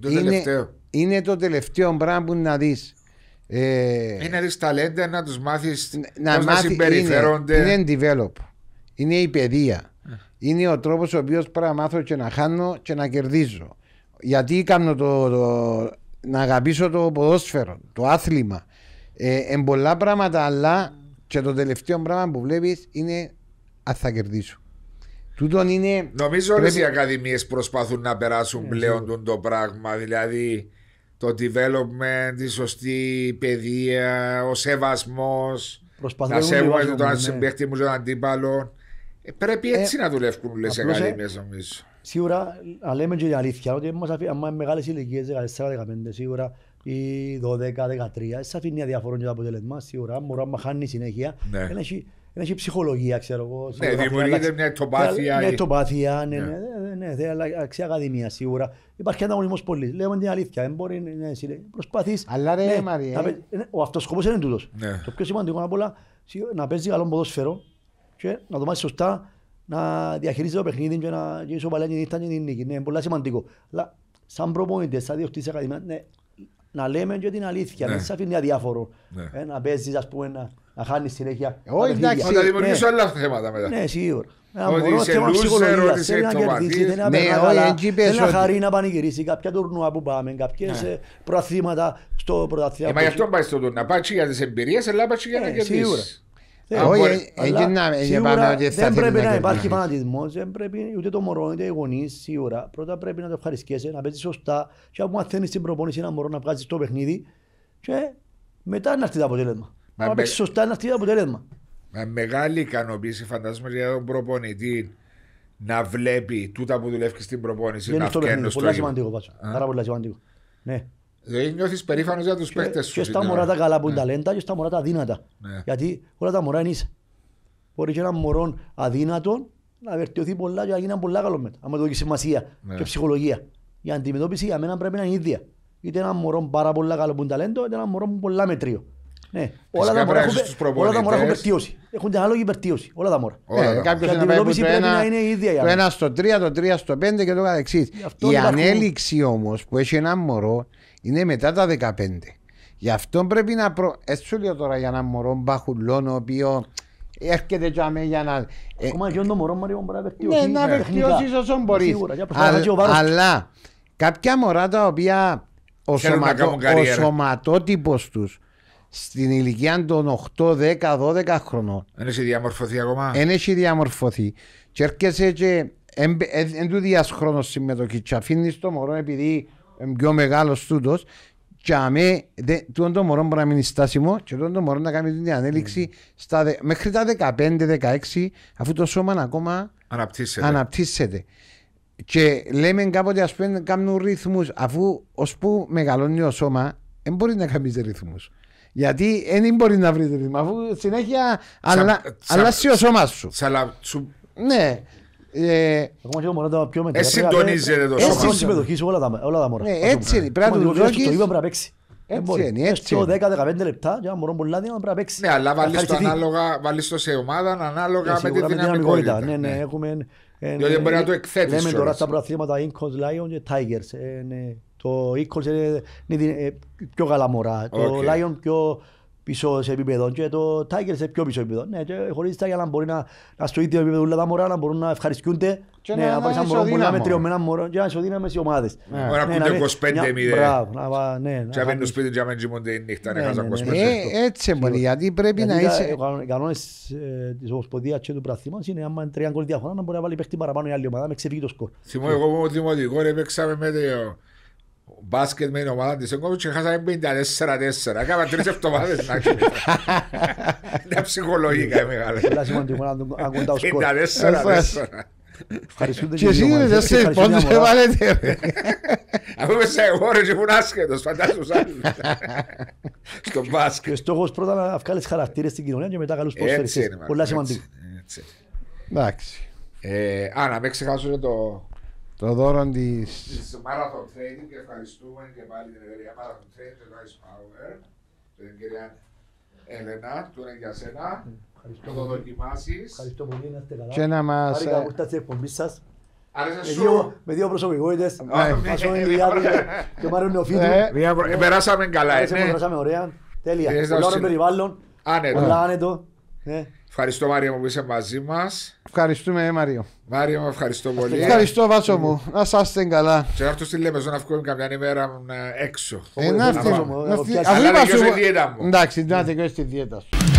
το είναι, είναι το τελευταίο πράγμα που να δεις. Ε, είναι δεις ταλέντα, να τους μάθεις να, να συμπεριφέρονται. Είναι, είναι develop. Είναι η παιδεία. Είναι ο τρόπος ο οποίος πρέπει να μάθω και να χάνω και να κερδίζω. Γιατί κάνω το, το να αγαπήσω το ποδόσφαιρο, το άθλημα. Ε, εν πολλά πράγματα, αλλά και το τελευταίο πράγμα που βλέπεις είναι αν θα κερδίσω. Τούτον είναι. Νομίζω ότι πρέπει... οι ακαδημίες προσπαθούν να περάσουν ε, πλέον τον το πράγμα. Δηλαδή το development, τη σωστή παιδεία, ο σεβασμός. Να σέβομαι τον ναι. συμπέχτη μου, τον αντίπαλο. Ε, πρέπει έτσι ε, να δουλεύουν οι ε, ακαδημίες, νομίζω. Σίγουρα, αλλά λέμε και η αλήθεια είμαστε μεγάλες άμα μεγάλες ηλικίες, 14-15, σίγουρα ή 12-13, ε, σα αφήνει αδιαφορών για το αποτέλεσμα. Σίγουρα, μπορεί να χάνει συνέχεια. Ναι έχει ψυχολογία, ξέρω εγώ. Ναι, δημιουργείται μια ετοπάθεια. Μια ναι, ετοπάθεια, ναι, ναι, ναι, ναι, ναι, ναι, αξία ακαδημία σίγουρα. Υπάρχει ένα μονιμό πολύ. Λέμε την αλήθεια. Δεν μπορεί να προσπαθείς. Αλλά ρε, ναι, Μαρία. Ε. Ε, ο αυτό σκοπό είναι τούτος. Ναι. Το πιο σημαντικό απ' όλα να παίζει καλό ποδόσφαιρο και να το μάθει σωστά, να διαχειρίζει το παιχνίδι και να γίνει σοβαλέ και νύχτα και την νίκη. Ναι, πολύ σημαντικό. Αλλά σαν προπονητές, σαν διοκτήτη ακαδημία, να λέμε και την αλήθεια. Να σε αφήνει αδιάφορο. Ε, να παίζεις, ας πούμε, Να, να χάνεις συνέχεια. Ε, όχι, εντάξει. Θα ναι. δημιουργήσω άλλα θέματα μετά. Ναι, σίγουρα. Ότι είσαι λούσερ, ότι είσαι εκτοπαθής. Ναι, όχι, Θέλει Ένα χαρεί να πανηγυρίσει κάποια τουρνουά που πάμε, κάποιες ναι. ε, προαθήματα στο πρωταθλήμα. Ε, μα γι' αυτό πάει στο τουρνουά. Πάει για τις εμπειρίες, αλλά πάει για να ναι, κερδίσεις. Όχι, σίγουρα δεν πρέπει να υπάρχει φανατισμός, δεν πρέπει ούτε το μωρό ούτε οι γονείς σίγουρα. Πρώτα πρέπει να το ευχαριστήσει, να παίζεις σωστά. Και αφού μαθαίνεις την προπόνηση, ένα μωρό να βγάζεις το παιχνίδι, και μετά να έρθει το αποτέλεσμα. Μα παίξει σωστά είναι αυτή το αποτέλεσμα. Με μεγάλη ικανοποίηση φαντάζομαι για τον προπονητή να βλέπει τούτα που δουλεύει στην προπόνηση. είναι αυτό που Πολύ σημαντικό Πάρα πολύ σημαντικό. Ναι. Δηλαδή νιώθεις περήφανος για τους παίχτες σου. Και στα μωρά τα καλά που είναι ναι. ταλέντα και στα μωρά τα αδύνατα. Ναι. Γιατί όλα τα μωρά είναι ίσα. Μπορεί και ένα μωρό αδύνατο να βελτιωθεί πολλά και να γίνει πολλά καλό μετά. Αν το δεις σημασία ναι. και ψυχολογία. Η αντιμετώπιση για μένα πρέπει να είναι ίδια. Είτε ένα μωρό πάρα πολλά καλό που είναι ταλέντο, είτε ένα μωρό πολλά μετρίο. Ναι. Όλα τα μωρά έχουν υπερτίωση. Έχουν την ανάλογη υπερτίωση. Όλα τα μωρά. Ε, Κάποιο να πάει πρέπει να είναι η ίδια. Το ένα στο 3, το 3 στο 5 και το καθεξής. Η ανέλυξη όμως που έχει ένα μωρό είναι μετά τα 15. Γι' αυτό πρέπει να προ... Έτσι ε, λέω τώρα για ένα μωρό μπαχουλόν ο οποίος έρχεται για αμέ για να... Ε, Ακόμα και όντο μωρό Μαρίο μπορεί να βελτιώσει. Ναι, να βελτιώσει όσο Αλλά κάποια μωρά τα οποία ο, σωματό, ο σωματότυπος τους στην ηλικία των 8, 10, 12 χρονών. Δεν έχει διαμορφωθεί ακόμα. Δεν έχει διαμορφωθεί. Και έρχεσαι και δεν του χρόνος συμμετοχής. Και αφήνεις το μωρό επειδή είναι πιο μεγάλος τούτος. Και αμέ, το μωρό μπορεί να μείνει στάσιμο και τούτον το μωρό να κάνει την ανέλυξη mm. μέχρι τα 15-16 αφού το σώμα ακόμα αναπτύσσεται. αναπτύσσεται. Και λέμε κάποτε ας πούμε κάνουν ρυθμούς αφού ως που μεγαλώνει ο σώμα δεν μπορεί να κάνεις ρυθμούς. Γιατί δεν μπορεί να βρει ρυθμό, αφού συνέχεια αλλάζει ο σώμας σου. Σαλατσου. Ναι. Ακόμα ε, και μόνο τα πιο μετά. Εσύ τονίζεται ε, το ε, σώμα. Έτσι συμμετοχή σε όλα τα μόρα. Ναι, έτσι, είναι. πρέπει να το δώσεις. Το είπα πρέπει να παίξει. Έτσι είναι, έτσι είναι. 10-15 λεπτά για να μπορώ μωρό να πρέπει να παίξει. Ναι, αλλά βάλεις το, ανάλογα, βάλεις το σε ομάδα ανάλογα με τη δυναμικότητα. Ναι, ναι, έχουμε... Διότι μπορεί να το εκθέτεις. Λέμε τώρα στα προαθλήματα Incos, Lions και Tigers. Ναι. Το Eagles είναι ε, πιο καλά μωρά. Το Lion πιο πίσω σε επίπεδο και το Tiger σε πιο πίσω επίπεδο. Ναι, και χωρίς Tiger να μπορεί να, να στο ίδιο επίπεδο όλα τα μωρά να μπορούν να ευχαριστούνται. Και ναι, να βάλεις είναι μετριωμένα μωρό και να ισοδύναμες οι ομάδες. Ναι. Ναι, Ωραία, ακούτε 25-0. Μπράβο, ναι. Και απέντε σπίτι και αμέντσι μόνο την νύχτα, ναι, ε, Έτσι μπορεί, γιατί πρέπει να είσαι... Οι κανόνες ε, της Ομοσπονδίας και του Πραθήμας είναι άμα είναι τρία γκολ διαφορά να μπορεί να βάλει παίχτη παραπάνω η άλλη ομάδα με ξεφύγει το σκορ. Θυμώ εγώ δημοτικό, ρε παίξαμε με το μπάσκετ με την ομάδα της Εγκόπης και χάσαμε 54-4. Κάμα τρεις εβδομάδες να ξέρεις. (laughs) Είναι ψυχολογικά ε, μεγάλα. Πολλά σημαντικό να 54-4. Και εσύ δεν είσαι πόντους και βάλετε. Αφού είμαι σε εγώρες και ήμουν άσχετος, φαντάζομαι τους Στο μπάσκετ. Ο στόχος πρώτα να βγάλεις χαρακτήρες στην κοινωνία και μετά καλούς ποδοσφαιριστές. Πολλά σημαντικό. Εντάξει. Ε, α, να μην ξεχάσω το το δώρο της. Της Marathon Training και ευχαριστούμε και πάλι την εταιρεία Marathon Training, το Rice Power, την κυρία Έλενα, του είναι για σένα. Ευχαριστώ. Το δοκιμάσεις. Ευχαριστώ πολύ, να είστε καλά. Και να μας. Χάρηκα ε, που ήρθατε εκπομπής σας. Με δύο προσωπικότητες, Πασόν (laughs) ναι. Ηλιάδη και ο Μάριο Νεοφίτου. Ε, ε, περάσαμε καλά, έτσι. Ναι. Περάσαμε ωραία, τέλεια. Πολλά περιβάλλον, πολλά άνετο. Ευχαριστώ Μάριο που είσαι μαζί μας. Ευχαριστούμε, ε, Μάριο. Μάριο, ευχαριστώ πολύ. Ευχαριστώ, Βάτσο μου. Να είστε καλά. Και να έρθω στη να βγούμε καμιά ημέρα ε, έξω. Ε, να φύγουμε. Εντάξει, να την τη σου.